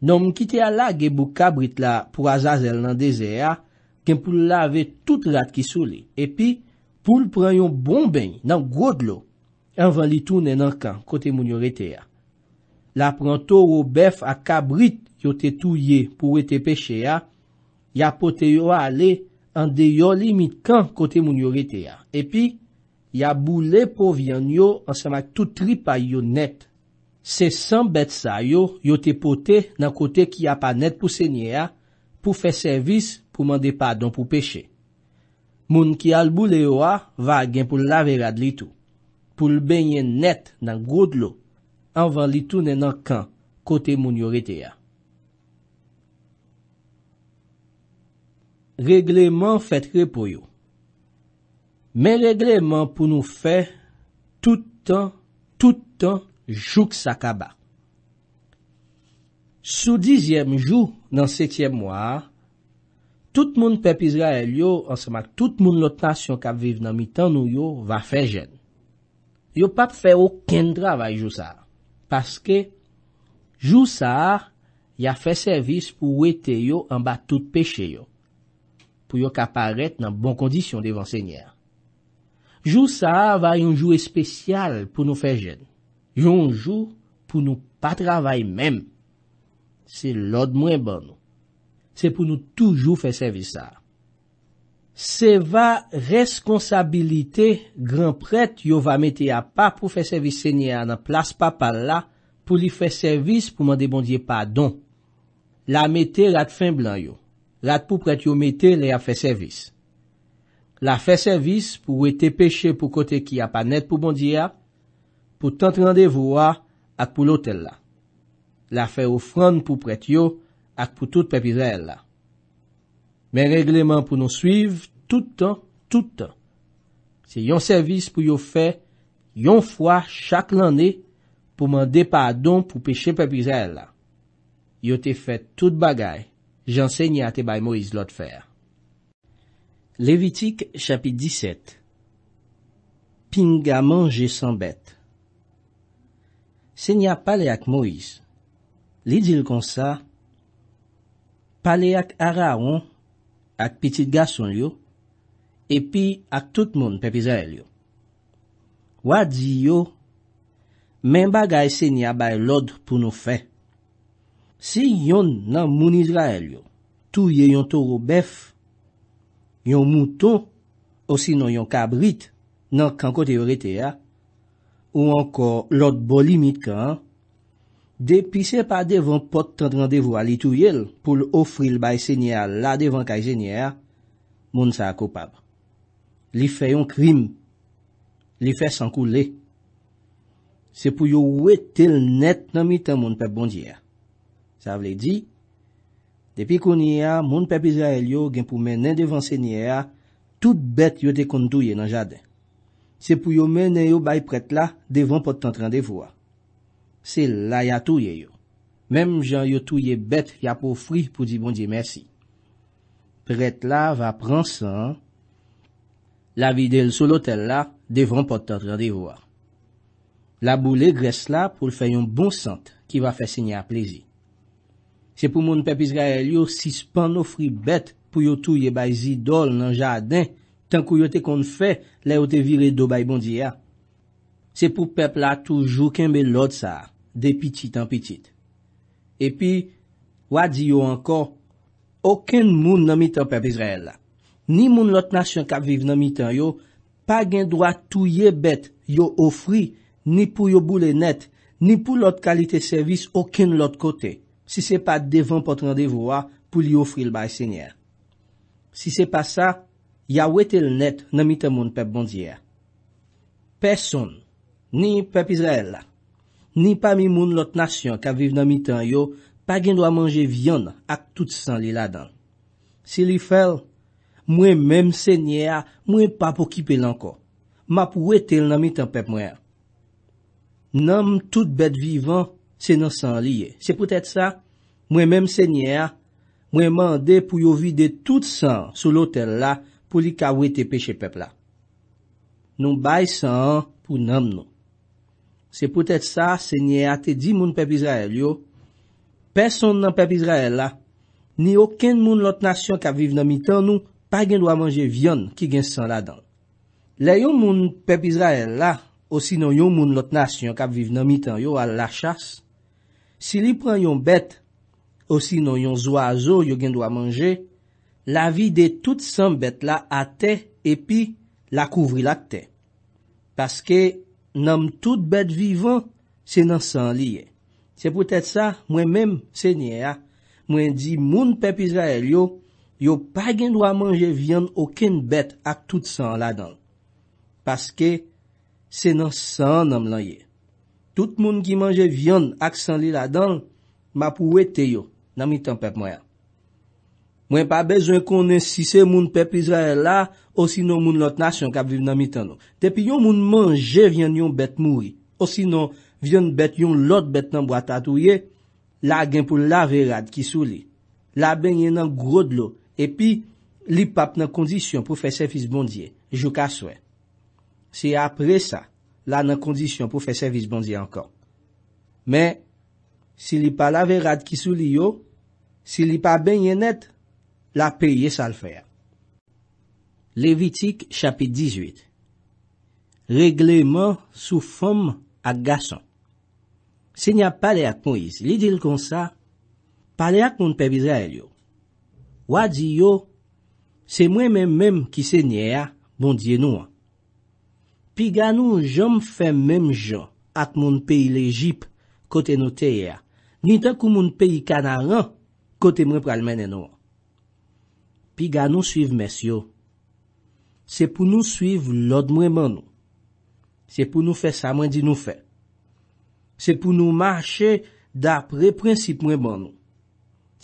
Non mkite ya la ge bou kabrit la pou azazel nan dese ya, ken pou la ave tout lat ki sou li. E pi, pou l pran yon bon ben nan gwo dlo, envan li tounen nan kan kote moun yo rete ya. la prantor ou bef akabrit yo te touye pou we te peche ya, ya pote yo a ale ande yo limit kan kote moun yo rete ya. Epi, ya boule pou vyan yo ansama toutri pa yo net. Se san bet sa yo, yo te pote nan kote ki ya pa net pou senye ya, pou fe servis pou mande padon pou peche. Moun ki al boule yo a, va gen pou laverad li tou, pou lbenye net nan goud lo. anvan li tounen an kan kote moun yo rete ya. Regleman fet kre pou yo. Men regleman pou nou fe, toutan, toutan, jouk sa kaba. Sou dizyem jou, nan setyem mwa, tout moun pep Israel yo, an seman tout moun lot nasyon kap viv nan mi tan nou yo, va fe jen. Yo pap fe oken travay jou sa. Paske, jou sa a, ya fe servis pou ou ete yo an ba tout peche yo, pou yo ka paret nan bon kondisyon devan sènyer. Jou sa a va yon jou espesyal pou nou fe jen. Yon jou pou nou pa travay mem. Se lod mwen bon. Se pou nou toujou fe servis sa a. Se va reskonsabilite gran pret yo va mette a pa pou fe servis se nye a nan plas pa pal la pou li fe servis pou mande bondye pa don. La mette rat fin blan yo. Rat pou pret yo mette le a fe servis. La fe servis pou we te peche pou kote ki a pa net pou bondye a. Pou tent randevou a ak pou lotel la. La fe ofran pou pret yo ak pou tout pepirel la. men regleman pou nou suiv toutan, toutan. Se yon servis pou yo fè yon fwa chak lanè pou man depa a don pou peche pepizè la. Yo te fè tout bagay. Janse nye ate bay Moïse lot fè. Levitik, chapit 17 Pinga manje sanbet Se nye pale ak Moïse, li dil kon sa, pale ak Araon, ak pitit gason yo, epi ak tout moun pepizael yo. Wadji yo, men bagay se ni abay lod pou nou fe. Si yon nan moun izrael yo, tou ye yon toro bef, yon mouto, osi nan yon kabrit, nan kankote yorete ya, ou anko lod bolimit ka an, Depi se pa devan pot tan randevwa li touyel pou l'ofril bay sènyer la devan kay sènyer, moun sa akopab. Li fè yon krim, li fè sankou le. Se pou yo wè tel net nan mitan moun pep bondyer. Sa vle di, depi konye ya moun pep izrael yo gen pou menen devan sènyer, tout bet yote kondouye nan jade. Se pou yo menen yo bay pret la devan pot tan randevwa. Se la ya touye yo. Mem jan yo touye bet ya pou fri pou di bondi mersi. Pret la va pran san. La vide l solotel la devran potat radevwa. La boule gres la pou l fay yon bon sant ki va fay sinya plezi. Se pou moun pep Israel yo sispan nou fri bet pou yo touye bay zidol nan jaden. Tankou yo te kon fè, la yo te vire do bay bondi ya. Se pou pep la toujou kembe lod sa a. de pitit an pitit. E pi, wad di yo ankon, oken moun nan mitan pep Izrael la. Ni moun lot nasyon kap viv nan mitan yo, pa gen dwa touye bet yo ofri, ni pou yo boule net, ni pou lot kalite servis, oken lot kote, si se pa devan pot randevwa pou li ofri l baye senyer. Si se pa sa, ya wetel net nan mitan moun pep bondyer. Person, ni pep Izrael la, Ni pa mi moun lot nasyon ka viv nan mi tan yo, pa gen do a manje vyon ak tout san li la dan. Se li fel, mwen menm se nye a, mwen pa pou kipe lanko. Ma pou wetel nan mi tan pep mwen. Nanm tout bet vivan, se nan san li ye. Se pwetet sa, mwen menm se nye a, mwen mande pou yo vide tout san sou lotel la, pou li ka wetepèche pep la. Nou bay san an pou nanm nou. Se pou tèt sa, se nye ate di moun pep Izrael yo, peson nan pep Izrael la, ni oken moun lot nasyon kap viv nan mi tan nou, pa gen do a manje vyon ki gen san la dan. Le yon moun pep Izrael la, osi nan yon moun lot nasyon kap viv nan mi tan yo, al la chas, si li pran yon bet, osi nan yon zo a zo yo gen do a manje, la vi de tout san bet la ate, epi la kouvri late. Paske, Nanm tout bet vivan, se nan san liye. Se pwetet sa, mwen menm, se nye ya, mwen di moun pep Israel yo, yo pa gen do a manje vyon okin bet ak tout san la dan. Paske, se nan san nanm lanye. Tout moun ki manje vyon ak san li la dan, map wete yo nanm itan pep mwen ya. Mwen pa bezwen konen si se moun pepizare la, o sino moun lot nasyon kabriv nan mitan nou. Te pi yon moun manje vyen yon bet moui, o sino vyen bet yon lot bet nan bwa tatou ye, la gen pou la verad ki sou li. La benye nan grod lo, e pi li pap nan kondisyon pou fe servis bondye, jou ka swen. Si apre sa, la nan kondisyon pou fe servis bondye ankon. Men, si li pa la verad ki sou li yo, si li pa benye net, La peye sa l fè. Levitik chapit 18 Regleman sou fòm ak gason. Se nye pale ak mou yis. Li dil kon sa, pale ak moun peb Izrael yo. Wadi yo, se mwen men men ki se nye ya, bon diye nou an. Pi ganon jom fè menm jò ak moun peyi l'Ejip kote nou teye ya. Ni ta kou moun peyi Kanaran kote mwen pralmen en nou an. Pi ga nou suiv mesyo. Se pou nou suiv lod mwen mwen nou. Se pou nou fe sa mwen di nou fe. Se pou nou mache da pre prinsip mwen mwen nou.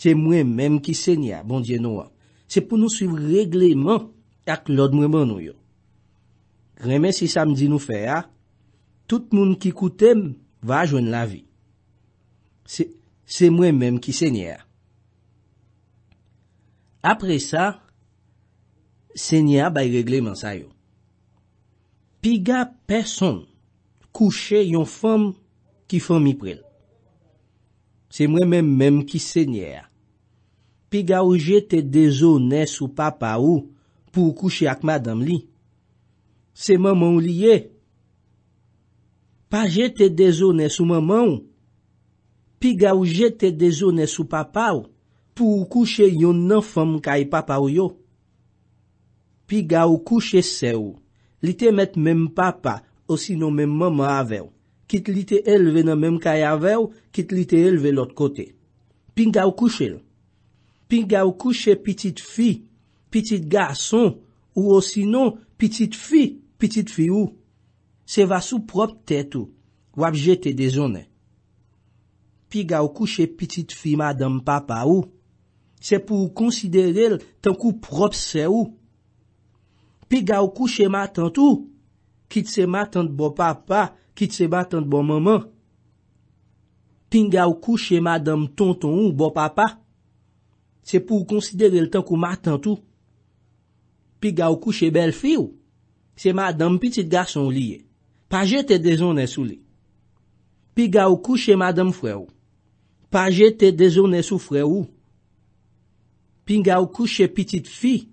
Se mwen mwen mwen ki senya, bon diye nou an. Se pou nou suiv regleman ak lod mwen mwen nou yo. Reme si sa mwen di nou fe a, tout moun ki koutem va jwen la vi. Se mwen mwen mwen ki senya a. Apre sa, se nye a bay regleman sa yo. Pi ga person kouche yon fom ki fom i prel. Se mwen men menm ki se nye a. Pi ga ou jete de zo ne sou papa ou pou kouche ak madam li. Se maman ou li ye. Pa jete de zo ne sou maman ou. Pi ga ou jete de zo ne sou papa ou. pou ou kouche yon nan fam kaj papa ou yo. Pi ga ou kouche se ou, li te met menm papa, o sino menm mama ave ou. Kit li te elve nan menm kaj ave ou, kit li te elve lot kote. Pi ga ou kouche lo. Pi ga ou kouche pitit fi, pitit gason, ou o sino pitit fi, pitit fi ou. Se va sou prop tet ou, wap jete de zone. Pi ga ou kouche pitit fi madan papa ou, Se pou konsidere l tenkou prop se ou. Pi ga ou kouche matantou. Kitse matant bo papa, kitse matant bo maman. Pin ga ou kouche madame tonton ou bo papa. Se pou konsidere l tenkou matantou. Pi ga ou kouche bel fi ou. Se madame pitit gason liye. Pa jete de zon esou li. Pi ga ou kouche madame fre ou. Pa jete de zon esou fre ou. pin ga ou kouche pitit fi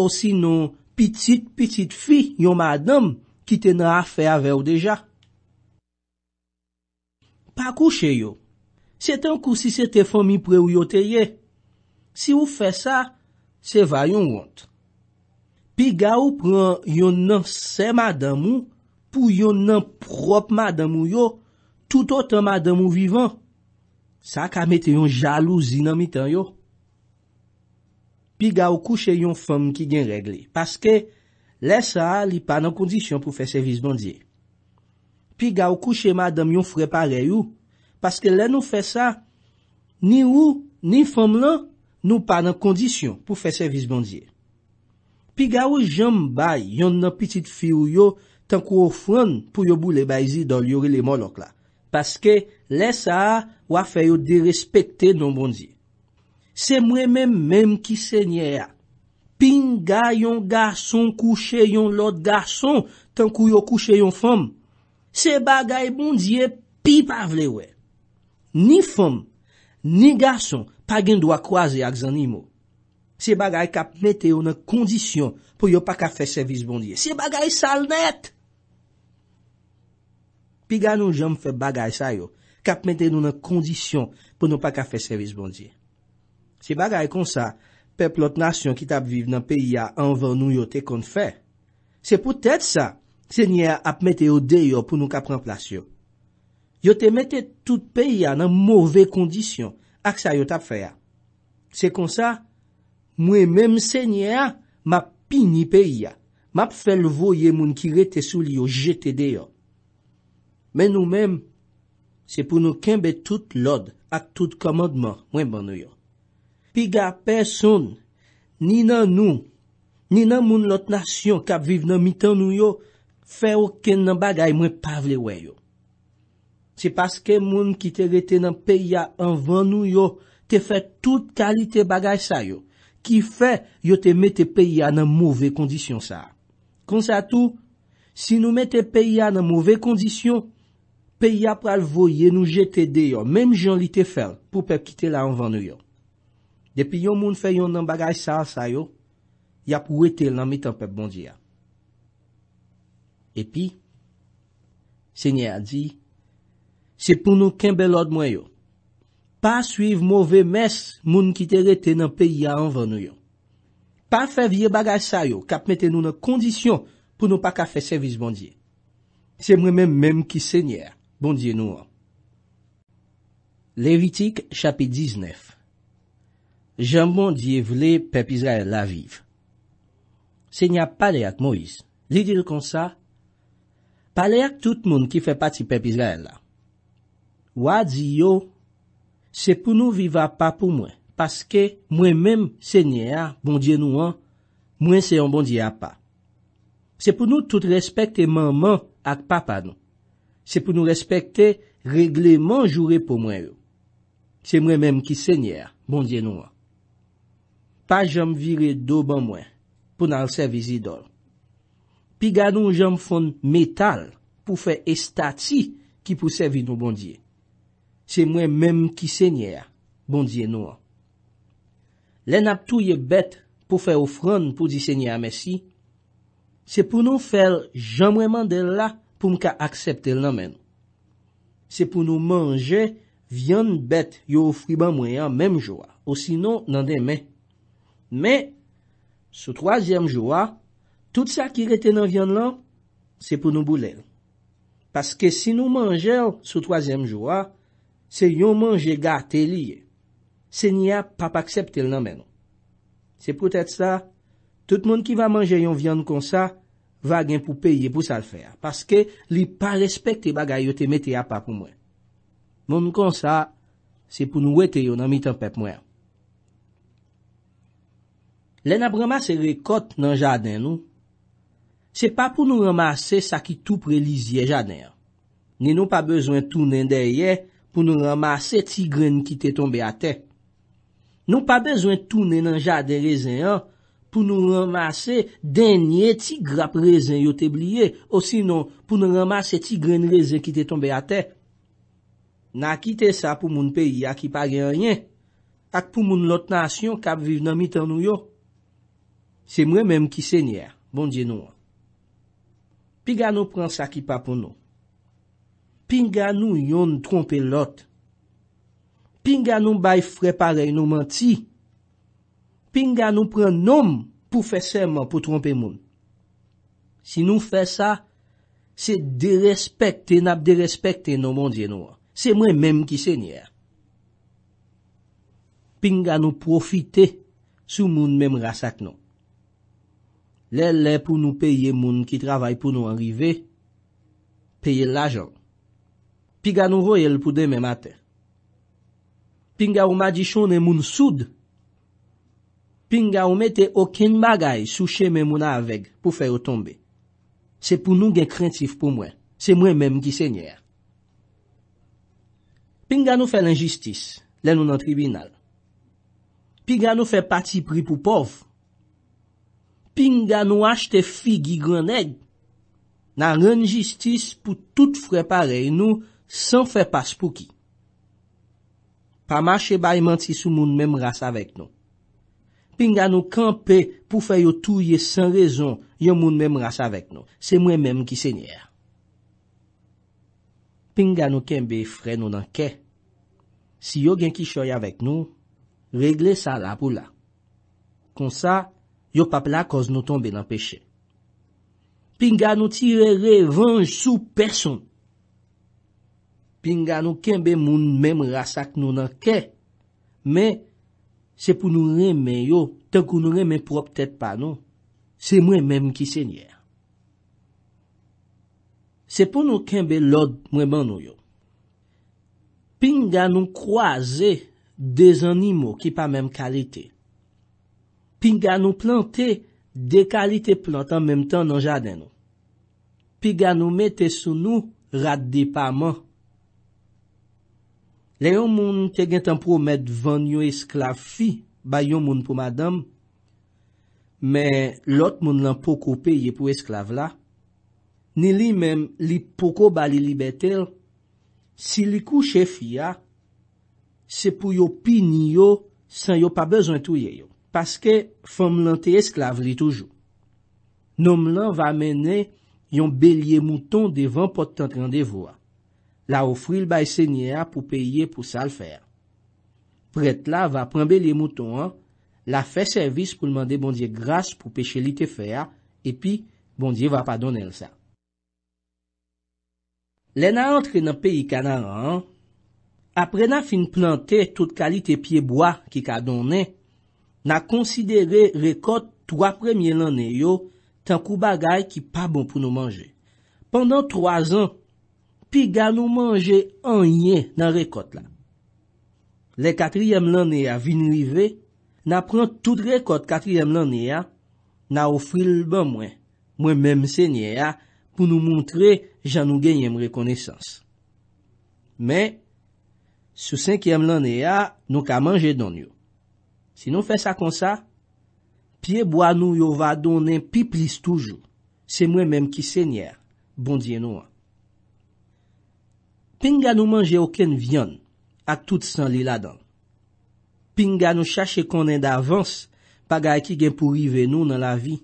osinon pitit pitit fi yon madame ki te nan afe ave ou deja. Pa kouche yo, se tan kou si se te fomi pre ou yo te ye, si ou fe sa, se va yon want. Pi ga ou pren yon nan se madame ou, pou yon nan prop madame ou yo, tout o tan madame ou vivan. Sa ka mette yon jalouzi nan mi tan yo. Pi ga ou kouche yon fèm ki gen regle. Paske lè sa li pa nan kondisyon pou fè servis bondye. Pi ga ou kouche madame yon fè pare yon. Paske lè nou fè sa, ni ou, ni fèm lan, nou pa nan kondisyon pou fè servis bondye. Pi ga ou jem bay yon nan pitit fi ou yo tankou ou fron pou yo bou le bayzi don li yori le molok la. Paske lè sa wafè yo de respekte non bondye. Se mwen men menm ki se nye a. Pin ga yon gason kouche yon lot gason tan kou yo kouche yon fom. Se bagay bondye pi pa vle we. Ni fom, ni gason, pa gen dwa kwa ze ak zanimo. Se bagay kap mette yon kondisyon pou yo pa ka fe servis bondye. Se bagay sal net! Pi ga nou jom fe bagay sa yo, kap mette yon kondisyon pou yo pa ka fe servis bondye. Se bagay kon sa, peplot nasyon ki tap vive nan peyi ya anvan nou yo te kon fè. Se pou tèt sa, sènyè ap mette yo deyo pou nou ka pren plasyon. Yo te mette tout peyi ya nan mouvè kondisyon ak sa yo tap fè ya. Se kon sa, mwen mèm sènyè ya, map pini peyi ya. Map fèl voye moun ki rete sou li yo jete deyo. Men nou mèm, se pou nou kenbe tout lod ak tout komadman mwen ban nou yo. Pi ga peson, ni nan nou, ni nan moun lot nasyon kap viv nan mitan nou yo, fe ou ken nan bagay mwen pavle we yo. Se paske moun ki te lete nan peya anvan nou yo, te fe tout kalite bagay sa yo. Ki fe, yo te mete peya nan mouve kondisyon sa. Kon sa tou, si nou mete peya nan mouve kondisyon, peya pral voye nou jete de yo, menm jan li te fel pou pep ki te la anvan nou yo. Depi yon moun fè yon nan bagaj sa sa yo, yap ou etel nan mitan pep bondye a. Epi, sènyè a di, se pou nou ken belod mwen yo, pa suiv mouve mes moun ki tere te nan pe ya anvan nou yo. Pa fè vir bagaj sa yo, kap meten nou nan kondisyon pou nou pa ka fè servis bondye. Se mwen men mèm ki sènyè, bondye nou an. Levitik, chapit diznef. jaman diye vle pep Izrael la viv. Se nya pale ak Moïse, li dil kon sa, pale ak tout moun ki fe pati pep Izrael la. Ou adzi yo, se pou nou viva pa pou mwen, paske mwen menm se nye a, bon diye nou an, mwen se yon bon diye a pa. Se pou nou tout respekte manman ak papa nou. Se pou nou respekte regleman jure pou mwen yo. Se mwen menm ki se nye a, bon diye nou an. pa jom vire do ban mwen, pou nan l sevi zidol. Pi gado jom fon metal pou fe estati ki pou sevi nou bondye. Se mwen menm ki senye a, bondye nou an. Len ap tou ye bet pou fe ofran pou di senye a mesi, se pou nou fel jom reman de la pou mka aksepte l nan men. Se pou nou manje, vyan bet yo ofri ban mwen an menm jo a, ou sinon nan de men. Me, sou 3èm joua, tout sa ki rete nan viyon lan, se pou nou boulèl. Paske si nou manjèl sou 3èm joua, se yon manjè gà te liye, se ni ap ap akseptèl nan men. Se pou tèt sa, tout moun ki va manjè yon viyon kon sa, va gen pou peye pou sal fèr. Paske li pa respektè bagay yo te metè ap ap pou mwen. Moun kon sa, se pou nou wetè yon nan mitan pep mwen. Len ap ramase rekot nan jaden nou. Se pa pou nou ramase sa ki tou prelizye jaden an. Ni nou pa bezwen tounen derye pou nou ramase ti gren ki te tombe ate. Nou pa bezwen tounen nan jaden rezen an pou nou ramase denye ti grap rezen yo te bliye. Osinon pou nou ramase ti gren rezen ki te tombe ate. Na kite sa pou moun peyi a ki pa gen ryen. Tak pou moun lot nasyon kap viv nan mitan nou yo. Se mwen mèm ki sènyè, bon djè nou an. Pinga nou pran sakipa pou nou. Pinga nou yon trompe lot. Pinga nou bay frepare nou manti. Pinga nou pran nom pou fè sèman pou trompe moun. Si nou fè sa, se derespekte nap derespekte nou, bon djè nou an. Se mwen mèm ki sènyè. Pinga nou profite sou moun mèm rasak nou. Lè lè pou nou peye moun ki travay pou nou enrive, peye l'ajon. Pi gwa nou voyel pou deme mate. Pi gwa ou madjishone moun soud, pi gwa ou mete okin magay sou cheme mouna aveg pou feyo tombe. Se pou nou gen krentif pou mwen, se mwen menm ki senyer. Pi gwa nou fe l'injistis, lè nou nan tribunal. Pi gwa nou fe pati pri pou pov, Pinga nou achte fi gi gran eg, nan ren jistis pou tout fre pare in nou, san fe pas pou ki. Pa ma che bay manti sou moun menm ras avek nou. Pinga nou kampe pou fe yo touye san rezon, yo moun menm ras avek nou. Se mwen menm ki senyer. Pinga nou kembe fre nou nan ke, si yo gen ki choy avek nou, regle sa la pou la. Kon sa, Yo pap la koz nou tombe nan peche. Pinga nou tire revanj sou person. Pinga nou kenbe moun menm rasa k nou nan ke. Men, se pou nou reme yo, tenkou nou reme prop tet pa nou, se mwen menm ki senyer. Se pou nou kenbe lod mwenman nou yo. Pinga nou kroaze de zanimo ki pa menm kalitey. pi gwa nou plante de kalite plante an mem tan nan jaden nou. Pi gwa nou me te sou nou rad depa man. Le yon moun te gen tan pou mèd van yon esklave fi, ba yon moun pou madame, mè lot moun lan pou koupe ye pou esklave la, ni li mèm li poukou ba li libetel, si li kou chefi ya, se pou yo pin yo san yo pa bezan tou ye yo. Paskè fèm lan te esklaveri toujou. Noum lan va menè yon belye mouton devan potant randevo a. La ofri l bay sènyè a pou peye pou sal fèr. Pret la va pran belye mouton an, la fè servis pou l mande bondye gras pou peche li te fèr, epi bondye va pa donel sa. Le nan antre nan peyi kana an, apre nan fin plantè tout kalite pieboa ki ka donè, Na konsidere rekot 3 premye lanen yo, tan kou bagay ki pa bon pou nou manje. Pendan 3 an, pi ga nou manje 1 yen nan rekot la. Le 4e lanen ya vinuive, na pran tout rekot 4e lanen ya, na ofri l ban mwen. Mwen menm se nye ya pou nou mountre jan nou genyem rekonesans. Men, sou 5e lanen ya, nou ka manje don yo. Si nou fè sa kon sa, piye boan nou yo va donen pi plis toujou. Se mwen menm ki senyer, bondye nou an. Pinga nou manje oken vyon, ak tout san li la dan. Pinga nou chache konen davans, pa ga ekigen pou rive nou nan la vi.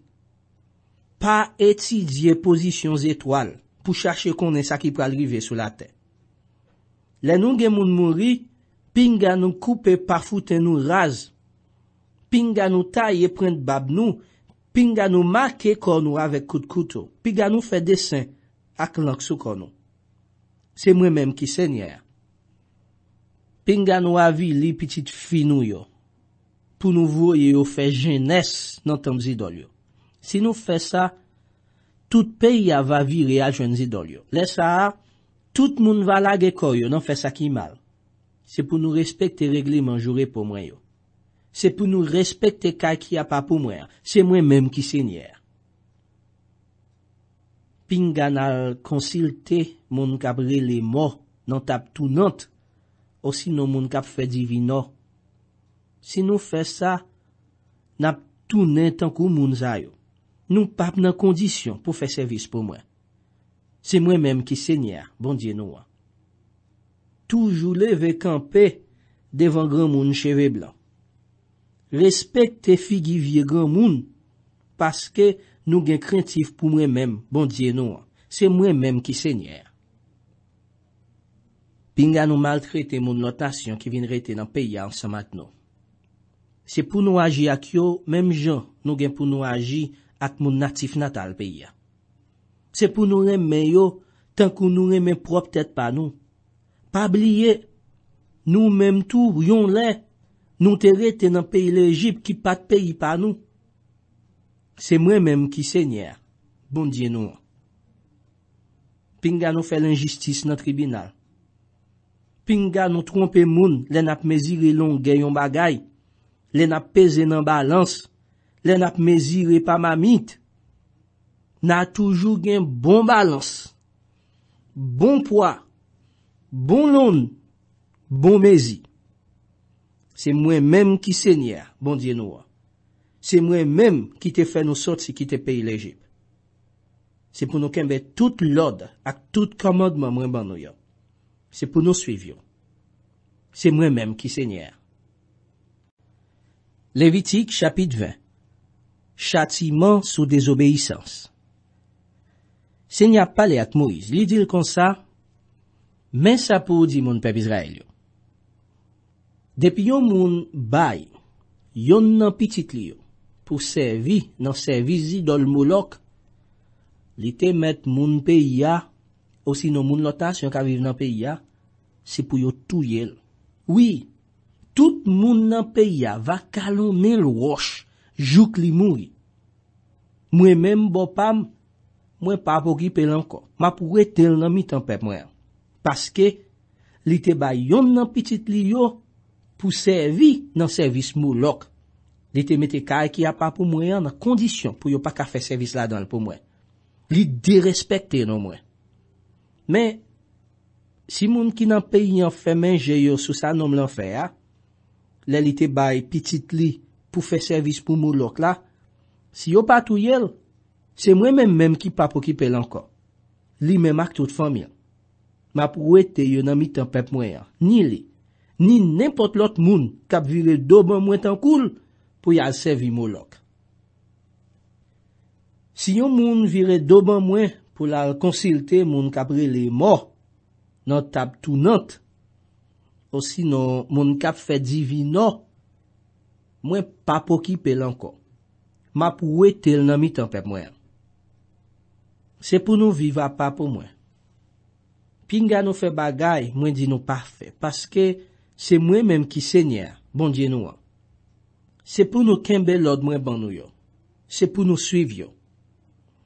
Pa etidye pozisyons etwal, pou chache konen sa ki pral rive sou la ten. Len nou gen moun moun ri, pinga nou koupe pa foute nou raze, Pinga nou ta ye prent bab nou, pinga nou make kon nou avek kout koutou, pinga nou fe desen ak lak sou kon nou. Se mwen menm ki senye a. Pinga nou avi li pitit finou yo, pou nou voye yo fe jenes nan tam zidol yo. Si nou fe sa, tout peyi ava vi reajen zidol yo. Le sa a, tout moun vala ge koyo nan fe sa ki mal. Se pou nou respekte regleman jore pou mwen yo. Se pou nou respekte kakia pa pou mwen, se mwen menm ki sènyèr. Pinga nan konsilte, moun kap rele mò, nan tap tou nant, o si nou moun kap fè divino. Si nou fè sa, nan tou nè tankou moun zayou. Nou pap nan kondisyon pou fè servis pou mwen. Se mwen menm ki sènyèr, bon diè nou an. Toujou le vek anpe, devan gran moun cheve blan. Respekt te fi givye gran moun, paske nou gen krentif pou mwen men, bon diye nou an, se mwen men ki sènyèr. Pinga nou maltrete moun lotasyon ki vin rete nan peya ansa mat nou. Se pou nou aji ak yo, menm jan nou gen pou nou aji at moun natif natal peya. Se pou nou rem men yo, tankou nou rem men prop tèt pa nou. Pa bliye, nou menm tou yon lè, Nou te rete nan peyi le Ejib ki pat peyi pa nou. Se mwen menm ki senyer. Bon diye nou. Pinga nou fe l'injistis nan tribunal. Pinga nou trompe moun len ap meziri lon gen yon bagay. Len ap peze nan balans. Len ap meziri pa ma mit. Na toujou gen bon balans. Bon poa. Bon loun. Bon mezir. Se mwen mèm ki sènyè, bon diè nou an. Se mwen mèm ki te fè nou sot si ki te peyi l'Ejip. Se pou nou kèmbe tout l'od ak tout komodman mwen ban nou yon. Se pou nou suivyon. Se mwen mèm ki sènyè. Levitik, chapit 20. Chati man sou desobeysans. Se n'yap pale at Moiz, li dil kon sa, men sa pou di moun pep Izrael yo. Depi yon moun bay, yon nan pitit liyo pou servi nan servizi dol moulok, li te met moun peya, osi nan moun lotas yon ka vive nan peya, se pou yo touyel. Oui, tout moun nan peya va kalonel wosh juk li moui. Mwen menm bopam, mwen pa bo ki pelanko. Ma pou we tel nan mi tanpe mwen. Paske, li te bay yon nan pitit liyo, pou servi nan servis mou lok. Li te mete kaye ki apan pou mwen an, nan kondisyon pou yo pa ka fe servis la dan pou mwen. Li de respekte nan mwen. Men, si moun ki nan pe yon fèmen jè yo sou sa nan mwen fè ya, le li te baye pitit li pou fe servis pou mwen lok la, si yo pa tou yel, se mwen men menm ki pa pokipe lankan. Li menm ak tout fòm yon. Ma pou wè te yo nan mi tan pep mwen an, ni li, Ni nempot lot moun kap vire do ban mwen tan koul pou yal sevi mou lok. Si yon moun vire do ban mwen pou lal konsilte moun kap rele mò, nan tab tou nant, o si nan moun kap fe divi nan, mwen pa pokipe lanko. Ma pou we tel nan mi tan pe mwen. Se pou nou viva pa pou mwen. Pinga nou fe bagay, mwen di nou pa fe, paske... Se mwen menm ki sènyè, bon djè nou an. Se pou nou kenbe lòd mwen ban nou yo. Se pou nou suiv yo.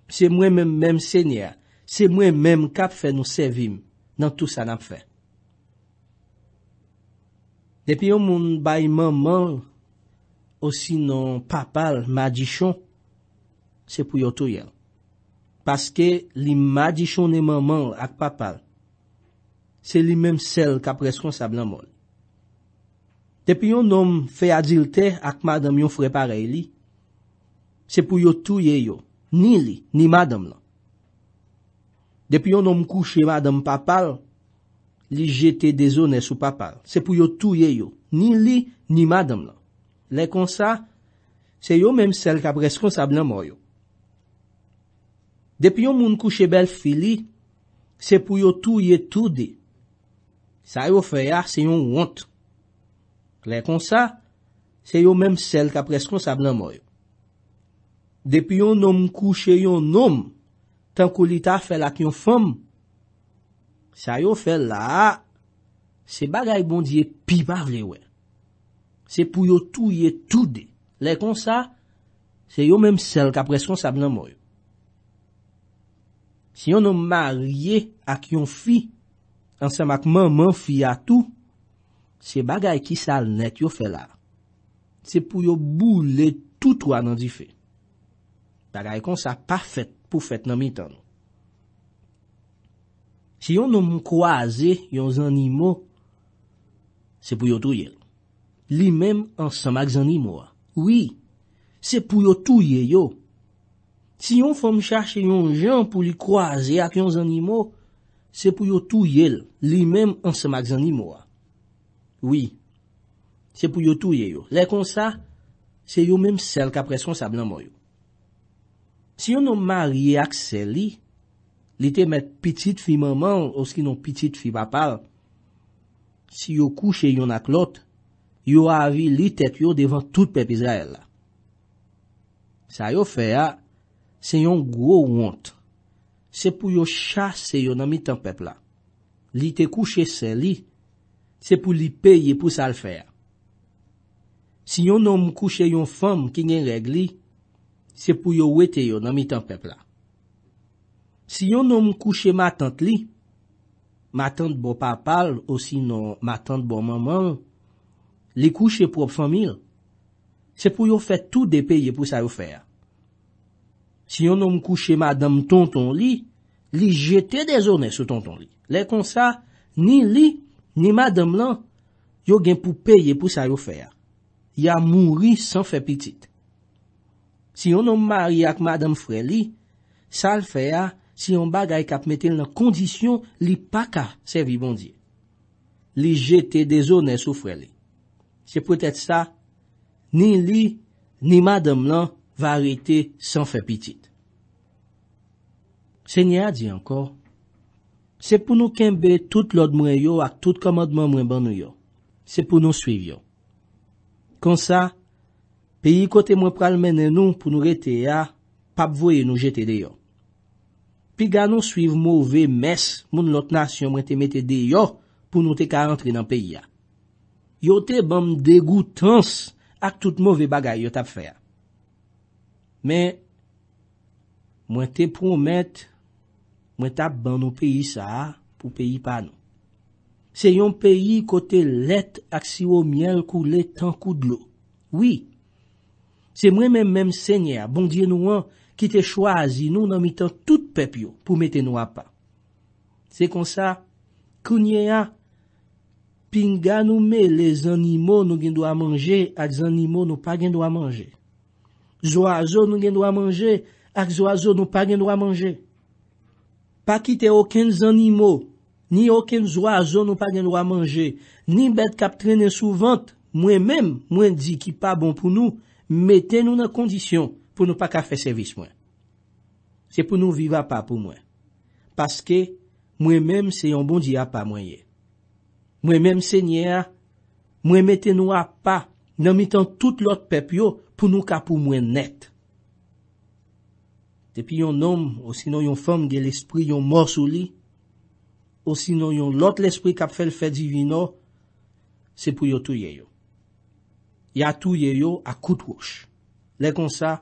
Se mwen menm mèm sènyè. Se mwen menm kap fè nou sèvim nan tout sa nan fè. Depi yo moun bayi man manl, osi nan papal, madjishon, se pou yo tou yon. Paske li madjishon ne man manl ak papal, se li menm sel kap reskonsab nan mol. Depi yon nom fe adilte ak madam yon frepare li, se pou yon touye yo, ni li, ni madam la. Depi yon nom kouche madam papal, li jete de zonè sou papal, se pou yon touye yo, ni li, ni madam la. Lè konsa, se yo menm sel ka preskonsab nan mò yo. Depi yon moun kouche bel fili, se pou yon touye toude, sa yo fè ya se yon wantre. Lè kon sa, se yo mèm sel ka preskon sa blan mòyo. Depi yon nom kouche yon nom, tan kou lita fel ak yon fòm, sa yo fel bon la, se bagay bondye pi bavle wè. Se pou yo touye tout de. Lè kon sa, se yo mèm sel ka preskon sa blan mòyo. Se yon nom marye ak yon fi, ansem ak man man fi atou, Se bagay ki sa l net yo fe la, se pou yo boule toutwa nan di fe. Bagay kon sa pa fèt pou fèt nan mi tan. Si yon nan m kwa zè yon zanimo, se pou yo tou ye. Li menm ansamak zanimo a. Oui, se pou yo tou ye yo. Si yon fòm chache yon jan pou li kwa zè ak yon zanimo, se pou yo tou ye li menm ansamak zanimo a. Oui, se pou yo touye yo. Lè kon sa, se yo mèm sel ka presyon sa blanman yo. Si yo nou mariye ak sel li, li te met pitit fi maman oski nou pitit fi papal, si yo kouche yon ak lot, yo avi li tek yo devan tout pep Izrael la. Sa yo fe ya, se yon gwo wont. Se pou yo chase yon amit an pep la. Li te kouche sel li, se pou li peye pou sa l fèr. Si yon nou m kouche yon fèm ki gen reg li, se pou yo wète yo nan mitan pepla. Si yon nou m kouche ma tante li, ma tante bo papal, ou sinon ma tante bo maman, li kouche pou ob fèm il, se pou yo fè tout de peye pou sa l fèr. Si yon nou m kouche madame tonton li, li jete de zonè sou tonton li. Le kon sa, ni li, Ni madame lan, yo gen pou peye pou sa yo fè ya. Ya mouri san fè pitit. Si yon nan mari ak madame fè li, sa l fè ya, si yon bagay kap metel nan kondisyon, li paka se vibondi. Li jetè de zonè sou fè li. Se pwetèt sa, ni li, ni madame lan va arite san fè pitit. Se nye a di ankor, Se pou nou kembe tout lod mwen yo ak tout komadman mwen ban nou yo. Se pou nou suiv yo. Kon sa, peyi kote mwen pral menen nou pou nou rete ya, pap voye nou jete de yo. Pi ga nou suiv mou ve mes moun lot nasyon mwen te mette de yo pou nou te ka rentre nan peyi ya. Yo te banm degoutans ak tout mou ve bagay yo tap fer. Men, mwen te promette Mwen tap ban nou peyi sa pou peyi pa nou. Se yon peyi kote let ak siwo myel kou let an kou dlo. Oui. Se mwen men menm se nye a. Bon diye nou an ki te chwazi nou nan mitan tout pep yo pou mette nou a pa. Se kon sa, kou nye a. Pinga nou me le zanimo nou gen do a manje ak zanimo nou pa gen do a manje. Zoazo nou gen do a manje ak zoazo nou pa gen do a manje. Pakite oken zanimo, ni oken zwa zo nou pa gen nou a manje, ni bet kap trene souvant, mwen men, mwen di ki pa bon pou nou, meten nou nan kondisyon pou nou pa ka fe servis mwen. Se pou nou viva pa pou mwen. Paske, mwen men se yon bon di a pa mwen ye. Mwen men se nye a, mwen meten nou a pa nan mitan tout lot pep yo pou nou ka pou mwen net. Depi yon nom, ou sino yon fom gen l'esprit yon morsou li, ou sino yon lot l'esprit kap fel fè divino, se pou yo touye yo. Ya touye yo ak kout wosh. Le konsa,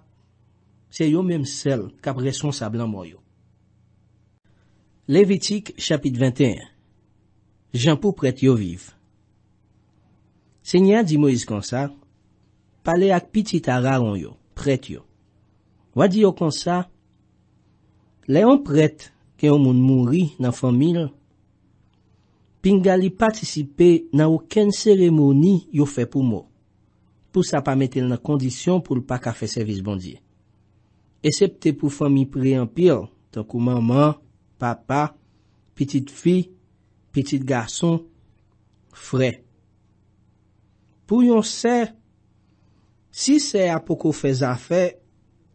se yo mem sel kap resonsa blanmoyo. Levitik, chapit 21 Jampou pret yo viv. Senya di Moise konsa, pale ak pitit a raron yo, pret yo. Wadi yo konsa, Le yon pret ke yon moun mounri nan famil, pingali patisipe nan ouken seremoni yon fe pou mou. Pou sa pa metel nan kondisyon pou l pa ka fe servis bondi. Esepte pou fami prey anpil, tan kou maman, papa, pitit fi, pitit gason, frey. Pou yon se, si se apoko fe zafè,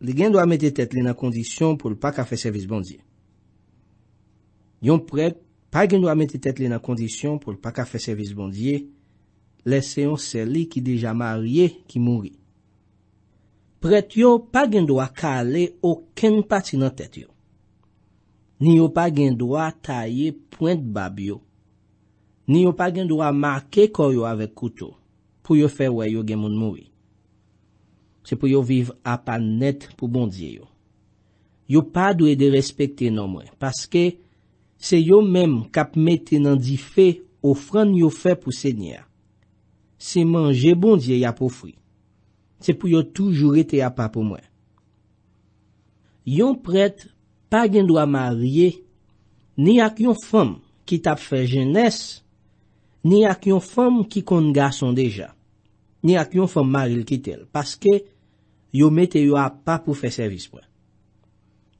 Li gen do a mette tet li nan kondisyon pou l pa kafe servis bondye. Yon prek, pa gen do a mette tet li nan kondisyon pou l pa kafe servis bondye, lese yon seli ki deja marye ki mouri. Prek yo, pa gen do a kale o ken pati nan tet yo. Ni yo pa gen do a tayye point bab yo. Ni yo pa gen do a make koryo avek kuto pou yo fe wè yo gen moun mouri. se pou yo viv apan net pou bondye yo. Yo pa dwe de respekte nan mwen, paske se yo menm kap mette nan di fe ofran yo fe pou se nye a. Se manje bondye ya pou fri, se pou yo toujou rete apan pou mwen. Yon pret pa gen do a marye, ni ak yon fom ki tap fe jenese, ni ak yon fom ki kon gason deja, ni ak yon fom maril ki tel, paske se yo mwen, yo mette yo ap pa pou fè servis mwen.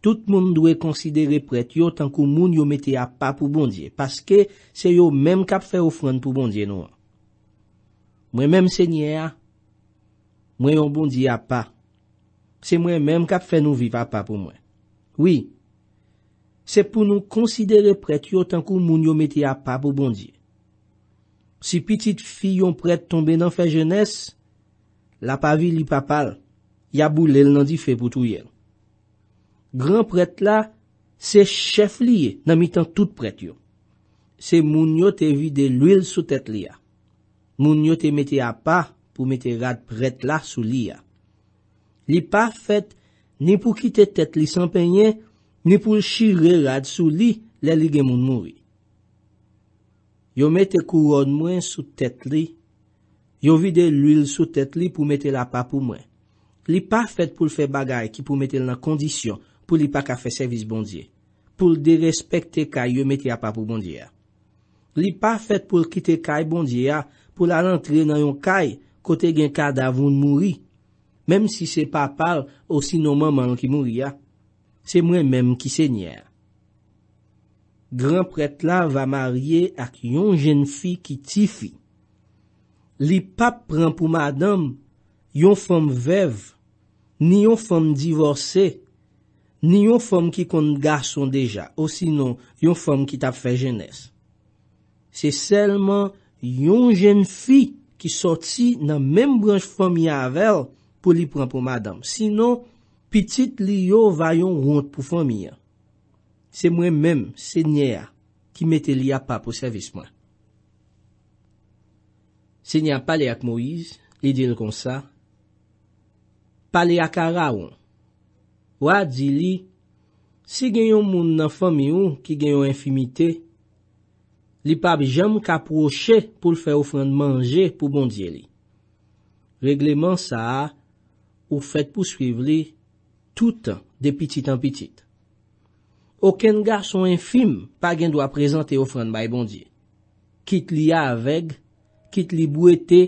Tout moun dwe konsidere prèt yo tankou moun yo mette ap pa pou bondye, paske se yo mèm kap fè ofran pou bondye nou an. Mwen mèm sè nye a, mwen yo bondye ap pa, se mwen mèm kap fè nou viva ap pa pou mwen. Oui, se pou nou konsidere prèt yo tankou moun yo mette ap pa pou bondye. Si pitit fi yon prèt tombe nan fè jenès, la pa vi li pa pal, ya bou lèl nan di fè pou tou yèl. Gran prèt la, se chef liye nan mi tan tout prèt yo. Se moun yo te vide l'ouil sou tèt liya. Moun yo te mette a pa pou mette rad prèt la sou liya. Li pa fèt, ni pou kite tèt li san peñen, ni pou chire rad sou li, lè li gen moun moun vi. Yo mette kou ron mwen sou tèt li, yo vide l'ouil sou tèt li pou mette la pa pou mwen. Li pa fèt pou l fè bagay ki pou mette l nan kondisyon pou li pa ka fè servis bondye. Pou l de respèkte kaj yo mette apapou bondye ya. Li pa fèt pou l kite kaj bondye ya pou l alantre nan yon kaj kote gen kada voun mouri. Mem si se pa pal osi noumanman ki mouri ya. Se mwen menm ki sènyè. Gran prèt la va marye ak yon jen fi ki ti fi. Li pap prèn pou madame yon fòm vev. Ni yon fòm divorse, ni yon fòm ki kont garçon deja, ou sinon yon fòm ki tap fè jenès. Se selman yon jen fi ki soti nan menm branj fòm ya avèl pou li pran pou madame. Sinon, pitit li yo vayon ront pou fòm ya. Se mwen menm, se nye a, ki mette li a pa pou servis mwen. Se nye a pale ak Moïse, li dil kon sa, pale akara woun. Ou a di li, si genyon moun nan fami woun ki genyon infimite, li pab jem kaproche pou l fè ofran manje pou bondye li. Regleman sa a, ou fèt pou suiv li, tout de pitit an pitit. Oken garson infim pa gen dwa prezante ofran bay bondye. Kit li a aveg, kit li bouete,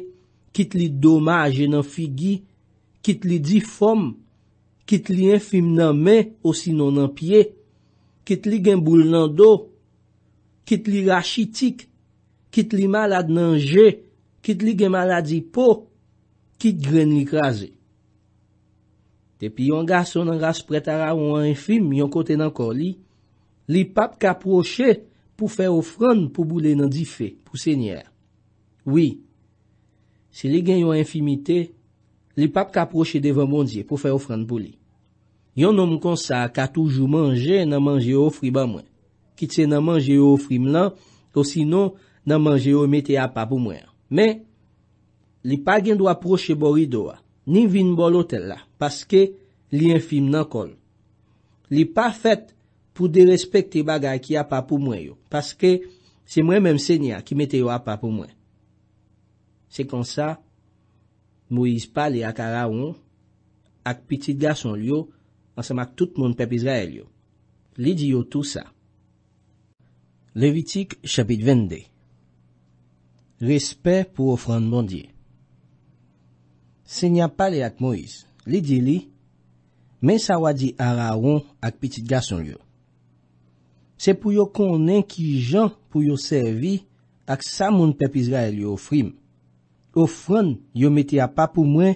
kit li domaje nan figi, kit li difom, kit li enfim nan men osinon nan piye, kit li gen boule nan do, kit li rachitik, kit li malad nan je, kit li gen maladi po, kit gren li kaze. Depi yon gason nan rase pretara ou an enfim, yon kote nan kor li, li pap kaproche pou fe ofran pou boule nan dife pou senyer. Oui, se li gen yon enfimite, se li gen yon enfimite, Li pap ka proche devan bondye pou fè ofran pou li. Yon nom kon sa ka toujou manje nan manje yo ofri ban mwen. Kitse nan manje yo ofrim lan, to sinon nan manje yo mete apapou mwen. Men, li pa gen do aproche borido a, ni vin bol otel la, paske li enfim nan kol. Li pa fèt pou de respekte bagay ki apapou mwen yo, paske se mwen menm sènya ki mete yo apapou mwen. Se kon sa, Moïse pale ak Araon ak pitit gason liyo ansam ak tout moun pep Israel yo. Li di yo tout sa. Levitik chapit 22 Respet pou ofran mandye Se nya pale ak Moïse, li di li, men sa wadi Araon ak pitit gason liyo. Se pou yo konen ki jan pou yo servi ak sa moun pep Israel yo frim. Ofran yo mete a pa pou mwen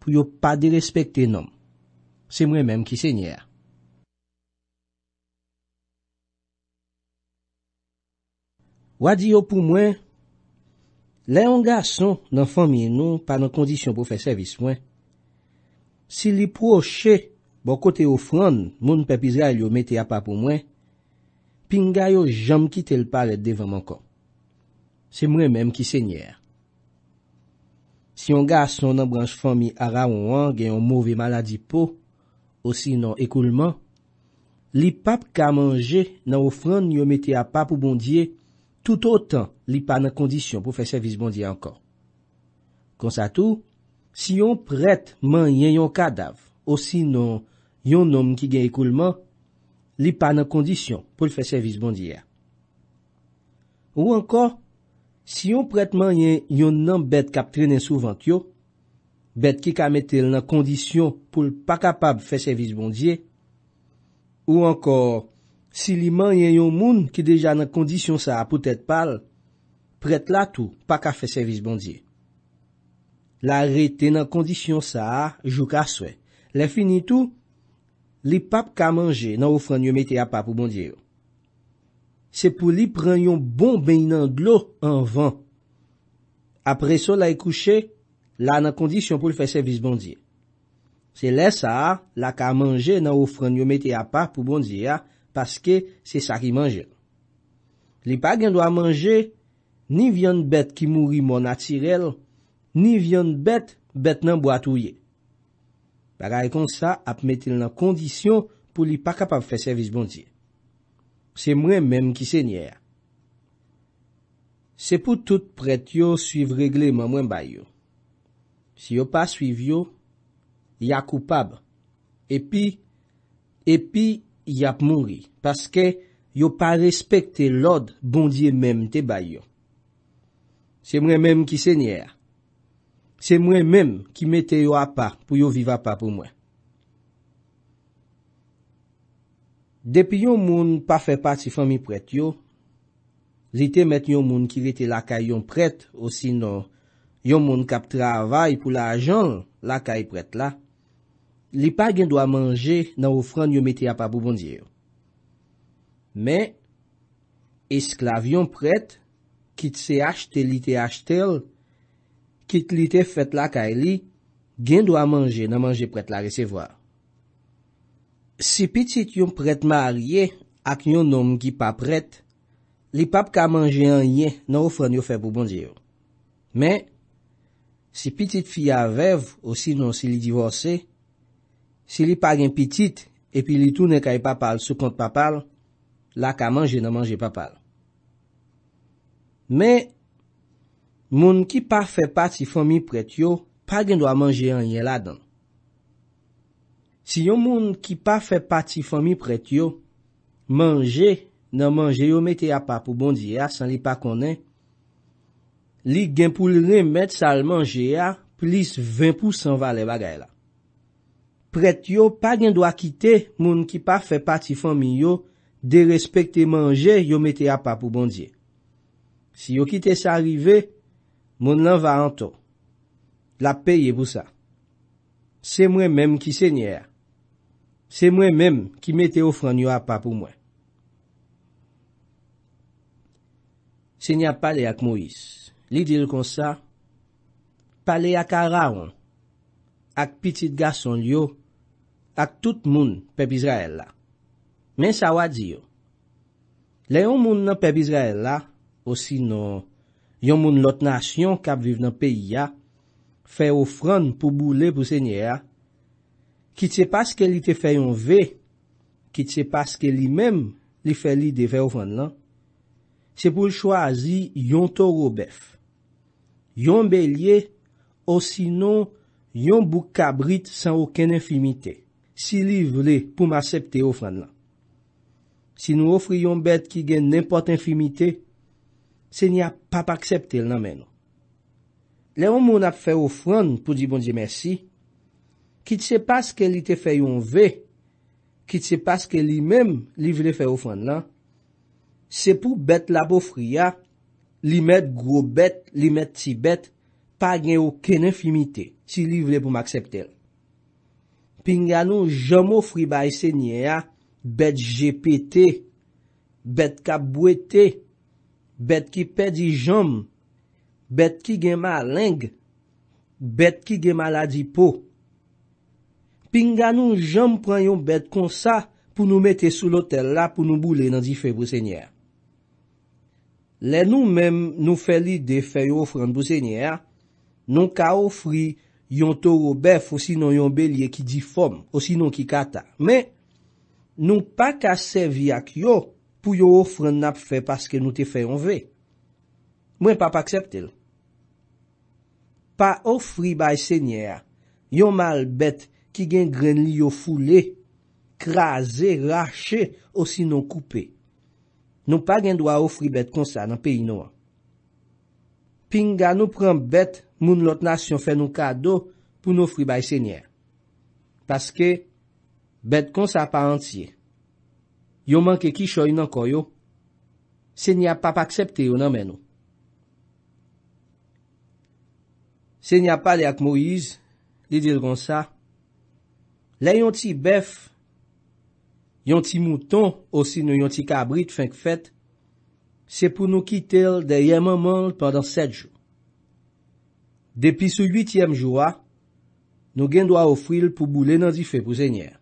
pou yo pa de respekte nom. Se mwen menm ki sènyè. Wadi yo pou mwen, le an gason nan famye nou pa nan kondisyon pou fè servis mwen. Si li pou oche bo kote ofran moun pepizra yo mete a pa pou mwen, pinga yo jom kite l palet devan man kon. Se mwen menm ki sènyè. si yon ga son nan branj fami ara ou an gen yon mouvè maladi pou, osi nan ekouman, li pap ka manje nan oufran yon mette a pap ou bondye, tout otan li pa nan kondisyon pou fe servis bondye ankon. Konsa tou, si yon pret man yen yon kadav, osi nan yon nom ki gen ekouman, li pa nan kondisyon pou fe servis bondye. Ou ankon, Si yon prete manyen yon nan bet kap trenen souvent yo, bet ki ka metel nan kondisyon pou l pa kapab fe servis bondye, ou ankor si li manyen yon moun ki deja nan kondisyon sa apoutet pal, prete la tou pa ka fe servis bondye. La rete nan kondisyon sa a jou ka swet. Le fini tou, li pap ka manje nan oufran yon metel apap ou bondye yo. Se pou li prenyon bon beyn an glo an van. Apre so la e kouche, la nan kondisyon pou li fè servis bondye. Se le sa, la ka manje nan oufran yo metye a pa pou bondye ya, paske se sa ki manje. Li pa gen do a manje, ni vyen bet ki mouri mon atirel, ni vyen bet bet nan bo atouye. Paray kon sa ap metye nan kondisyon pou li pa kapap fè servis bondye. Se mwen menm ki sènyè. Se pou tout prèt yo suiv regleman mwen bay yo. Si yo pa suiv yo, ya koupab. Epi, epi, yap mouri. Paske yo pa respekte lod bondye menm te bay yo. Se mwen menm ki sènyè. Se mwen menm ki mette yo apap pou yo viva apap ou mwen. Depi yon moun pa fe pat si fami pret yo, li te met yon moun ki li te lakay yon pret o sino yon moun kap travay pou la ajan lakay pret la, li pa gen do a manje nan oufran yon meti apapou bondye yo. Me, esklav yon pret kit se achte li te achte l, kit li te fet lakay li, gen do a manje nan manje pret la resevoa. Si pitit yon prete marye ak yon nom ki pa prete, li pap ka manje an ye nan oufran yo fe pou bondye yo. Men, si pitit fya vev, osi nan si li divorse, si li pagyen pitit epi li tou ne kaye pa pal sou kont pa pal, la ka manje nan manje pa pal. Men, moun ki pa fe pat si fomi prete yo, pagyen do a manje an ye la dan. Si yon moun ki pa fe pati fomi pretyo, manje nan manje yo mete a pa pou bondye a san li pa konen, li gen pou lene met sal manje a, plis 20% va le bagay la. Pretyo pa gen do a kite moun ki pa fe pati fomi yo, de respekte manje yo mete a pa pou bondye. Si yo kite sa rive, moun lan va anto. La peye pou sa. Se mwen menm ki se nye a. Se mwen menm ki me te ofran yo apapou mwen. Se nye ap pale ak Moïse, li dir kon sa, pale ak Araon, ak pitit gason yo, ak tout moun pep Izraela. Men sa wad yo, le yon moun nan pep Izraela, osi nan yon moun lot nasyon kap viv nan peyi ya, fe ofran pou boule pou se nye ya, Ki te paske li te fè yon ve, ki te paske li mèm li fè li de ve ofran lan, se pou chwazi yon toro bef. Yon belye, o sinon yon bouk kabrit san ouken infimite. Si li vle pou m'asepte ofran lan. Si nou ofri yon bet ki gen n'impote infimite, se ni ap apaksepte lan men. Le yon moun ap fè ofran pou di bon di mersi, Kit se pas ke li te fè yon vè, kit se pas ke li mèm li vle fè yon fèn lan, se pou bet labo fri ya, li met gro bet, li met si bet, pa gen yo ken enfimite, si li vle pou makseptè. Pin gyanon jomo fri ba ese nye ya, bet GPT, bet kabwete, bet ki pedi jom, bet ki gen maleng, bet ki gen maladi pou, pinga nou jom pran yon bet kon sa, pou nou mette sou lotel la, pou nou boule nan di fey bo sènyer. Le nou mem nou feli de fey yon ofran bo sènyer, nou ka ofri yon toro bef, ou sinon yon belye ki difom, ou sinon ki kata. Men, nou pa ka sevi ak yo, pou yo ofran nap fey paske nou te fey yon ve. Mwen pa pa akseptel. Pa ofri bay sènyer, yon mal bet, Ki gen gren li yo foulé, krasé, raché, osi non koupé. Nou pa gen dwa ofri bet kon sa nan peyi nou an. Pinga nou pran bet moun lot nasyon fè nou kado pou nou ofri baye sènyè. Paske, bet kon sa pa ansye. Yo manke kishoy nan koyo, sènyè pa pa aksepte yo nan men nou. Sènyè pa li ak Moïse, li diron sa, Le yon ti bef, yon ti mouton, osi nou yon ti kabrit, feng fet, se pou nou kite l de yeman manl pandan set jou. Depi sou yit yem jou a, nou gen do a ofril pou bou len an di fe pou zenyer.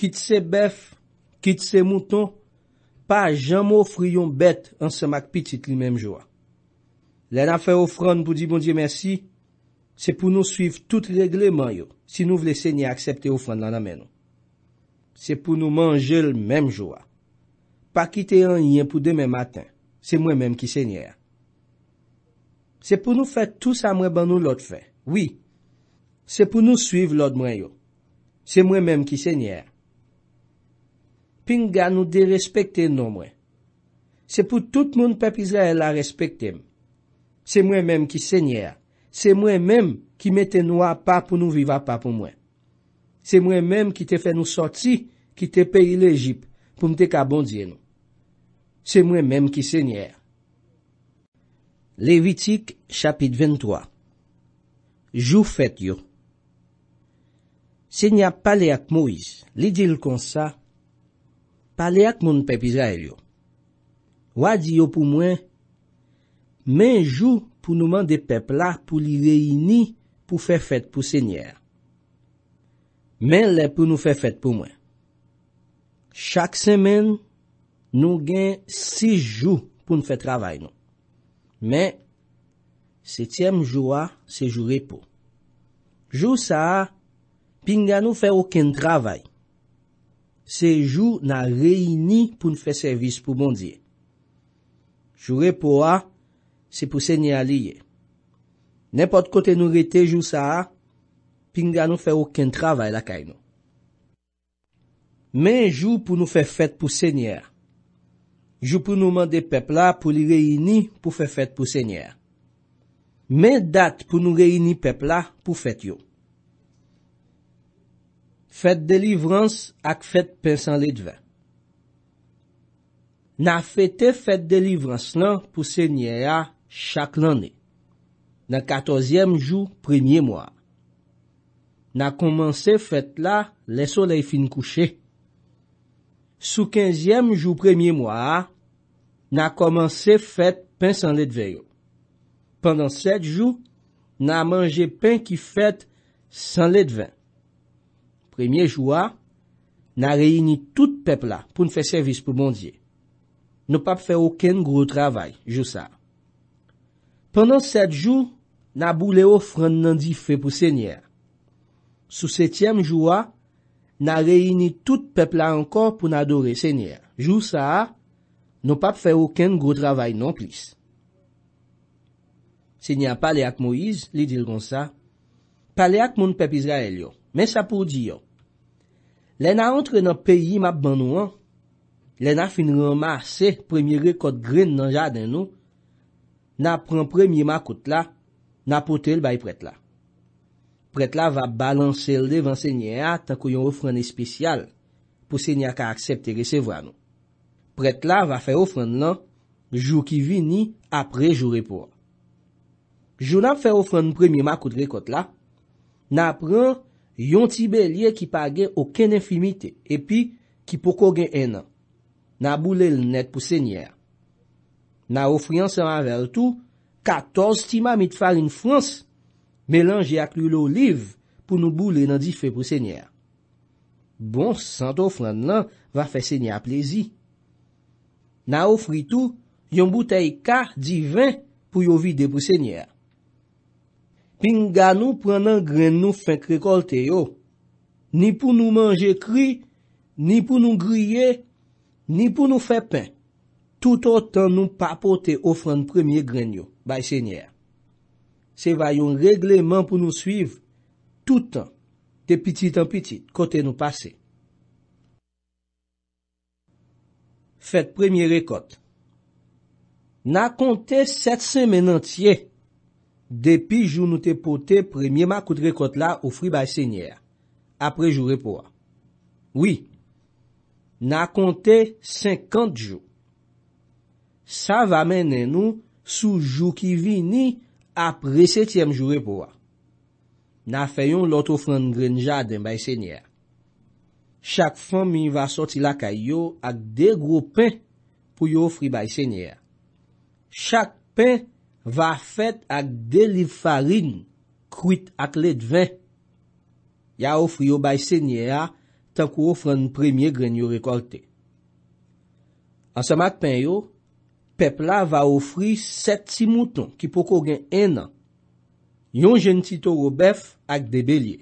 Kit se bef, kit se mouton, pa jam ofri yon bet an semak pitit li menm jou a. Le nan fe ofron pou di bon diye mersi, se pou nou suiv tout le gleman yon. Si nou vle se nye aksepte ou fwen nan amen nou. Se pou nou manje l mem jwa. Pa kite an yen pou demen matin. Se mwen mem ki se nye a. Se pou nou fwe tout sa mwen ban nou lot fwe. Oui. Se pou nou suiv lot mwen yo. Se mwen mem ki se nye a. Pinga nou de respekte nou mwen. Se pou tout moun pepizre la respekte m. Se mwen mem ki se nye a. Se mwen menm ki me tenwa pa pou nou viva pa pou mwen. Se mwen menm ki te fè nou soti ki te peyi lejip pou mte kabondye nou. Se mwen menm ki se nye. Levitik, chapit 23 Jou fèt yo. Se nye pale ak Moïse, li dil kon sa, pale ak moun pepizay yo. Wadi yo pou mwen, men jou, pou nou man de pep la pou li reyni pou fè fèt pou sènyèr. Men lè pou nou fè fèt pou mwen. Chak sèmen nou gen six jou pou nou fè travay nou. Men, setyèm jou a, sejou repo. Jou sa, pinga nou fè okèn travay. Sejou nan reyni pou nou fè servis pou mondye. Jou repo a, se pou sènyè a liye. Nèpot kote nou rete jou sa a, pinga nou fè ouken travay la kay nou. Mè jou pou nou fè fèt pou sènyè a. Jou pou nou mande pepla pou li reyni pou fè fèt pou sènyè a. Mè dat pou nou reyni pepla pou fèt yo. Fèt delivrans ak fèt pensan lè dve. Na fètè fèt delivrans lan pou sènyè a, chak lanè. Nan katozyèm jou, premye mwa. Nan komanse fèt la, lè solè fin kouchè. Sou kenzyèm jou, premye mwa, nan komanse fèt pen san lè dveyo. Pendan sèd jou, nan manje pen ki fèt san lè dve. Premye jou a, nan reyni tout pep la, pou n fè servis pou bondye. Nou pap fè ouken gro travay, jou sa. Pendan set jou, na bou non le ofran nan di fe pou sènyer. Sou setyem jou a, na reyni tout pepla ankon pou nan adore sènyer. Jou sa a, nou pap fè ouken gro travay nan plis. Se nyan pale ak Moïse, li dil kon sa, pale ak moun pep Israel yo. Men sa pou di yo. Le na antre nan peyi map ban nou an, le na fin roma se premire kot grin nan jaden nou, Na pren premye ma kout la, na pote l bay pret la. Pret la va balanse l devan se nye a tan ko yon ofran espesyal pou se nye a ka aksepte resevwa nou. Pret la va fe ofran lan, jou ki vini apre jou repor. Jou nan fe ofran premye ma kout re kout la, na pren yon tibe liye ki page oken enfimite epi ki poko gen enan. Na boule l net pou se nye a. Na ofri an seman ver tou, katorz tima mit farin frans, melanje ak li l'oliv pou nou boule nan di fe pou sènyer. Bon, santo fran lan va fe sènyer a plezi. Na ofri tou, yon boutei ka di vin pou yo vide pou sènyer. Pinga nou pran nan gren nou fe krekolte yo, ni pou nou manje kri, ni pou nou griye, ni pou nou fe pen. Tout an tan nou pa pote ofran premye grenyo, bay senyer. Se vayon regleman pou nou suiv tout an, te pitit an pitit, kote nou pase. Fet premye rekote. Na konte set semen antye, depi jou nou te pote premye makout rekote la ofri bay senyer, apre jou repor. Oui, na konte 50 jou. Sa va menen nou sou jou ki vini apre setyem jure pouwa. Na fèyon lot ofran grenja den bay sènyè. Chak fan mi va soti lakay yo ak de gro pen pou yo ofri bay sènyè. Chak pen va fèt ak de liv farin kuit ak led vè. Ya ofri yo bay sènyè tan kou ofran premye gren yo rekolte. An samak pen yo, pep la va ofri set si mouton ki poko gen enan. Yon jen tito robef ak de belye.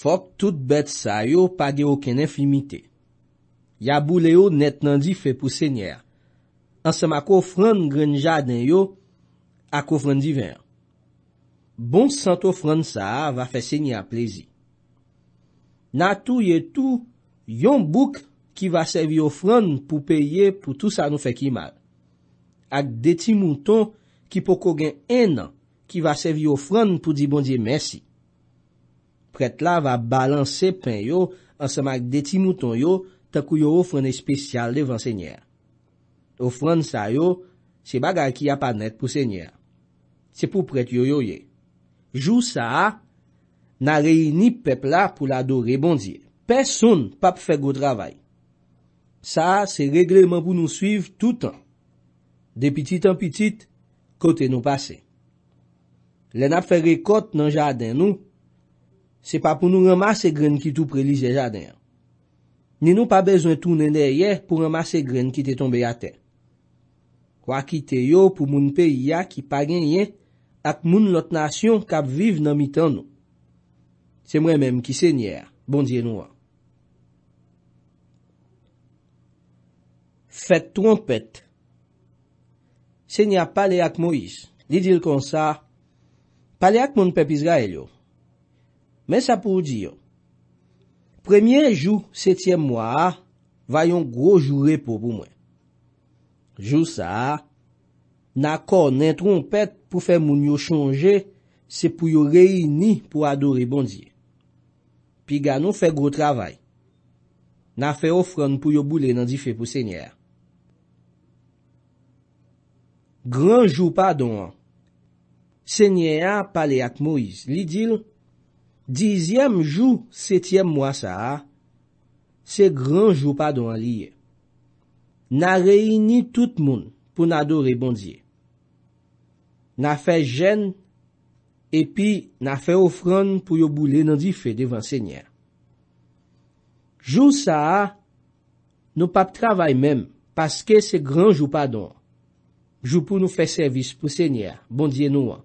Fok tout bet sa yo pa de oken enfimite. Ya bou le yo net nan di fe pou senyer. An sema kofran grenja den yo, ak kofran di ven. Bon santo fran sa a va fe senyer plezi. Na tou ye tou, yon bouk, ki va sevi ofran pou peye pou tout sa nou feki mal. Ak deti mouton ki pou kogen enan, ki va sevi ofran pou di bondye mersi. Pret la va balanse pen yo, ansama ak deti mouton yo, takou yo ofran espesyal devan senyer. Ofran sa yo, se bagay ki apanet pou senyer. Se pou pret yo yo ye. Jou sa, na reyni pepla pou la do rebondye. Peson pa pou fe go travay. Sa, se regleman pou nou suiv tout an. De pitit an pitit, kote nou pase. Le nap fere kote nan jaden nou, se pa pou nou ramase gren ki tou prelize jaden an. Ni nou pa bezon tounen derye pou ramase gren ki te tombe yate. Kwa ki te yo pou moun peyi ya ki pa genye ak moun lot nasyon kap vive nan mitan nou. Se mwen menm ki se nyer, bondye nou an. Fèt trompet, se n'y a pale ak Moïse. Li dil kon sa, pale ak moun pep Izrael yo. Men sa pou di yo. Premye jou, setyem mwa, vayon grojou repou pou mwen. Jou sa, na konen trompet pou fè moun yo chanje, se pou yo reyni pou adori bondi. Pi ga nou fè gro travay. Na fè ofran pou yo boule nan di fè pou se n'y a. Granjou pa don an, sènyè an pale ak Moïse li dil, dizyèm jou, sètyèm mwa sa a, bon sè granjou pa don an liye. Na reyni tout moun pou nadore bondye. Na fè jèn, epi na fè ofran pou yo boulè nan di fè devan sènyè. Jou sa a, nou pap travay mèm, paske sè granjou pa don an. Jou pou nou fè servis pou sènyè, bondye nou an,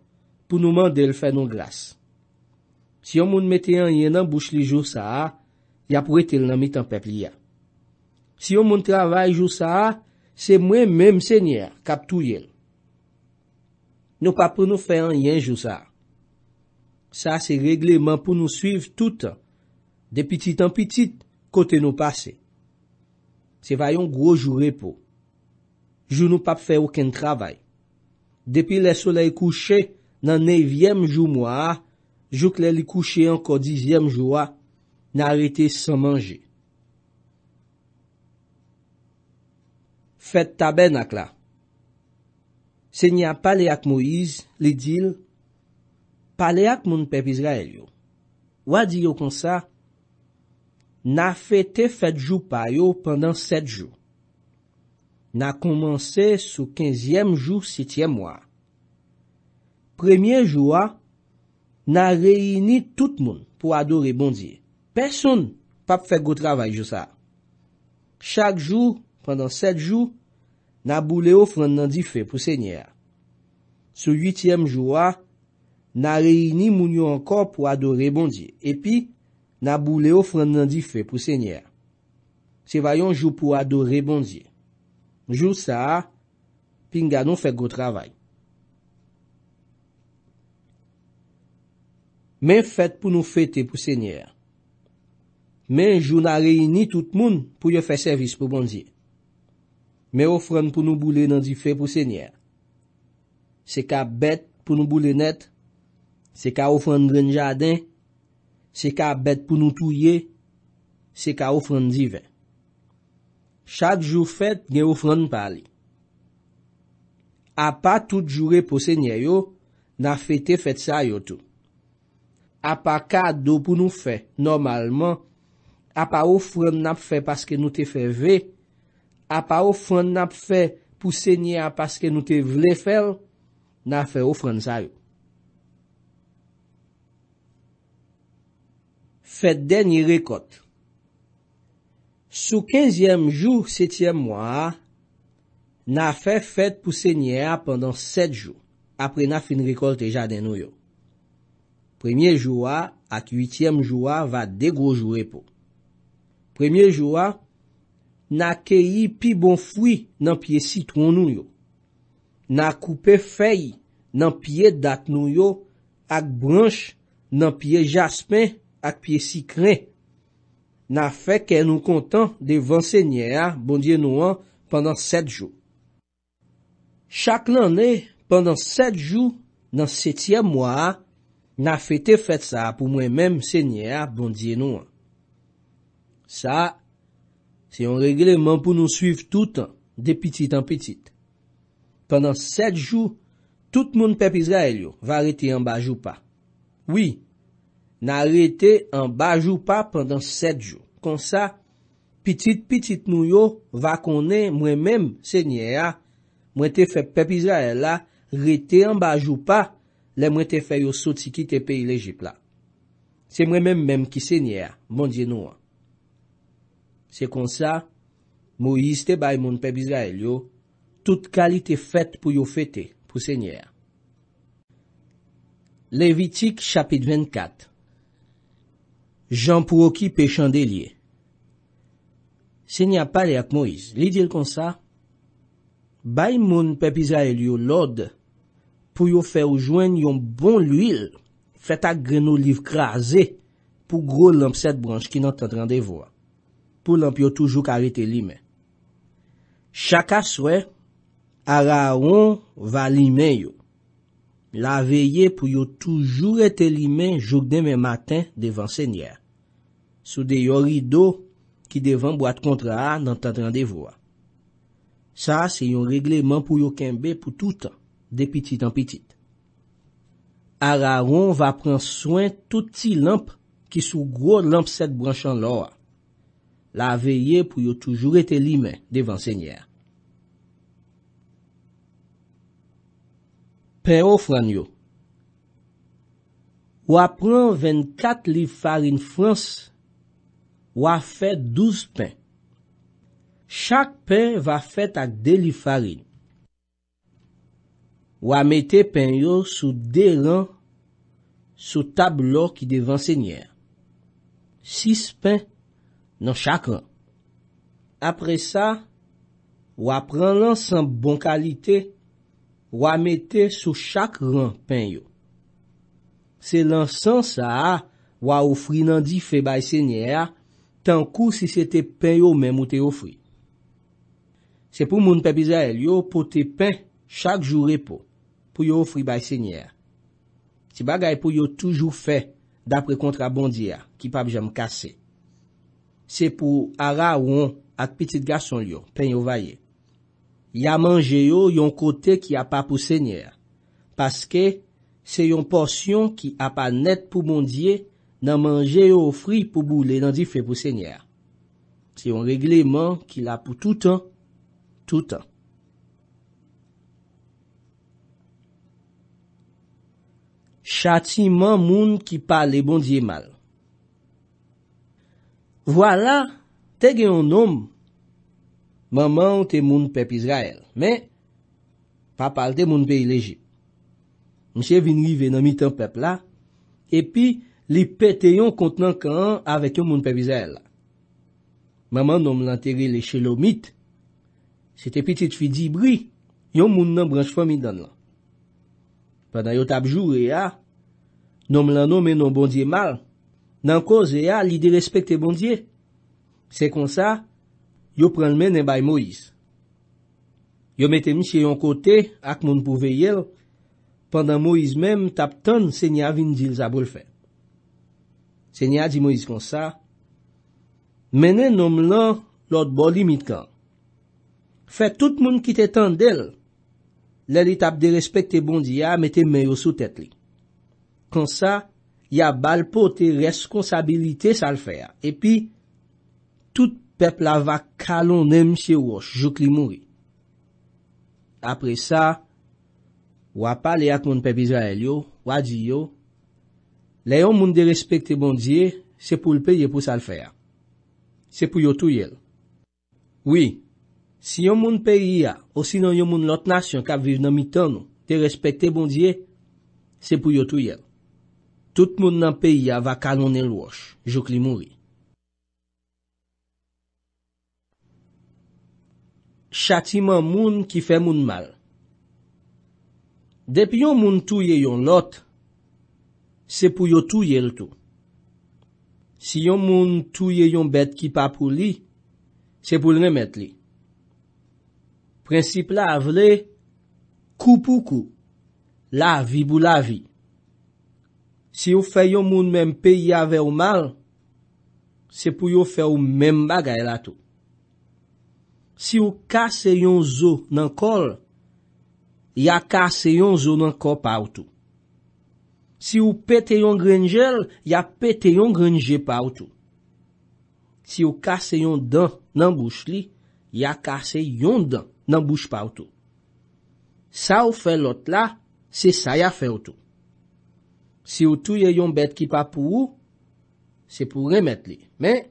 pou nou mandè l fè nou glas. Si yon moun metè an yè nan bouch li jousa an, ya pou etè l nan mitan pepli an. Si yon moun travay jousa an, se mwen mèm sènyè, kap tou yè. Nou pa pou nou fè an yè jousa an. Sa se regleman pou nou suiv toutan, de pitit an pitit, kote nou pase. Se vayon grojou repou. Jou nou pa pfe ouken travay. Depi le sole kouche nan nevyem jou mwa, jou kle li kouche anko dizyem jouwa, nan arete san manje. Fete taben ak la. Se nya pale ak Moiz, li dil, pale ak moun pep Izrael yo. Wadi yo kon sa, na fete fete jou payo pandan set jou. Na komanse sou kenzyem jou, sityem mwa. Premye jou a, na reyni tout moun pou adore bondi. Person pa pfe gwo travay jou sa. Chak jou, pandan set jou, na bou le ofran nan di fe pou sènyer. Sou yityem jou a, na reyni moun yo ankon pou adore bondi. E pi, na bou le ofran nan di fe pou sènyer. Se vayon jou pou adore bondi. Jou sa, pi nga nou fèk gò travay. Men fèt pou nou fètè pou sènyèr. Men joun a reyni tout moun pou yo fè servis pou bondye. Men ofran pou nou boulè nan di fèt pou sènyèr. Se ka bèt pou nou boulè net, se ka ofran dren jaden, se ka bèt pou nou touye, se ka ofran di ven. Chadjou fèt gen oufran pa li. A pa tout jure pou sènyè yo, na fètè fèt sa yo tou. A pa kado pou nou fèt normalman, a pa oufran nap fèt paske nou te fèt ve, a pa oufran nap fèt pou sènyè apaske nou te vle fèt, na fèt oufran sa yo. Fèt denye rekot. Sou kenzyem jou, setyem mwa, na fe fet pou se nye a pendant set jou apre na fin rikol te jaden nou yo. Premye jou a ak yityem jou a va degou jure pou. Premye jou a, na keyi pi bon fwi nan piye si tron nou yo. Na koupe fey nan piye dat nou yo ak bransh nan piye jaspen ak piye si kren. na fè kè nou kontan devan sènyè a bondye nou an pandan sèd jou. Chak lanè, pandan sèd jou, nan sètyè mwa, na fè te fèd sa pou mwen mèm sènyè a bondye nou an. Sa, se yon regleman pou nou suiv toutan, de pitit an pitit. Pandan sèd jou, tout moun pep Israel yo va reti an baj ou pa. Oui, nan rete an baj ou pa pandan set jou. Kon sa, pitit-pitit nou yo va konen mwen men se nye a mwen te fe pep Izrael la rete an baj ou pa le mwen te fe yo sot si ki te pe il ejipla. Se mwen men men ki se nye a, mwen di nou an. Se kon sa, mwen yiste bay mwen pep Izrael yo, tout kalite fet pou yo fete, pou se nye a. Levitik chapit ven kat. jan pou oki pe chandelye. Se nya pale ak Moïse, li dil kon sa, bay moun pe pisa el yo lod pou yo fe ou jwen yon bon l'huil fet ak greno liv kraze pou gro lomp set branj ki nan tat randevoa, pou lomp yo toujou kare te limen. Chaka swè, ara on va limen yo. La veye pou yo toujou rete limen jok demen matin devan senyèr. sou de yon rido ki devan boat kontra nan tat randevo a. Sa se yon regleman pou yo kembe pou toutan, de pitit an pitit. Ara ron va pran swen touti lamp ki sou gro lamp set branshan lo a. La veye pou yo toujou rete li men devan senyer. Pe ou fran yo? Ou ap pran 24 liv farin frans Ou a fet 12 pen. Chak pen va fet ak deli farin. Ou a mette pen yo sou de lan sou tablo ki devan sènyèr. 6 pen nan chak lan. Apre sa, ou a pren lan san bon kalite, ou a mette sou chak lan pen yo. Se lan san sa, ou a oufri nan di febay sènyèr, tan kou si se te pen yo mèm ou te ofri. Se pou moun pe bizayel, yo pote pen chak jou repo, pou yo ofri bay sènyèr. Se bagay pou yo toujou fe, dapre kontra bondiè, ki pab jèm kase. Se pou ara ou an ak pitit gason yo, pen yo vaye. Ya manje yo yon kote ki apapou sènyèr, paske se yon porsyon ki apanet pou bondiè nan manje yo fri pou bou le nan di fe pou senyer. Se yon regleman ki la pou toutan, toutan. Chati man moun ki pale e bondye mal. Vwala, te ge yon nom, manman ou te moun pep Israel. Men, pa palte moun pey lejip. Mse vinrive nan mi ten pep la, epi, li pète yon kont nan kaan avèk yon moun pèvizè la. Maman nom lan teri le chelomit, sete pitit fi dibri, yon moun nan branj fòmidan la. Padan yo tabjou e ya, nom lan nom e non bondye mal, nan koz e ya li de respet e bondye. Se kon sa, yo pran men e bay Moïse. Yo mette misye yon kote ak moun pou veyèl, padan Moïse men tap tan se nye avin dil zabol fè. Se nye a di mou dis kon sa, mene nom lan lot boli mit kan. Fe tout moun ki te tendel, le li tap de respekte bondiya, me te meyo sou tet li. Kon sa, ya bal po te reskonsabilite sa l fè ya. E pi, tout pepl ava kalon nem se wos, jok li mouri. Apre sa, wap pale ak moun pep Israel yo, wadi yo, Lè yon moun de respekte bondye, se pou l'peye pou sal fè ya. Se pou yo tou yel. Oui, si yon moun peye ya, osi nan yon moun lot nasyon kap vive nan mi tan nou, de respekte bondye, se pou yo tou yel. Tout moun nan peye ya va kanon el wosh, jok li mouri. Chatiman moun ki fè moun mal Depi yon moun tou yon lot, se pou yo touye l to. Si yon moun touye yon bet ki pa pou li, se pou l ne met li. Prinsip la avle, kou pou kou, la vi bou la vi. Si yo fe yon moun menm peyi ave ou mal, se pou yo fe ou menm bagay la to. Si yo kase yon zo nan kol, ya kase yon zo nan kol pa ou to. Si ou pète yon grenjèl, ya pète yon grenjè pa ou tou. Si ou kase yon dan nan bouch li, ya kase yon dan nan bouch pa ou tou. Sa ou fè lot la, se sa ya fè ou tou. Si ou touye yon bet ki pa pou ou, se pou remèt li. Men,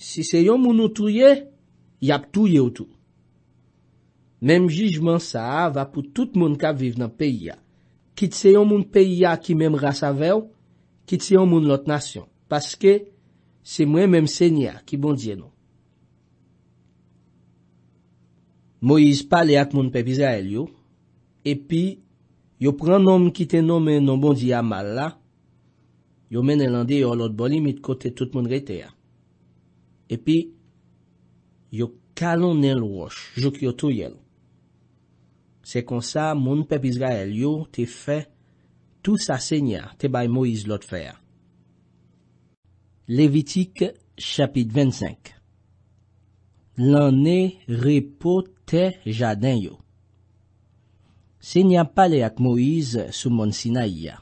se se yon moun ou touye, ya pou touye ou tou. Mem jijman sa, va pou tout moun ka vive nan peyi ya. Kit se yon moun peyi ya ki mem rasa vew, kit se yon moun lot nasyon, paske se mwen mem senya ki bondye nou. Moiz pale at moun peviza el yo, epi yo pran nom kit eno men non bondye ya mal la, yo men elande yo lot boli mit kote tout moun rete ya. Epi yo kalon el wosh, jok yo tou yelou. Se konsa, moun pep Izrael yo te fe tout sa senya te bay Moïse lot fe a. Levitik, chapit 25 Lanne repote jaden yo. Senya pale ak Moïse sou moun sinay ya.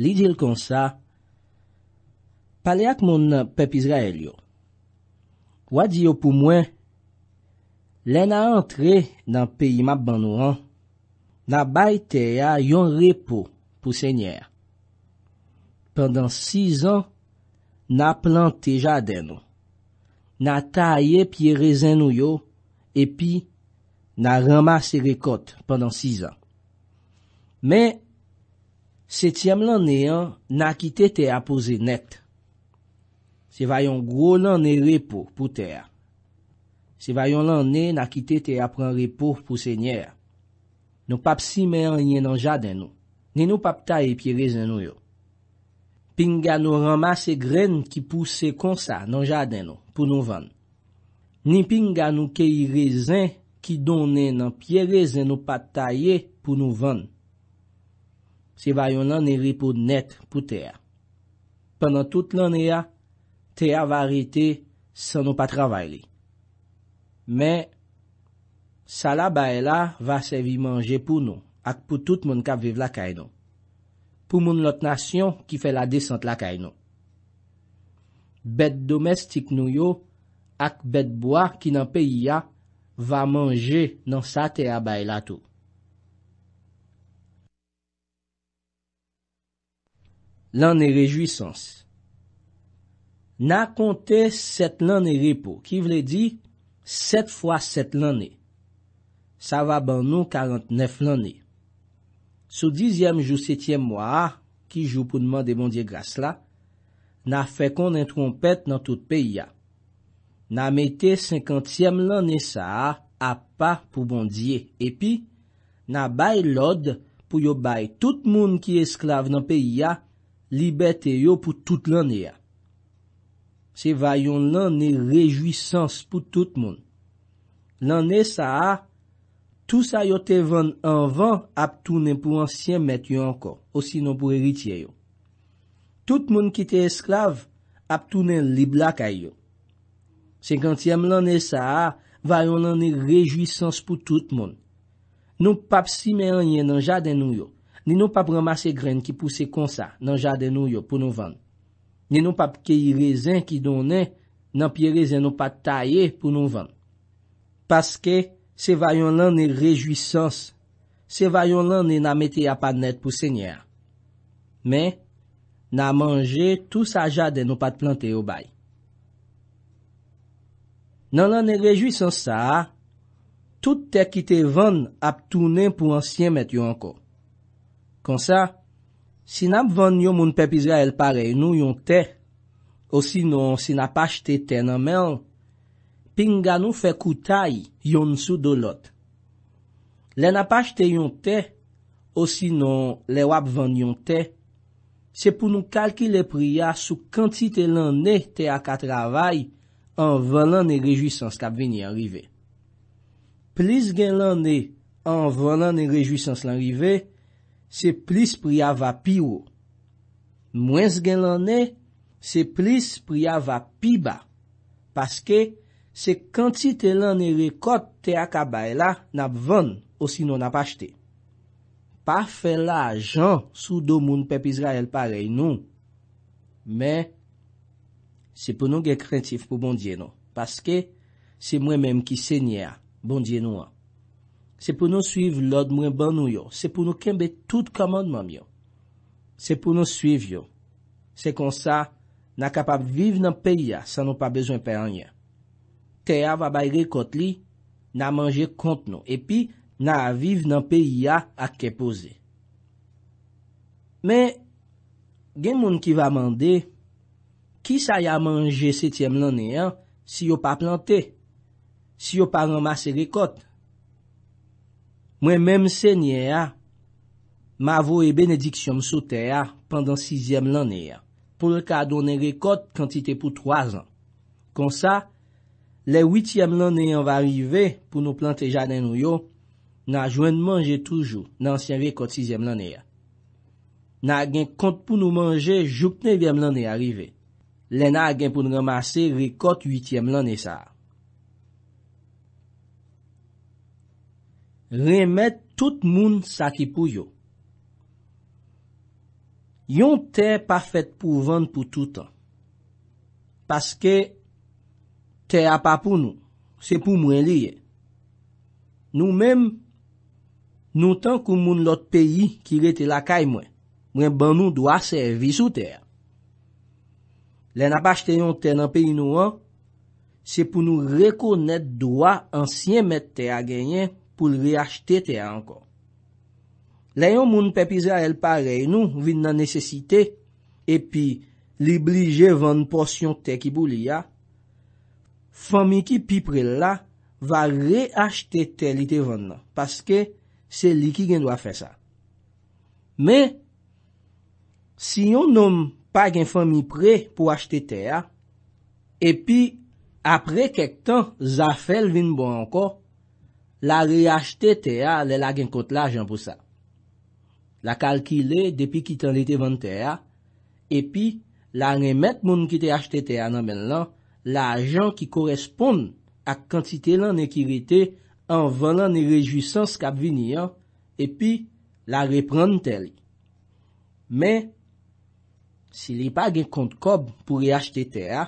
Li dil konsa, pale ak moun pep Izrael yo. Kwa di yo pou mwen? Len a antre nan peyi map ban nou an. Na bay te a yon repou pou sènyèr. Pendan 6 an, na planteja den nou. Na tayye pi rezen nou yo, epi, na ramase rekot pendan 6 an. Men, sètyem lanè an, na kite te a pou zè net. Se vayon gwo lanè repou pou tè. Se vayon lanè, na kite te a pran repou pou sènyèr. Nou pap si me an yen nan jaden nou. Ni nou pap taye pi rezen nou yo. Pinga nou ramase gren ki puse konsa nan jaden nou pou nou ven. Ni pinga nou kei rezen ki donen nan pi rezen nou pat taye pou nou ven. Se bayon lan e ripo net pou te a. Pendan tout lan e a, te a va arete san nou pa travay li. Men rezon. Sa la baye la va sevi manje pou nou ak pou tout moun kap viv la kay non. Pou moun lot nasyon ki fe la desante la kay non. Bet domestik nou yo ak bet boya ki nan peyi ya va manje nan sa te a baye la tou. Lanne rejouissance Na konte set lanne repo ki vle di set fwa set lanne. sa va ban nou karantnef lan ne. Sou dizyem jou setyem mwa a, ki jou pou dman de bondye gras la, na fe kon en trompet nan tout peyi a. Na mette senkantyem lan ne sa a, a pa pou bondye. Epi, na bay lod pou yo bay tout moun ki esklav nan peyi a, libet e yo pou tout lan ne a. Se vayon lan ne rejouissance pou tout moun. Lan ne sa a, Tous a yo te vande anvan ap tounen pou ansyen met yo ankon, non o sino pou eritye yo. Tout moun ki te esklav, ap tounen li blaka yo. Sekantiyem lan e sa a, vayon lan e rejuisans pou tout moun. Nou pap si men anye nan jaden nou yo. Ni nou pap ramase gren ki puse konsa nan jaden nou yo pou nou vande. Ni nou pap keyi rezen ki donen nan pi rezen nou pa taye pou nou vande. Paske... Se vayon lan ni rejuisans, se vayon lan ni nan meti apanet pou senyer. Men, nan manje tout sa jade nou pat plante yo bay. Nan lan ni rejuisans sa, tout te ki te vande ap tounen pou ansyen met yo anko. Konsa, si nan vande yo moun pepizya el parey nou yon te, o sinon si nan pa chete te nan men an, pinga nou fe koutay yon sou do lot. Le napaj te yon te, osinon le wap van yon te, se pou nou kalki le priya sou kantite lan ne te a ka travay an volan e rejwisans kap veni enrive. Plis gen lan ne an volan e rejwisans lan rive, se plis priya va piwo. Mwens gen lan ne, se plis priya va pi ba, paske, Se kantite lan e rekot te akabay la, nap van ou sino nap achete. Pa fe la ajan sou do moun pep Israel parey nou. Me, se pou nou ge krentif pou bondye nou. Paske, se mwen menm ki senye a bondye nou an. Se pou nou suiv lod mwen ban nou yo. Se pou nou kembe tout komandman mwen. Se pou nou suiv yo. Se konsa, na kapap viv nan peya san nou pa bezwen pe anye a. teya va bay rekot li, nan manje kont nou, epi nan aviv nan peyi ya ak kepoze. Men, gen moun ki va mande, ki sa ya manje setyem lanen ya, si yo pa plante, si yo pa ramase rekot. Mwen menm se nye ya, ma vo e benediksyon sou teya pandan sizyem lanen ya, pou laka a donen rekot kantite pou troazan. Konsa, Le witièm lanè yon va rive pou nou planteja den nou yo, nan jwen manje toujou nan ansyen rekot si zèm lanè ya. Nan gen kont pou nou manje jupne vèm lanè yon rive. Len nan gen pou nou ramase rekot witièm lanè sa. Remè tout moun sakipou yo. Yon tè pa fèt pou vèn pou toutan. Paske... Tè a pa pou nou, se pou mwen liye. Nou men, nou tan kou moun lot peyi ki rete la kay mwen, mwen ban nou do a servi sou tè a. Le na pa chte yon tè nan peyi nou an, se pou nou rekonet do a ansyen met tè a genyen pou l reachte tè a ankon. Le yon moun pe pisa el parey nou, vin nan nesesite, epi li bli je vande porsyon tè ki pou liya, fami ki pi pre la va re-achete te li te vande nan, paske se li ki gen do a fe sa. Me, si yon nom pa gen fami pre pou achete te a, epi apre kek tan, zafel vin bon anko, la re-achete te a le la gen kotla jan pou sa. La kalkile depi ki tan li te vande te a, epi la remet moun ki te achete te a nan men lan, la ajan ki koresponde ak kantite lan ekirete an van lan ne rejuisans kab vini an, epi la repran tel. Men, si li pa gen kont kob pou rejachte te a,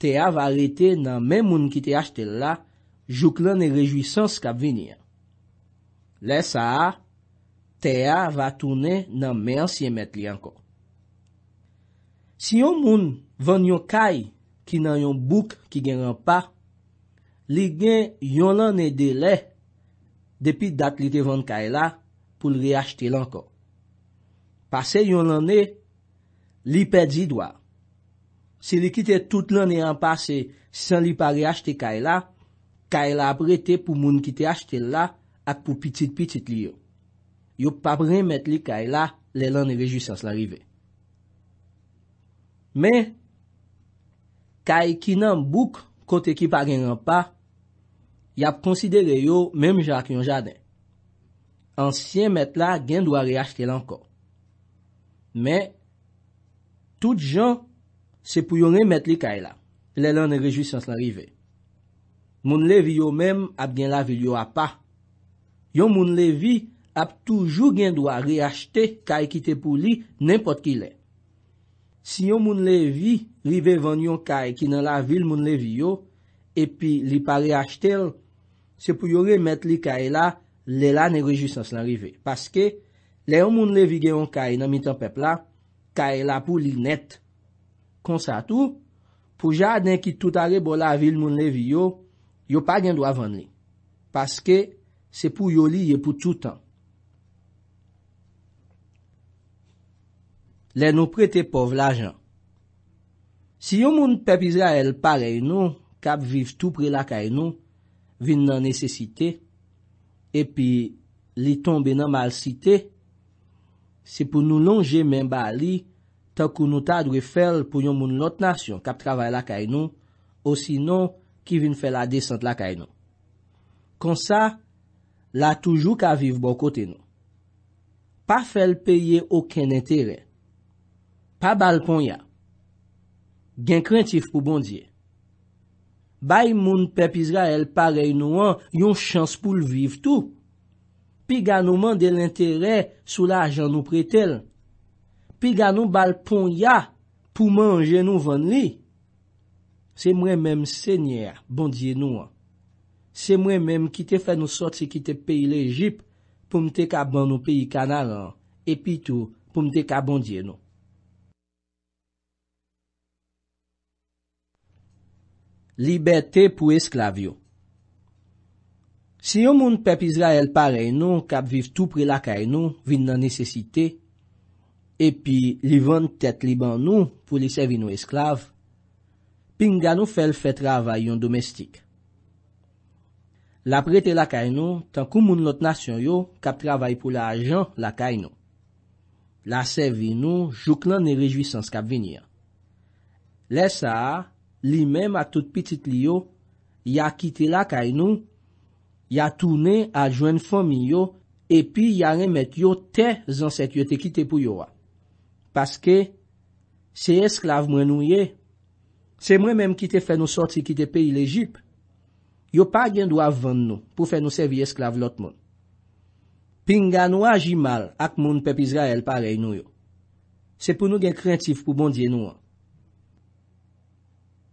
te a va rejete nan men moun ki te jachte la jok lan ne rejuisans kab vini an. Le sa a, te a va toune nan men ansye met li anko. Si yo moun van yon kayi ki nan yon bouk ki gen ran pa, li gen yon lan ne dele depi dat li te vande kaila pou li reachete lanko. Pase yon lan ne, li pedi dwa. Se li kite tout lan ne yon pase san li pa reachete kaila, kaila apre te pou moun ki te achete lak ak pou pitit-pitit li yo. Yo pa bre met li kaila le lan ne reju sens la rive. Men, Kay ki nan bouk kote ki pa gen yon pa, yap konsidere yo menm ja ak yon jaden. Ansyen met la gen dwa reachte lankon. Men, tout jan se pou yon remet li kay la, le lan e rejusans la rive. Moun levi yo menm ap gen la vil yo ap pa. Yon moun levi ap toujou gen dwa reachte kay ki te pou li nenpot ki lè. Si yon moun levi, li ve ven yon kae ki nan la vil moun levi yo, epi li pare achetel, se pou yore met li kae la, le la ne rejistans lanrive. Paske, le yon moun levi gen yon kae nan mitan pepla, kae la pou li net konsatu, pou jaden ki toutare bo la vil moun levi yo, yo pa gen do avan li. Paske, se pou yoli ye pou toutan. lè nou prete pov l'ajan. Si yon moun pep Israel parey nou, kap viv tou pre lakay nou, vin nan nesecite, epi li tombe nan malcite, se pou nou longe men ba li, ta kou nou ta dwe fel pou yon moun lot nasyon, kap travay lakay nou, osi nou ki vin fel la descent lakay nou. Kon sa, la toujou ka viv bon kote nou. Pa fel peye oken enterey, Pa bal pon ya. Gen krentif pou bondye. Bay moun pep Israel parey nou an, yon chans pou l'viv tou. Pi gano mande l'interè sou la ajan nou pretel. Pi gano bal pon ya pou manje nou van li. Se mwen menm senyer bondye nou an. Se mwen menm ki te fè nou sot se ki te peyi l'Ejip pou mte ka ban nou peyi kanalan. E pi tou pou mte ka bondye nou. Liberté pou esklav yo. Si yo moun pep Israel parey nou kap viv tou pre lakay nou vin nan nesesite, epi li van tet li ban nou pou li sevi nou esklav, pinga nou fel fe travay yon domestik. La prete lakay nou tan kou moun lot nasyon yo kap travay pou la ajan lakay nou. La sevi nou chouk lan ne rejvisans kap vinir. Le sa a, Li menm a tout pitit li yo, ya kite la kay nou, ya toune a jwen fomi yo, e pi ya remet yo te zanset yo te kite pou yo wa. Paske, se esklave mwen nou ye, se mwen menm kite fè nou sorti kite peyi l'Egypte, yo pa gen do avan nou pou fè nou sevi esklave lot moun. Pin gano a jimal ak moun pep Israel parey nou yo. Se pou nou gen krentif pou bondye nou an.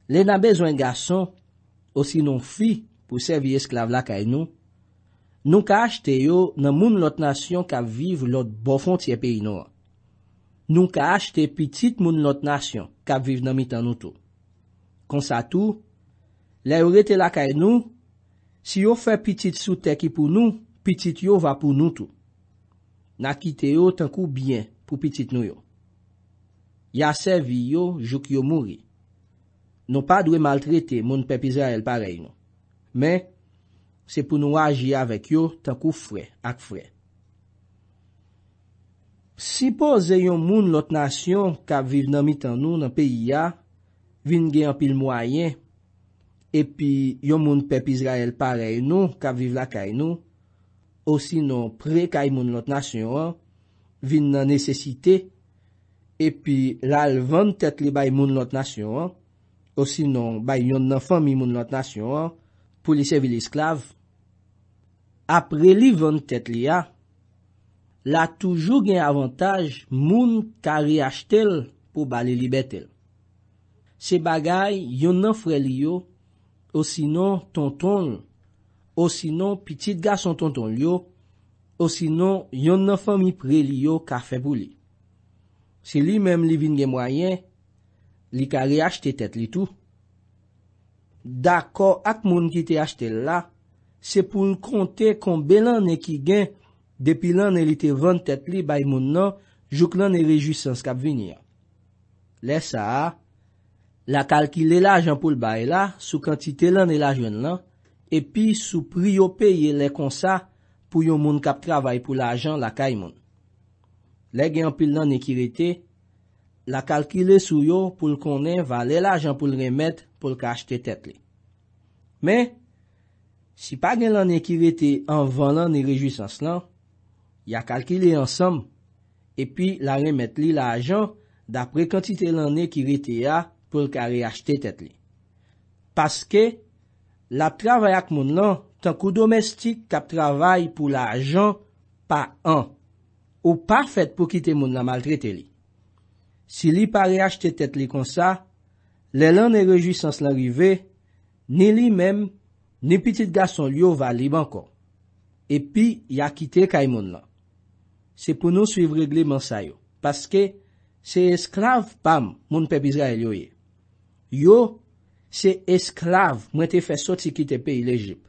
Le nan bezwen gason, osi non fi pou sevi esklave la kay nou, nou ka achte yo nan moun lot nasyon kap viv lot bo fontye pe ino a. Nou ka achte pitit moun lot nasyon kap viv nan mitan nou tou. Konsa tou, le yo rete la kay nou, si yo fe pitit sou teki pou nou, pitit yo va pou nou tou. Na kite yo tenkou byen pou pitit nou yo. Ya sevi yo jok yo mouri. Nou pa dwe maltrete moun pep Izrael parey nou. Men, se pou nou aji avek yo takou fwe ak fwe. Sipoze yon moun lot nasyon kap viv nan mitan nou nan peyi ya, vin gen apil mwayen, epi yon moun pep Izrael parey nou kap viv la kay nou, osi nou pre kay moun lot nasyon an, vin nan nesesite, epi lalvan tet li bay moun lot nasyon an, osinon bay yon nan fami moun lantasyon an, pou li sevi li esklave, apre li vantet li a, la toujou gen avantaj moun ka ri ashtel pou ba li libetel. Se bagay yon nan fre li yo, osinon tonton, osinon pitit ga son tonton li yo, osinon yon nan fami pre li yo ka febou li. Se li menm li vin gen mwayen, li ka re-achete tet li tou. Da ko ak moun ki te achete la, se pou n kon te kon belan ne ki gen depi lan ne li te vante tet li bay moun nan jouk lan ne rejusans kap vini. Le sa, la kalkile la ajan pou l bay la sou kantite lan e la jwen lan epi sou priyo peye le kon sa pou yon moun kap travay pou la ajan la kay moun. Le gen pil lan ne ki rete la kalkile sou yo pou l konen vale la ajan pou l remet pou l ka achete tet li. Men, si pa gen lan e kirete an van lan ni e rejuisans lan, ya kalkile ansam, epi la remet li la ajan dapre kantite lan e kirete a pou l ka reachete tet li. Paske, la travay ak moun lan tankou domestik kap travay pou la ajan pa an, ou pa fèt pou kite moun la maltrete li. Si li pare achte tet li konsa, le lan ne rejwi sans la rive, ni li mem, ni pitit gason yo va li banko. Epi, ya kite ka imon lan. Se pou nou suiv regli mansa yo, paske se esklav pam moun pe bizra el yo ye. Yo, se esklav mwen te fe sot si kite pe il Ejip.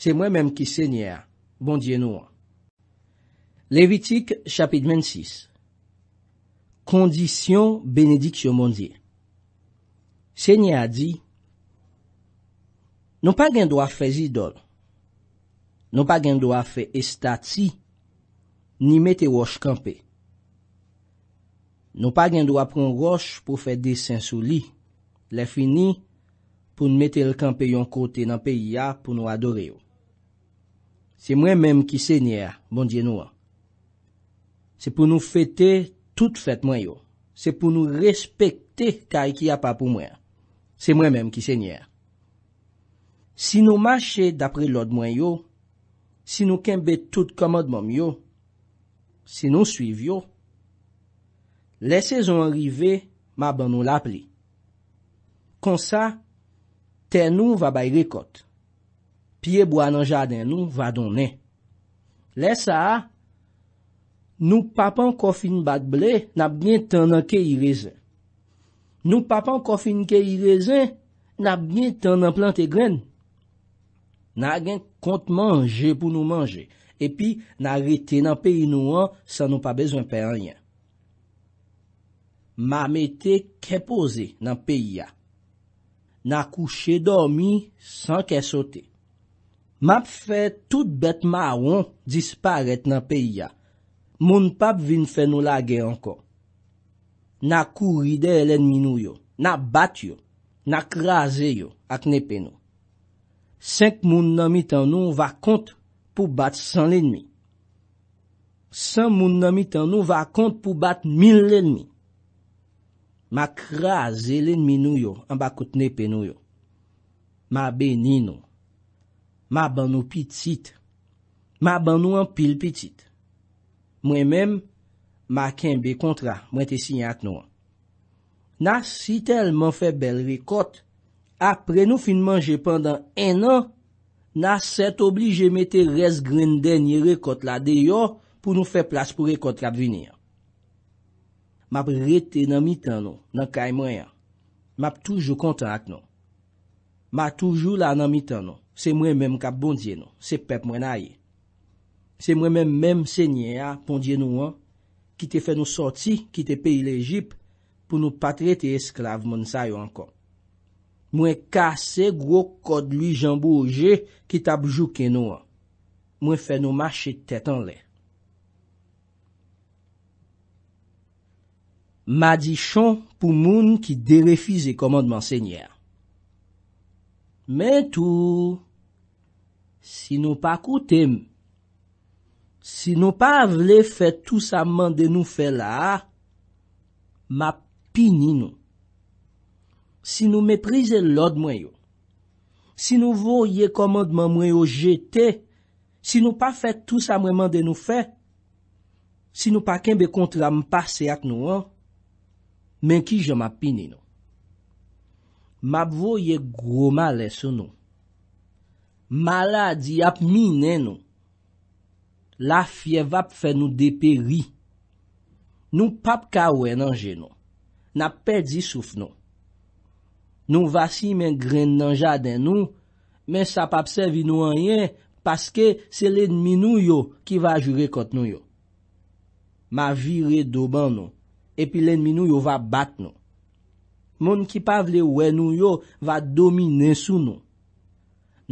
Se mwen mem ki se nye a, bon diye nou an. Levitik, chapit men sis. Kondisyon benediksyon mondye. Senye a di, nou pa gen do a fe zidol, nou pa gen do a fe estati, ni mete wosh kampe. Nou pa gen do a pron wosh pou fe desen sou li, le fini pou nou mete l kampe yon kote nan peyi ya pou nou adore yo. Se mwen menm ki senye a, mondye nou an. Se pou nou fete, Tout fèt mwen yo. Se pou nou respekte kaj ki ya pa pou mwen. Se mwen menm ki se nyer. Si nou mache dapre lòd mwen yo, si nou kembe tout komod mwen yo, si nou suiv yo, lese zon rive ma ban nou lapli. Konsa, ten nou va bay rikot. Piye bo anan jaden nou va donen. Lese sa a, Nou pa pan kofin bat ble, na bnen tan nan key rezen. Nou pa pan kofin key rezen, na bnen tan nan plante gren. Na gen kont manje pou nou manje. Epi, na rete nan peyi nou an, san nou pa bezon pey anyen. Ma mette kepoze nan peyi ya. Na kouche dormi san key sote. Ma pfe tout bet ma wan disparet nan peyi ya. Moun pap vin fè nou la ge ankon. Na kou ride elen minou yo. Na bat yo. Na kraze yo ak nepe nou. Senk moun nanmi tan nou va kont pou bat san len mi. Senk moun nanmi tan nou va kont pou bat mil len mi. Ma kraze elen minou yo ambakout nepe nou yo. Ma be ni nou. Ma ban nou pitit. Ma ban nou an pil pitit. Mwen men, ma ken be kontra, mwen te sinye ak nou an. Na si tel man fe bel rekot, apre nou fin manje pandan en an, na set obli jemete res gren denye rekot la deyo pou nou fe plas pou rekot la vini an. Map rete nan mi tan nou, nan kay mwen an. Map toujou kontan ak nou. Map toujou la nan mi tan nou. Se mwen men mka bondye nou. Se pep mwen aye. Se mwen men men msenye a, pon diye nou an, ki te fè nou soti, ki te peyi l'Ejip, pou nou patre te esklave moun sa yo ankon. Mwen kase gwo kod li jambou oje, ki tabjouke nou an. Mwen fè nou mache tetan le. Madi chon pou moun ki derefize komandman sennye a. Men tou, si nou pa koute m, Si nou pa avle fè tout sa mande nou fè la a, mapini nou. Si nou meprize lòd mwen yo, si nou vò ye komandman mwen yo jete, si nou pa fè tout sa mwen mande nou fè, si nou pa kenbe kontra mpase ak nou an, men ki jè mapini nou. Map vò ye gwo ma leso nou. Maladi ap mine nou. La fye vap fè nou depè ri. Nou pap ka wè nanje nou. Nap pèdzi souf nou. Nou vasi men gren nanja den nou, men sa pap se vi nou anyen, paske se len minou yo ki va jure kont nou yo. Ma vire do ban nou, epi len minou yo va bat nou. Moun ki pavle wè nou yo, va domine sou nou.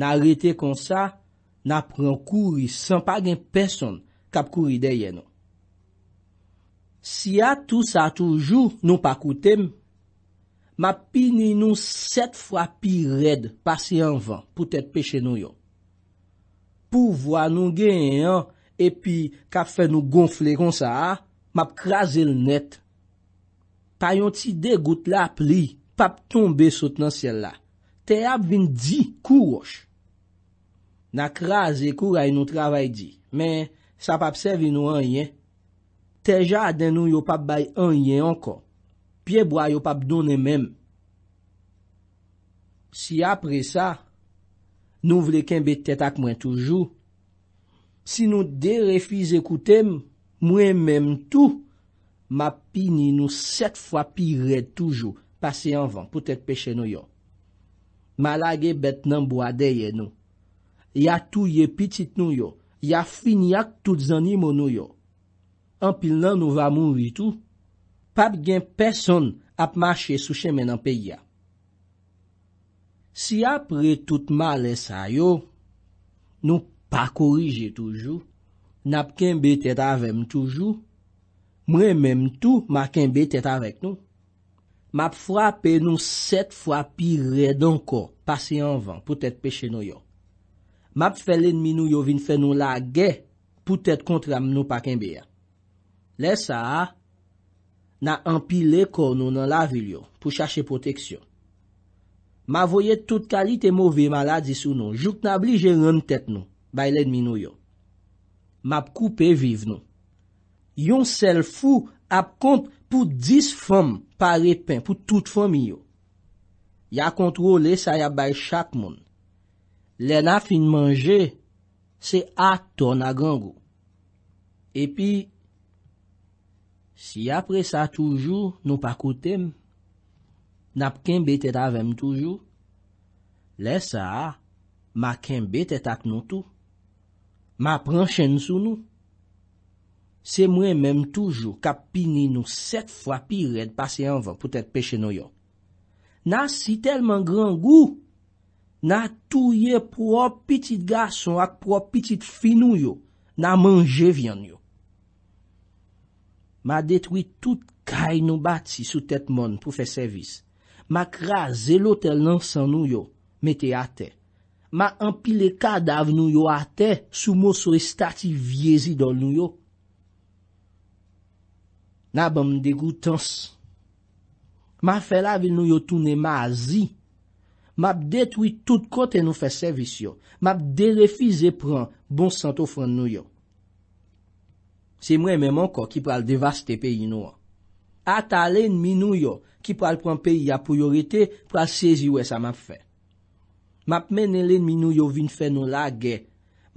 Nan rete kon sa, na pran kouri san pa gen person kap kouri deye nou. Si a tout sa toujou nou pa koutem, map pini nou set fwa pi red pase anvan pou tèt peche nou yo. Pou vwa nou gen yon, epi kap fe nou gonfle kon sa a, map kraze l net. Payon ti degout la pli, pap tombe sot nan siel la. Te ap vin di kou wosh. Nak raze kou ray nou travay di. Men, sa pap sevi nou an yen. Teja aden nou yo pap bay an yen ankon. Piye bo a yo pap donen men. Si apre sa, nou vle ken bete tet ak mwen toujou. Si nou derefize kouten, mwen men tout. Ma pini nou set fwa pi red toujou. Pase anvan, pote peche nou yo. Ma lage bet nan bo ade yen nou. Ya touye pitit nou yo, ya fini ak tout zanimo nou yo. An pil nan nou va moun vi tou, pap gen peson ap mache sou chen men an pe ya. Si apre tout ma lesa yo, nou pa korije toujou, nap ken betet avem toujou, mwen menm tou ma ken betet avek nou, map fwa pe nou set fwa pi redon ko pase an van pou tete peche nou yo. Map fè lèd minou yo vin fè nou la gè pou tèt kontra mnou pa kèmbe ya. Lè sa, na anpile kòr nou nan la vil yo pou chache poteksyon. Ma voye tout kalite mouvè maladi sou nou. Jouk na bli jè ren tèt nou bay lèd minou yo. Map koupè viv nou. Yon sel fù ap kont pou dis fòm paret pen, pou tout fòm yo. Ya kontro lè sa ya bay chak moun. Le na fin manje, se a ton a gangou. Epi, si apre sa toujou nou pa koutem, nap kenbet et avem toujou, le sa, ma kenbet et ak nou tou, ma pranchen sou nou, se mwen menm toujou kap pini nou set fwa pi red pase anvan pou tèk peche nou yo. Na si telman gangou, Na touye pou wop pitit gason ak pou wop pitit finou yo na manje vyan yo. Ma detwi tout kay nou bati sou tet moun pou fe servis. Ma kra zelo tel lansan nou yo mete ate. Ma anpile kada av nou yo ate sou mou sou estati viezi don nou yo. Na bom degoutans. Ma fel av nou yo toune ma azi. Map detwit tout kote nou fè servisyon. Map derefize pran bon santo fran nou yo. Se mwen menman ko ki pral devaste peyi nou an. Ata len mi nou yo ki pral pran peyi a priorite pral sezi wè sa map fè. Map mennen len mi nou yo vin fè nou lage.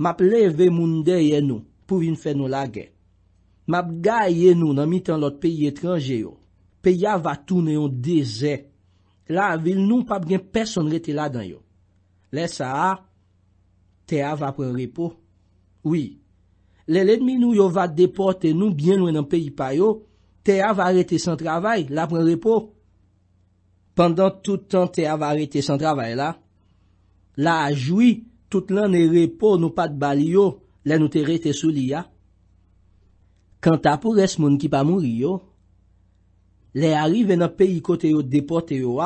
Map leve moun de yen nou pou vin fè nou lage. Map gaye yen nou nan mitan lot peyi etranje yo. Peya va toune yon dezek. La avil nou pa bren person rete la dan yo. Le sa a, te av apre repo. Oui, le ledmin nou yo va depote nou bien lwen an peyi pa yo, te av arete san travay, la apre repo. Pendant tout an te av arete san travay la, la ajoui tout lan e repo nou pat bal yo, le nou te rete sou li ya. Kant apou res moun ki pa moun yo, Le arrive nan peyi kote yo depote yo a,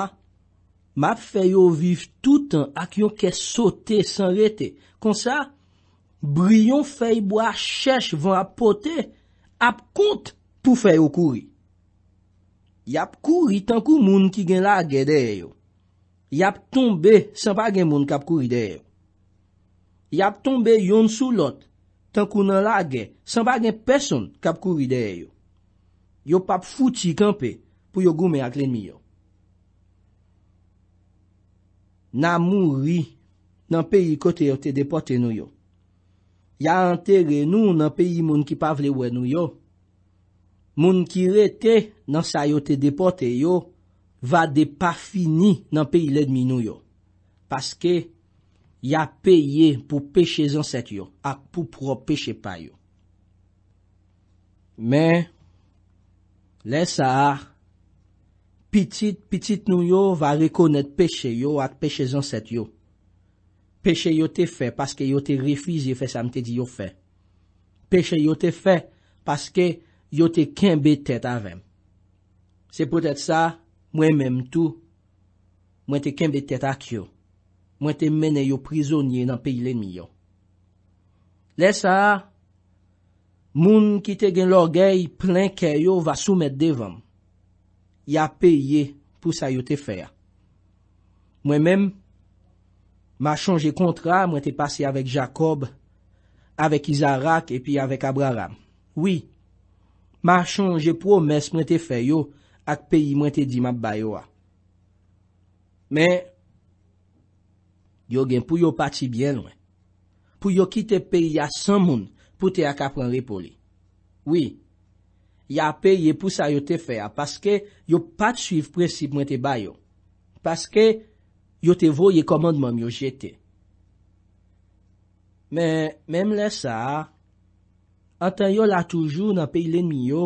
map feyo viv toutan ak yon ke sote san rete. Kon sa, bryon fey bo a chesh van ap pote, ap kont pou feyo kuri. Yap kuri tankou moun ki gen lage deye yo. Yap tombe san bagen moun kap kuri deye yo. Yap tombe yon sou lot tankou nan lage san bagen person kap kuri deye yo. Yo pap fouti kanpe pou yo goume ak lenmi yo. Na mouri nan peyi kote yo te depote nou yo. Ya anteren nou nan peyi moun ki pa vle wè nou yo. Moun ki rete nan sayo te depote yo, va de pa fini nan peyi lenmi nou yo. Paske ya peye pou peche zanset yo, ak pou propeche pa yo. Men, Lè sa, pitit, pitit nou yo va rekonet peche yo ak peche zanset yo. Peche yo te fe, paske yo te refize fe sa mte di yo fe. Peche yo te fe, paske yo te kembe tet avèm. Se potet sa, mwen mèm tou, mwen te kembe tet ak yo. Mwen te mène yo prizonye nan peyi lenmi yo. Lè sa, Moun ki te gen lor gèy plen kè yo va soumet devan. Ya peye pou sa yo te fè ya. Mwen men, ma chanje kontra, mwen te pase avèk Jacob, avèk Isaac, epi avèk Abraham. Oui, ma chanje promès mwen te fè yo ak peye mwen te di mab bayo a. Men, yo gen pou yo pati bèl wè. Pou yo ki te peye ya san moun, pou te ak apren repoli. Oui, ya pe ye pou sa yo te fea, paske yo pat suif pre sip mwen te bayo, paske yo te vo ye komandman yo jete. Men, menm le sa, an tan yo la toujou nan pe ilenmi yo,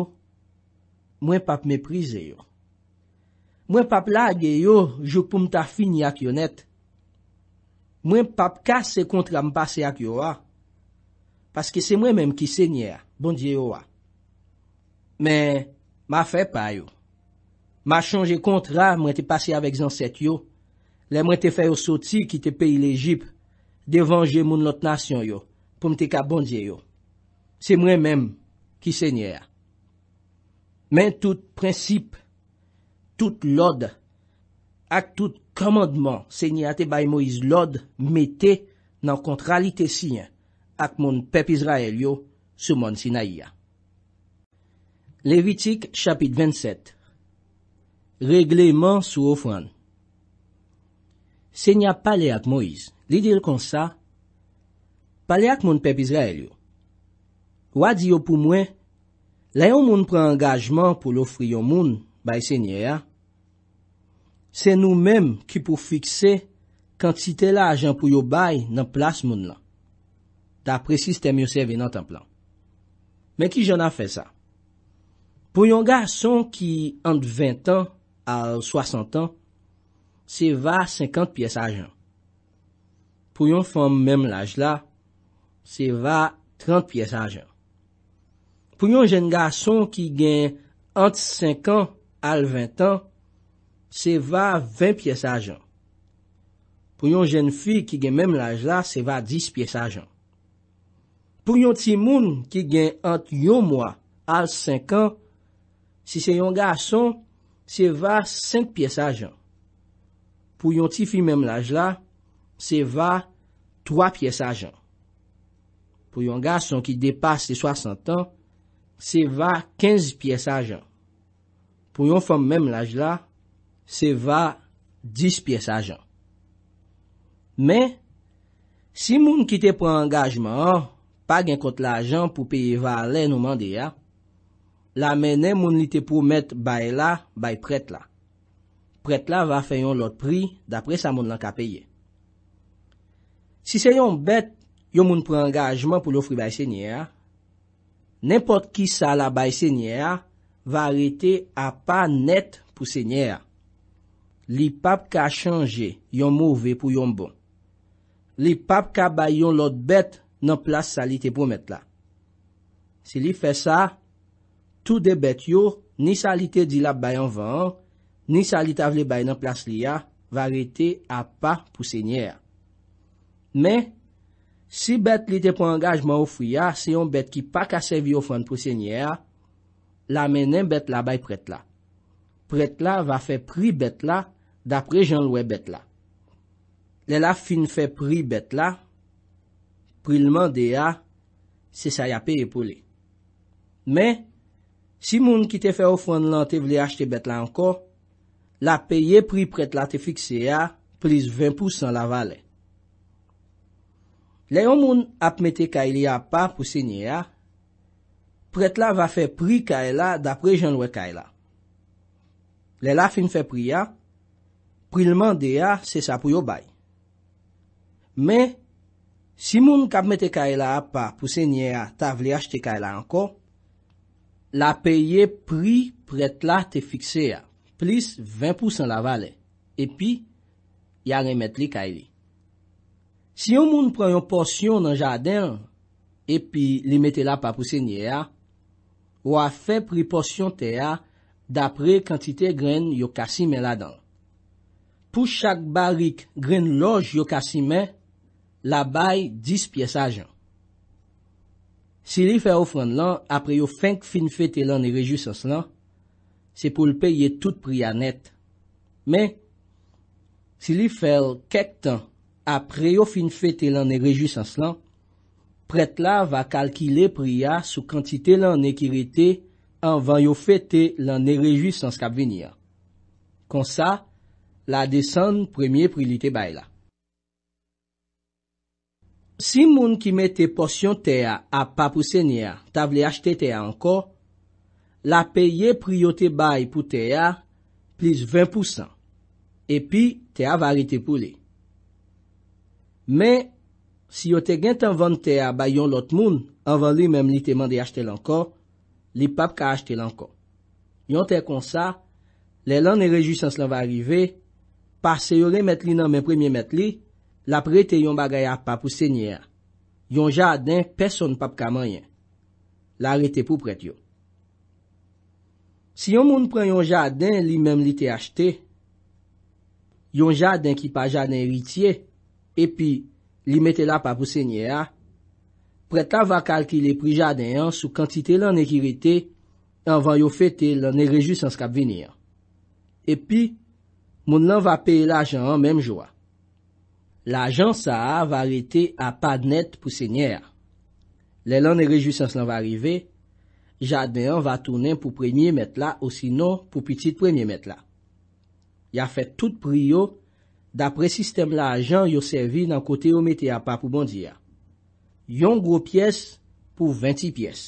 mwen pap meprize yo. Mwen pap lage yo, jo pou mta fini ak yonet. Mwen pap kase kontra mpase ak yonwa, Paske se mwen menm ki sènyè, bondye yo a. Men, ma fè pa yo. Ma chanje kontra, mwen te pase avèk zansèt yo. Le mwen te fè yo soti ki te peyi l'Egypte, devanje moun lot nasyon yo, pou mte ka bondye yo. Se mwen menm ki sènyè. Men tout prinsip, tout lod, ak tout komandman sènyè ate bay Moïse lod, mette nan kontrali te siyen. ak moun pep Izrael yo sou moun sinayi ya. Levitik, chapit 27 Regleman sou ofran Senya pale ak Moiz, li dir kon sa, pale ak moun pep Izrael yo. Wadi yo pou mwen, layo moun pre angajman pou lofri yo moun bay senye ya, se nou mem ki pou fikse kantite la ajan pou yo bay nan plas moun la. Ta presis temyo se venan tan plan. Men ki jen a fe sa? Pou yon gason ki ent 20 an al 60 an, se va 50 pies a jan. Pou yon fom menm laj la, se va 30 pies a jan. Pou yon jen gason ki gen ent 5 an al 20 an, se va 20 pies a jan. Pou yon jen fi ki gen menm laj la, se va 10 pies a jan. Pou yon ti moun ki gen ant yon mwa al 5 an, si se yon gason, se va 5 piye sa jan. Pou yon ti fi mem laj la, se va 3 piye sa jan. Pou yon gason ki depas se 60 an, se va 15 piye sa jan. Pou yon fom mem laj la, se va 10 piye sa jan. Men, si moun ki te pran angajman an, pa gen kote la ajan pou peye valen ou mande ya, la menen moun li te pou met bay la, bay pret la. Pret la va feyon lot pri, dapre sa moun lan ka peye. Si se yon bet, yon moun pre angajman pou lofri bay senye ya, nempot ki sa la bay senye ya, va rete a pa net pou senye ya. Li pap ka chanje yon mouve pou yon bon. Li pap ka bay yon lot bet, nan plas sa li te pou met la. Se li fe sa, tou de bet yo, ni sa li te dilap bay anvan, ni sa li ta vle bay nan plas li ya, va rete ap pa pou senyer. Men, si bet li te pou angajman ou fuy ya, se yon bet ki pa kasevi ou fwant pou senyer, la menen bet la bay pret la. Pret la va fe pri bet la, dapre jan lwe bet la. Le la fin fe pri bet la, prilman de ya, se sa yapi epole. Men, si moun ki te fe ofwande lan te vle achte bet la anko, la peye pri pret la te fikse ya, plis 20% la vale. Le yon moun apmete ka ili ya pa pou senye ya, pret la va fe pri ka el la dapre janwe ka el la. Le la fin fe pri ya, prilman de ya, se sa pou yo bay. Men, Si moun kap mette ka e la pa pou senye a, ta vle achte ka e la anko, la peye pri pret la te fikse a, plis 20% la vale, epi, ya remet li ka e li. Si yon moun pren yon porsyon nan jaden, epi, li mette la pa pou senye a, ou a fe pri porsyon te a, dapre kantite gren yo kasi men la dan. Po chak barik gren loj yo kasi men, la bay 10 piye sa jan. Si li fè ou fran lan apre yo fènk fin fète lan e rejusans lan, se pou l'peye tout priya net. Men, si li fè ou ket tan apre yo fin fète lan e rejusans lan, pret la va kalkile priya sou kantite lan e kirete an van yo fète lan e rejusans kab vini an. Kon sa, la desan premye priy li te bay la. Si moun ki mè te porsyon te a ap pa pou sèny a, ta vle achte te a anko, la peye priyo te bay pou te a, plis 20%, epi te avari te pou li. Mè, si yo te gen te anvande te a bay yon lot moun, anvande li mèm li te mande achte lanko, li pap ka achte lanko. Yon te konsa, le lan e rejusans lan va arrive, pase yo le mèt li nan men premye mèt li, la prete yon bagaya pa pou se nye a. Yon jaden, peson pa pou kamanyen. La rete pou prete yo. Si yon moun pre yon jaden, li mem li te achete, yon jaden ki pa jaden ritye, epi li metela pa pou se nye a, preta va kalki le pri jaden an sou kantite lan ekirete an van yo fete lan erejus anskap vini an. Epi, moun lan va peye la jen an mem joa. l'ajant sa a va rete a pa net pou sènyè a. Le lan e rejusans lan va rive, jad me an va tournen pou premye met la ou sino pou pitit premye met la. Ya fè tout priyo, dapre sistem l'ajant yo servi nan kote yo mete a pa pou bondi a. Yon gro piyes pou 20 piyes.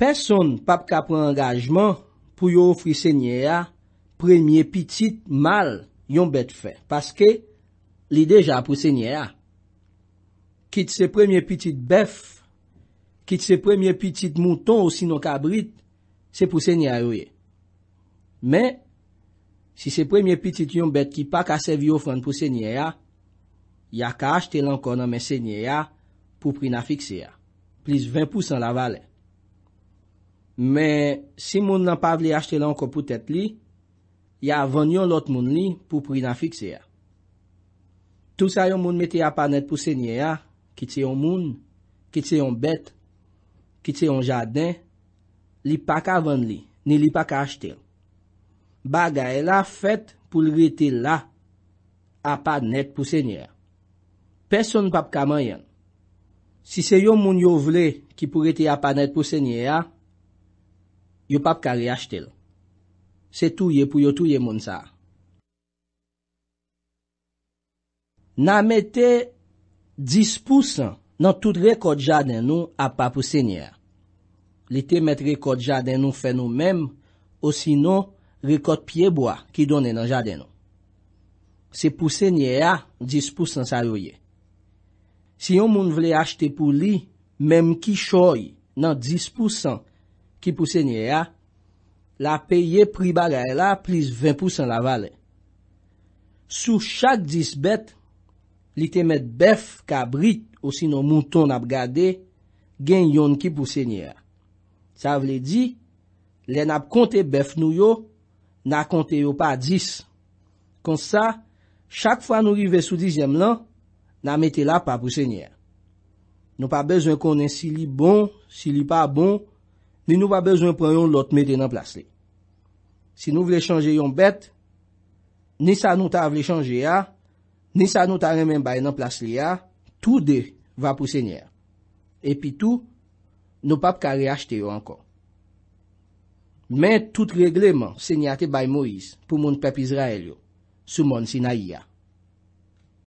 Personn pa pka pran angajman pou yo ofri sènyè a premye pitit mal yon bet fè. Paske, Li deja pou sènyè ya. Kit se premiè piti bèf, kit se premiè piti mouton ou sino kabrit, se pou sènyè yo ye. Men, si se premiè piti yon bèt ki pa ka sèvi yofran pou sènyè ya, ya ka achte lankon nan men sènyè ya pou pri na fikse ya. Plis 20% la valen. Men, si moun nan pa vli achte lankon pou tèt li, ya vanyon lot moun li pou pri na fikse ya. Tout sa yon moun meti apanet pou sènyè ya, kitse yon moun, kitse yon bet, kitse yon jaden, li pa ka vande li, ni li pa ka achete. Baga e la fèt pou li rete la apanet pou sènyè ya. Pèson pap kaman yon. Si se yon moun yo vle ki pou rete apanet pou sènyè ya, yo pap kari achete. Se touye pou yo touye moun sa a. nan mette 10% nan tout rekod jaden nou apap pou sènyè. Li te met rekod jaden nou fè nou menm, osinon rekod pyeboa ki donen nan jaden nou. Se pou sènyè ya, 10% sa yoye. Si yon moun vle achte pou li, menm ki choy nan 10% ki pou sènyè ya, la peye pri bagay la plis 20% la vale. Sou chak 10 bete, li te met bef ka brit osi nou mouton nap gade gen yon ki pou sènyer. Sa vle di, le nap konte bef nou yo, na konte yo pa dis. Kon sa, chak fwa nou rive sou dizyem lan, na mete la pa pou sènyer. Nou pa bezwen konen si li bon, si li pa bon, ni nou pa bezwen preyon lot mete nan plas li. Si nou vle chanje yon bet, ni sa nou ta vle chanje ya, Nisa nou ta remen bay nan plas li ya, tou de va pou sènyer. Epi tou, nou pap ka reachte yo ankon. Men tout regleman sènyate bay Moïse pou moun pep Izrael yo, sou moun si na yi ya.